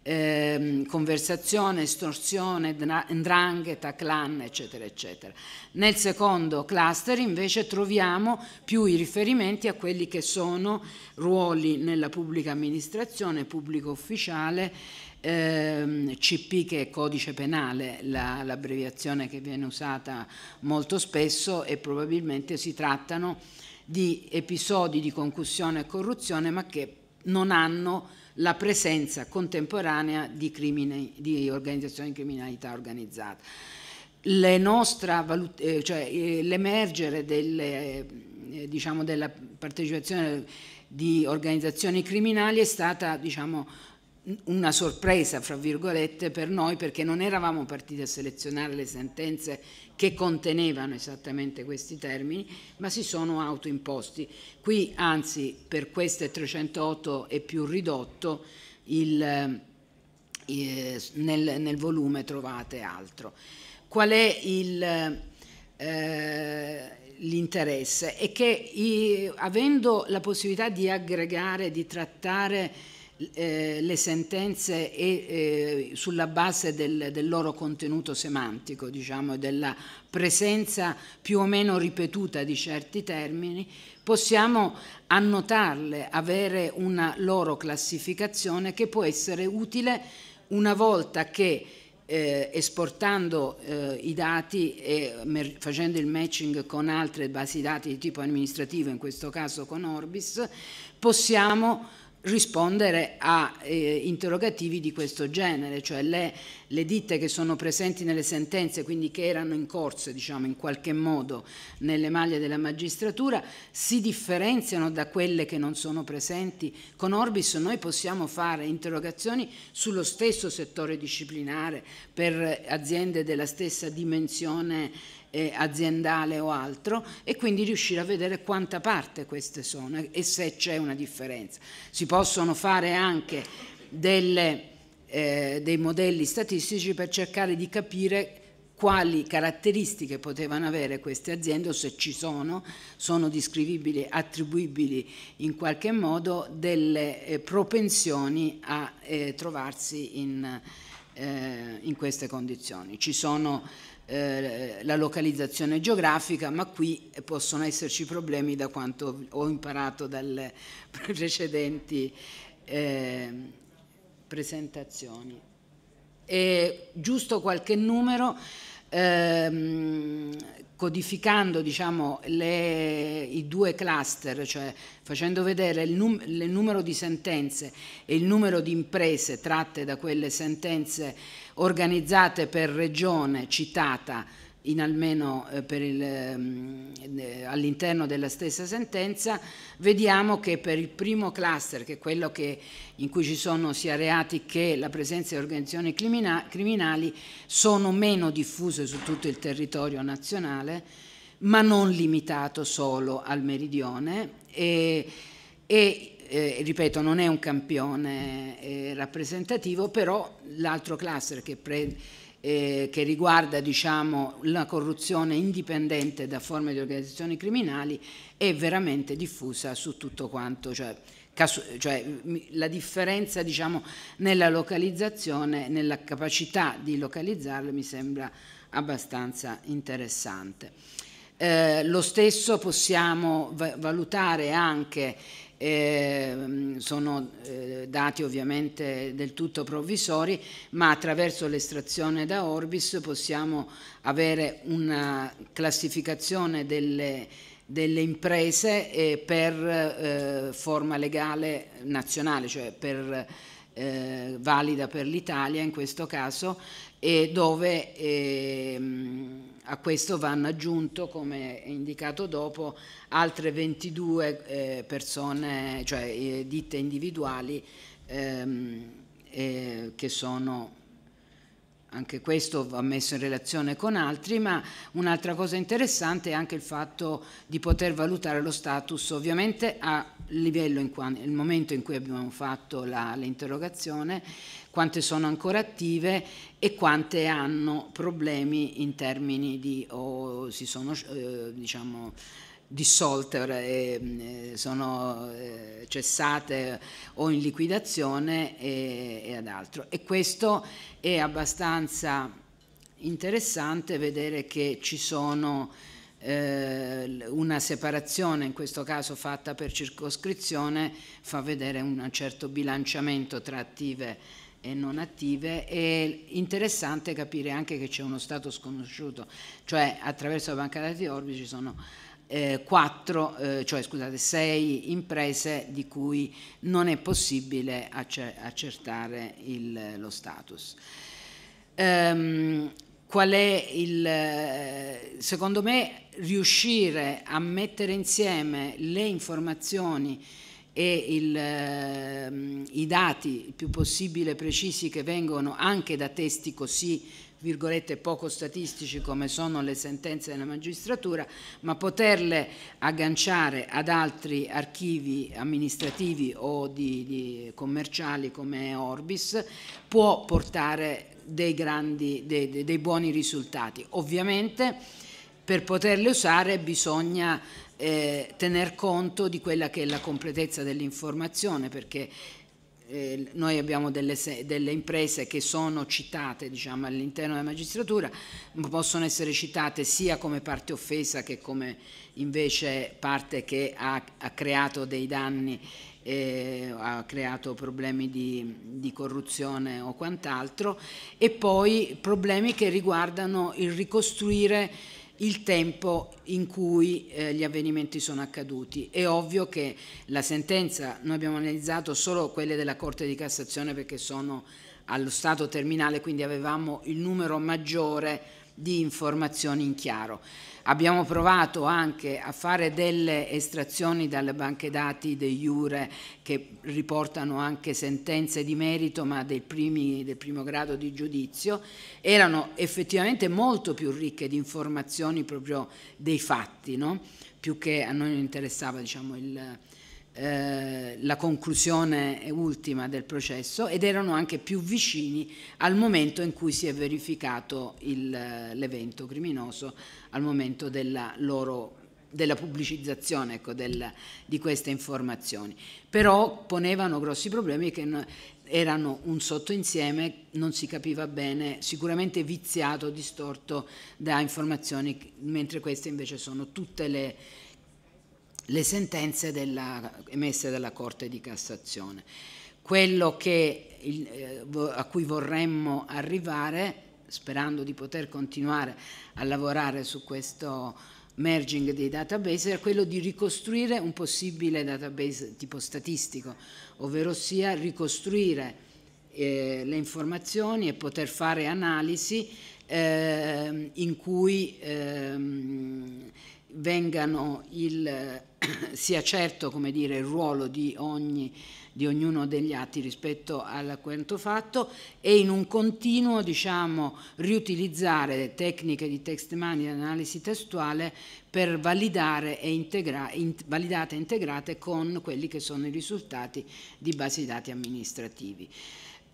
ehm, conversazione, estorsione, drangheta, clan, eccetera, eccetera. Nel secondo cluster invece troviamo più i riferimenti a quelli che sono ruoli nella pubblica amministrazione, pubblico ufficiale, ehm, CP che è codice penale, l'abbreviazione la, che viene usata molto spesso e probabilmente si trattano di episodi di concussione e corruzione ma che non hanno la presenza contemporanea di, crimine, di organizzazioni di criminalità organizzata. Valute, eh, cioè, eh, l'emergere delle, eh, diciamo, della partecipazione di organizzazioni criminali è stata diciamo, una sorpresa, fra virgolette, per noi perché non eravamo partiti a selezionare le sentenze che contenevano esattamente questi termini, ma si sono autoimposti. Qui, anzi, per queste 308 è più ridotto, il, il, eh, nel, nel, volume trovate altro. Qual è il... Eh, l'interesse è che i, avendo la possibilità di aggregare, di trattare eh, le sentenze e, eh, sulla base del, del, loro contenuto semantico, diciamo, della presenza più o meno ripetuta di certi termini, possiamo annotarle, avere una loro classificazione che può essere utile una volta che eh, esportando eh, i dati e facendo il matching con altre basi dati di tipo amministrativo, in questo caso con Orbis, possiamo rispondere a eh, interrogativi di questo genere, cioè le, le, ditte che sono presenti nelle sentenze, quindi che erano in corso, diciamo in qualche modo, nelle maglie della magistratura, si differenziano da quelle che non sono presenti. Con Orbis noi possiamo fare interrogazioni sullo stesso settore disciplinare per aziende della stessa dimensione eh, aziendale o altro e quindi riuscire a vedere quanta parte queste sono e se c'è una differenza. Si possono fare anche delle, eh, dei modelli statistici per cercare di capire quali caratteristiche potevano avere queste aziende o se ci sono, sono descrivibili, attribuibili in qualche modo delle eh, propensioni a eh, trovarsi in, eh, in, queste condizioni. Ci sono eh, la localizzazione geografica, ma qui possono esserci problemi da quanto ho imparato dalle precedenti eh, presentazioni. E giusto qualche numero ehm, codificando diciamo, le, i due cluster, cioè facendo vedere il, num il, numero di sentenze e il numero di imprese tratte da quelle sentenze organizzate per regione citata in almeno eh, ehm, eh, all'interno della stessa sentenza, vediamo che per il primo cluster, che è quello che, in cui ci sono sia reati che la presenza di organizzazioni criminali, sono meno diffuse su tutto il territorio nazionale, ma non limitato solo al meridione. E, e eh, ripeto, non è un campione eh, rappresentativo, però l'altro cluster che prende eh, che riguarda diciamo, la corruzione indipendente da forme di organizzazioni criminali è veramente diffusa su tutto quanto. Cioè, cioè la differenza diciamo, nella localizzazione, nella capacità di localizzarle mi sembra abbastanza interessante. Eh, lo stesso possiamo valutare anche eh, sono eh, dati ovviamente del tutto provvisori, ma attraverso l'estrazione da Orbis possiamo avere una classificazione delle, delle imprese eh, per eh, forma legale nazionale, cioè per eh, valida per l'Italia in questo caso e dove eh, a questo vanno aggiunto, come indicato dopo, altre 22 eh, persone, cioè eh, ditte individuali ehm, eh, che sono anche questo va messo in relazione con altri, ma un'altra cosa interessante è anche il fatto di poter valutare lo status ovviamente a livello, quando, il momento in cui abbiamo fatto l'interrogazione, quante sono ancora attive e quante hanno problemi in termini di o si sono eh, diciamo, dissolte, eh, eh, sono eh, cessate o in liquidazione e, e ad altro. E questo è abbastanza interessante vedere che ci sono eh, una separazione, in questo caso fatta per circoscrizione, fa vedere un certo bilanciamento tra attive e non attive e interessante capire anche che c'è uno stato sconosciuto, cioè attraverso la banca dati Orbi ci sono eh, quattro, eh, cioè scusate, sei imprese di cui non è possibile accertare il, lo status. Ehm, qual è il... Eh, secondo me riuscire a mettere insieme le informazioni e il, eh, i dati il più possibile precisi che vengono anche da testi così virgolette poco statistici come sono le sentenze della magistratura, ma poterle agganciare ad altri archivi amministrativi o di, di commerciali come Orbis può portare dei, grandi, dei, dei buoni risultati. Ovviamente per poterle usare bisogna eh, tener conto di quella che è la completezza dell'informazione perché eh, noi abbiamo delle, delle, imprese che sono citate diciamo, all'interno della magistratura, possono essere citate sia come parte offesa che come invece parte che ha, ha creato dei danni eh, ha creato problemi di, di corruzione o quant'altro, e poi problemi che riguardano il ricostruire il tempo in cui eh, gli avvenimenti sono accaduti. È ovvio che la sentenza, noi abbiamo analizzato solo quelle della Corte di Cassazione perché sono allo stato terminale, quindi avevamo il numero maggiore di informazioni in chiaro. Abbiamo provato anche a fare delle estrazioni dalle banche dati dei Jure che riportano anche sentenze di merito ma del, primi, del primo grado di giudizio, erano effettivamente molto più ricche di informazioni proprio dei fatti, no? più che a noi interessava diciamo, il, eh, la conclusione ultima del processo ed erano anche più vicini al momento in cui si è verificato eh, l'evento criminoso, al momento della, loro, della pubblicizzazione ecco, del, di queste informazioni. Però ponevano grossi problemi che erano un sottoinsieme, non si capiva bene, sicuramente viziato, distorto da informazioni, mentre queste invece sono tutte le le sentenze della, emesse dalla Corte di Cassazione. Quello che, il, eh, a cui vorremmo arrivare, sperando di poter continuare a lavorare su questo merging dei database, è quello di ricostruire un possibile database tipo statistico, ovvero sia ricostruire eh, le informazioni e poter fare analisi eh, in cui ehm, vengano il, sia certo come dire, il ruolo di, ogni, di ognuno degli atti rispetto a quanto fatto e in un continuo diciamo, riutilizzare tecniche di text mining e analisi testuale per validare e integra- in, validate e integrate con quelli che sono i risultati di basi dati amministrativi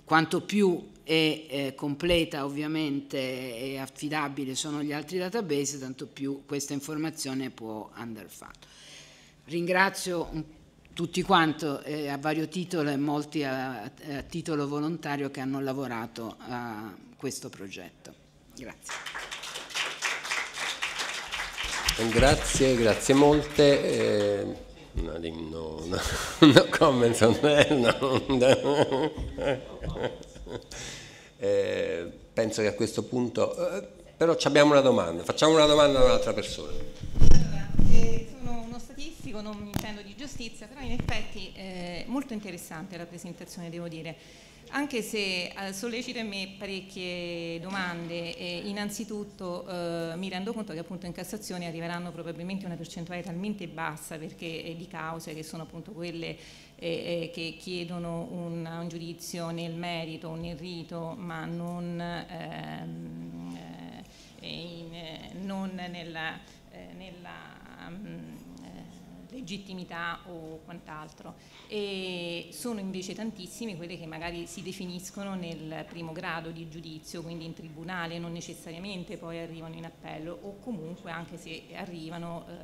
quanto più è eh, completa ovviamente e affidabile sono gli altri database, tanto più questa informazione può andare fatta. Ringrazio tutti quanto eh, a vario titolo e molti a, a, titolo volontario che hanno lavorato a questo progetto. Grazie. Grazie, grazie molte. Eh, no, no, no, no comments on that. No, no. Eh, penso che a questo punto... Eh, però abbiamo una domanda, facciamo una domanda ad un'altra persona dico non mi intendo di giustizia, però in effetti eh, molto interessante la presentazione, devo dire, anche se eh, sollecita in me parecchie domande. Eh, innanzitutto mi rendo conto che appunto in Cassazione arriveranno probabilmente una percentuale talmente bassa perché di cause che sono appunto quelle eh, eh, che chiedono un, un, giudizio nel merito, nel rito, ma non, ehm, eh, in, non nella... nella mh, mm, legittimità o quant'altro e sono invece tantissimi quelli che magari si definiscono nel primo grado di giudizio, quindi in tribunale, non necessariamente poi arrivano in appello o comunque anche se arrivano eh,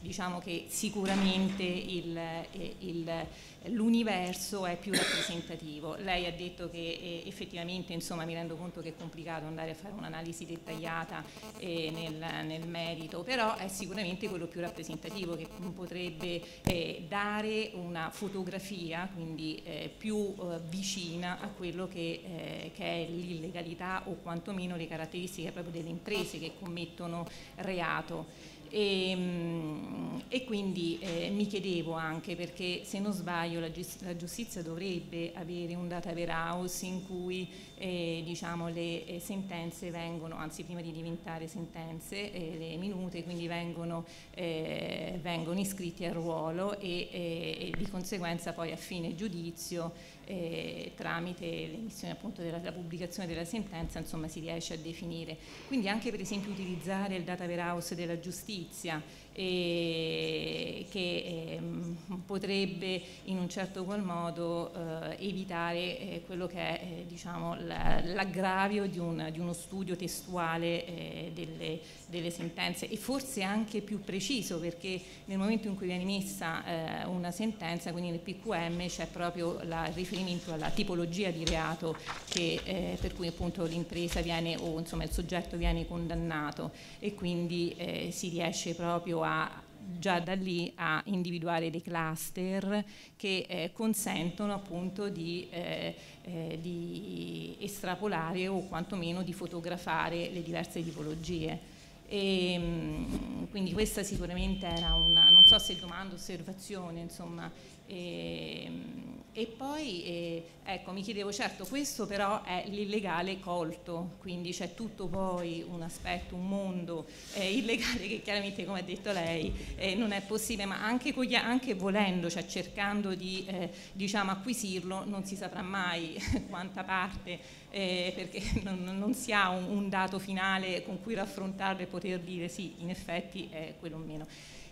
diciamo che sicuramente eh, l'universo è più rappresentativo. Lei ha detto che eh, effettivamente insomma mi rendo conto che è complicato andare a fare un'analisi dettagliata eh, nel, nel merito, però è sicuramente quello più rappresentativo che potrebbe potrebbe eh, dare una fotografia quindi eh, più eh, vicina a quello che, eh, che è l'illegalità o quantomeno le caratteristiche proprio delle imprese che commettono reato. E, ehm, e quindi eh, mi chiedevo anche perché se non sbaglio la, la, giustizia dovrebbe avere un data warehouse in cui eh, diciamo, le eh, sentenze vengono, anzi prima di diventare sentenze, eh, le minute quindi vengono, eh, vengono iscritte al ruolo e, eh, e, di conseguenza poi a fine giudizio eh, tramite l'emissione appunto della, della, pubblicazione della sentenza insomma si riesce a definire. Quindi anche per esempio utilizzare il data warehouse della giustizia eh, che ehm, potrebbe in un certo qual modo eh, evitare eh, quello che è eh, diciamo, l'aggravio di, uno studio testuale delle, sentenze e forse anche più preciso perché nel momento in cui viene messa una sentenza, quindi nel PQM c'è proprio il riferimento alla tipologia di reato che, per cui appunto l'impresa viene o insomma il soggetto viene condannato e quindi si riesce proprio a a già da lì a individuare dei cluster che eh, consentono appunto di, eh, eh, di, estrapolare o quantomeno di fotografare le diverse tipologie. E, ehm, quindi questa sicuramente era una, non so se domanda, osservazione, insomma, e, ehm, e poi, eh, ecco, mi chiedevo, certo, questo però è l'illegale colto, quindi c'è tutto poi un aspetto, un mondo eh, illegale che chiaramente, come ha detto lei, eh, non è possibile, ma anche, anche volendo, cioè cercando di eh, diciamo, acquisirlo, non si saprà mai quanta parte, eh, perché non, non, si ha un, un, dato finale con cui raffrontarlo e poter dire sì, in effetti è quello o meno.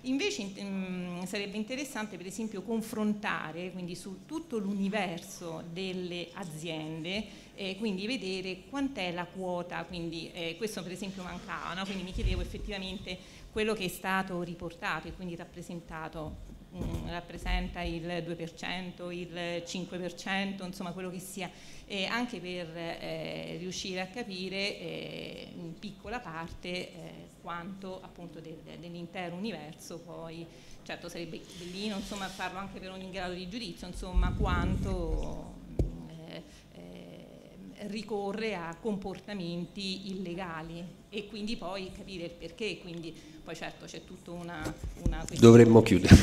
Invece mh, sarebbe interessante per esempio confrontare quindi, su tutto l'universo delle aziende e eh, quindi vedere quant'è la quota, quindi, eh, questo per esempio mancava, no? quindi mi chiedevo effettivamente quello che è stato riportato e quindi rappresentato Mm, rappresenta il 2%, il 5%, insomma quello che sia, e anche per eh, riuscire a capire eh, in piccola parte eh, quanto appunto del, dell'intero universo poi, certo sarebbe bellino insomma farlo anche per ogni grado di giudizio, insomma quanto ricorre a comportamenti illegali e quindi poi capire il perché, quindi poi certo c'è tutta una... una Dovremmo chiudere.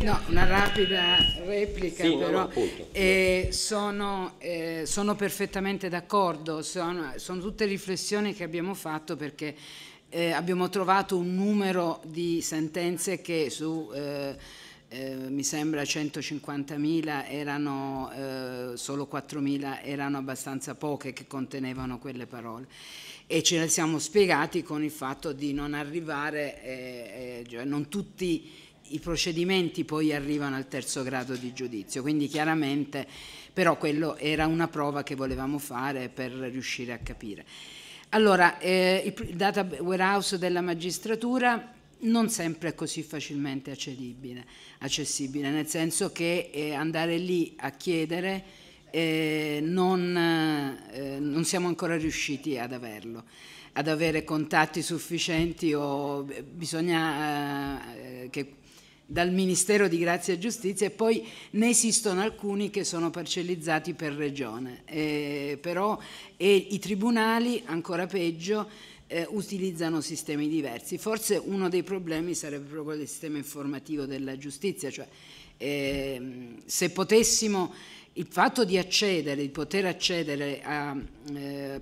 No, una rapida replica sì, però. No, eh, sono, eh, sono, perfettamente d'accordo, sono, sono tutte riflessioni che abbiamo fatto perché... Eh, abbiamo trovato un numero di sentenze che su eh, eh, mi sembra 150.000 erano, eh, solo 4.000 erano abbastanza poche che contenevano quelle parole e ce le siamo spiegati con il fatto di non arrivare, eh, eh, cioè non tutti i procedimenti poi arrivano al terzo grado di giudizio, quindi chiaramente però quello era una prova che volevamo fare per riuscire a capire. Allora, eh, il data warehouse della magistratura non sempre è così facilmente accessibile, nel senso che eh, andare lì a chiedere eh, non, eh, non, siamo ancora riusciti ad averlo, ad avere contatti sufficienti o eh, bisogna eh, che dal Ministero di Grazia e Giustizia e poi ne esistono alcuni che sono parcellizzati per regione, eh, però e i tribunali, ancora peggio, eh, utilizzano sistemi diversi. Forse uno dei problemi sarebbe proprio il sistema informativo della giustizia, cioè eh, se potessimo il fatto di accedere, di poter accedere a, eh,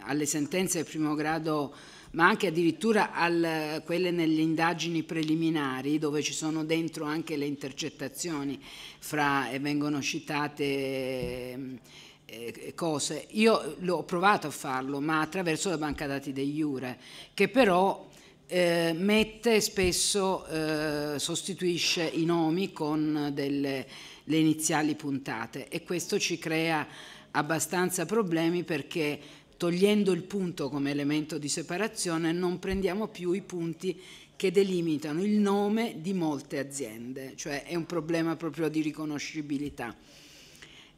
alle sentenze del primo grado, ma anche addirittura a quelle nelle indagini preliminari, dove ci sono dentro anche le intercettazioni fra, e vengono citate. Ehm, eh, cose. Io eh, l'ho provato a farlo, ma attraverso la banca dati degli URE, che però eh, mette spesso, eh, sostituisce i nomi con delle, le iniziali puntate e questo ci crea abbastanza problemi perché togliendo il punto come elemento di separazione non prendiamo più i punti che delimitano il nome di molte aziende, cioè è un problema proprio di riconoscibilità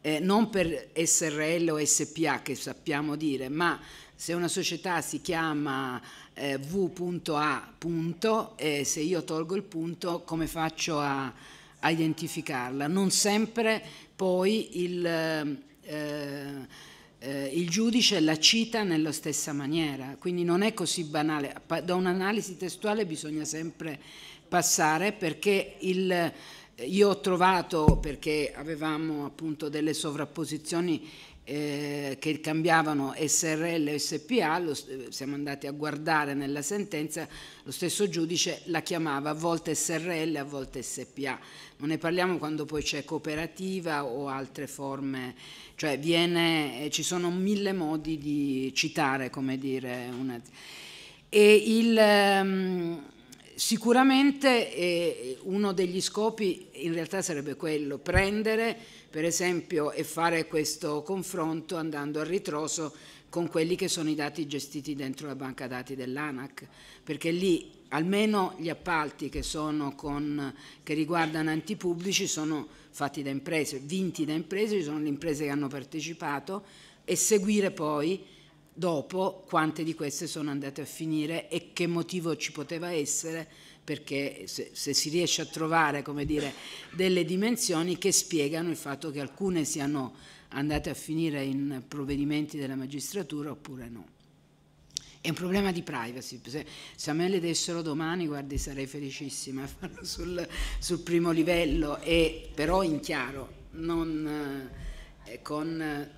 eh, non per SRL o SPA che sappiamo dire, ma se una società si chiama eh, V.A. e eh, se io tolgo il punto come faccio a, a identificarla? Non sempre poi il, eh, eh il giudice la cita nella stessa maniera, quindi non è così banale. Da un'analisi testuale bisogna sempre passare perché il io ho trovato, perché avevamo appunto delle sovrapposizioni eh, che cambiavano SRL e SPA, lo, siamo andati a guardare nella sentenza, lo stesso giudice la chiamava a volte SRL, a volte SPA. Non ne parliamo quando poi c'è cooperativa o altre forme, cioè viene, eh, ci sono mille modi di citare, come dire, una... E il... Um, Sicuramente eh, uno degli scopi in realtà sarebbe quello, prendere per esempio e fare questo confronto andando a ritroso con quelli che sono i dati gestiti dentro la banca dati dell'ANAC, perché lì almeno gli appalti che, con, che riguardano enti pubblici sono fatti da imprese, vinti da imprese, ci sono le imprese che hanno partecipato e seguire poi dopo quante di queste sono andate a finire e che motivo ci poteva essere perché se, se si riesce a trovare come dire, delle dimensioni che spiegano il fatto che alcune siano andate a finire in provvedimenti della magistratura oppure no. È un problema di privacy, se, se a me le dessero domani, guardi, sarei felicissima a farlo sul, sul primo livello, e, però in chiaro, non eh, con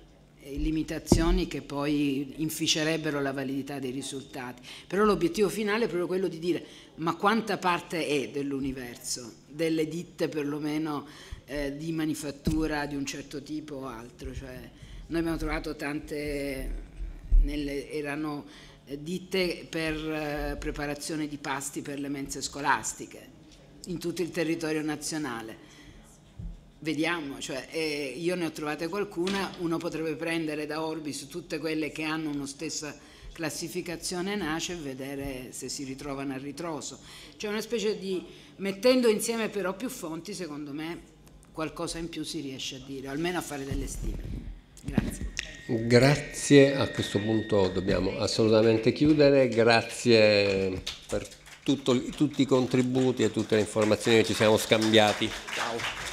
eh, limitazioni che poi inficerebbero la validità dei risultati. Però l'obiettivo finale è proprio quello di dire ma quanta parte è dell'universo, delle ditte perlomeno eh, di manifattura di un certo tipo o altro. Cioè, noi abbiamo trovato tante, nelle, erano eh, ditte per eh, preparazione di pasti per le mense scolastiche in tutto il territorio nazionale Vediamo, cioè, eh, io ne ho trovate qualcuna, uno potrebbe prendere da Orbis tutte quelle che hanno una stessa classificazione nace e vedere se si ritrovano a ritroso. C'è una specie di, mettendo insieme però più fonti, secondo me qualcosa in più si riesce a dire, almeno a fare delle stime. Grazie. Grazie, a questo punto dobbiamo assolutamente chiudere, grazie per tutto, tutti i contributi e tutte le informazioni che ci siamo scambiati. Ciao.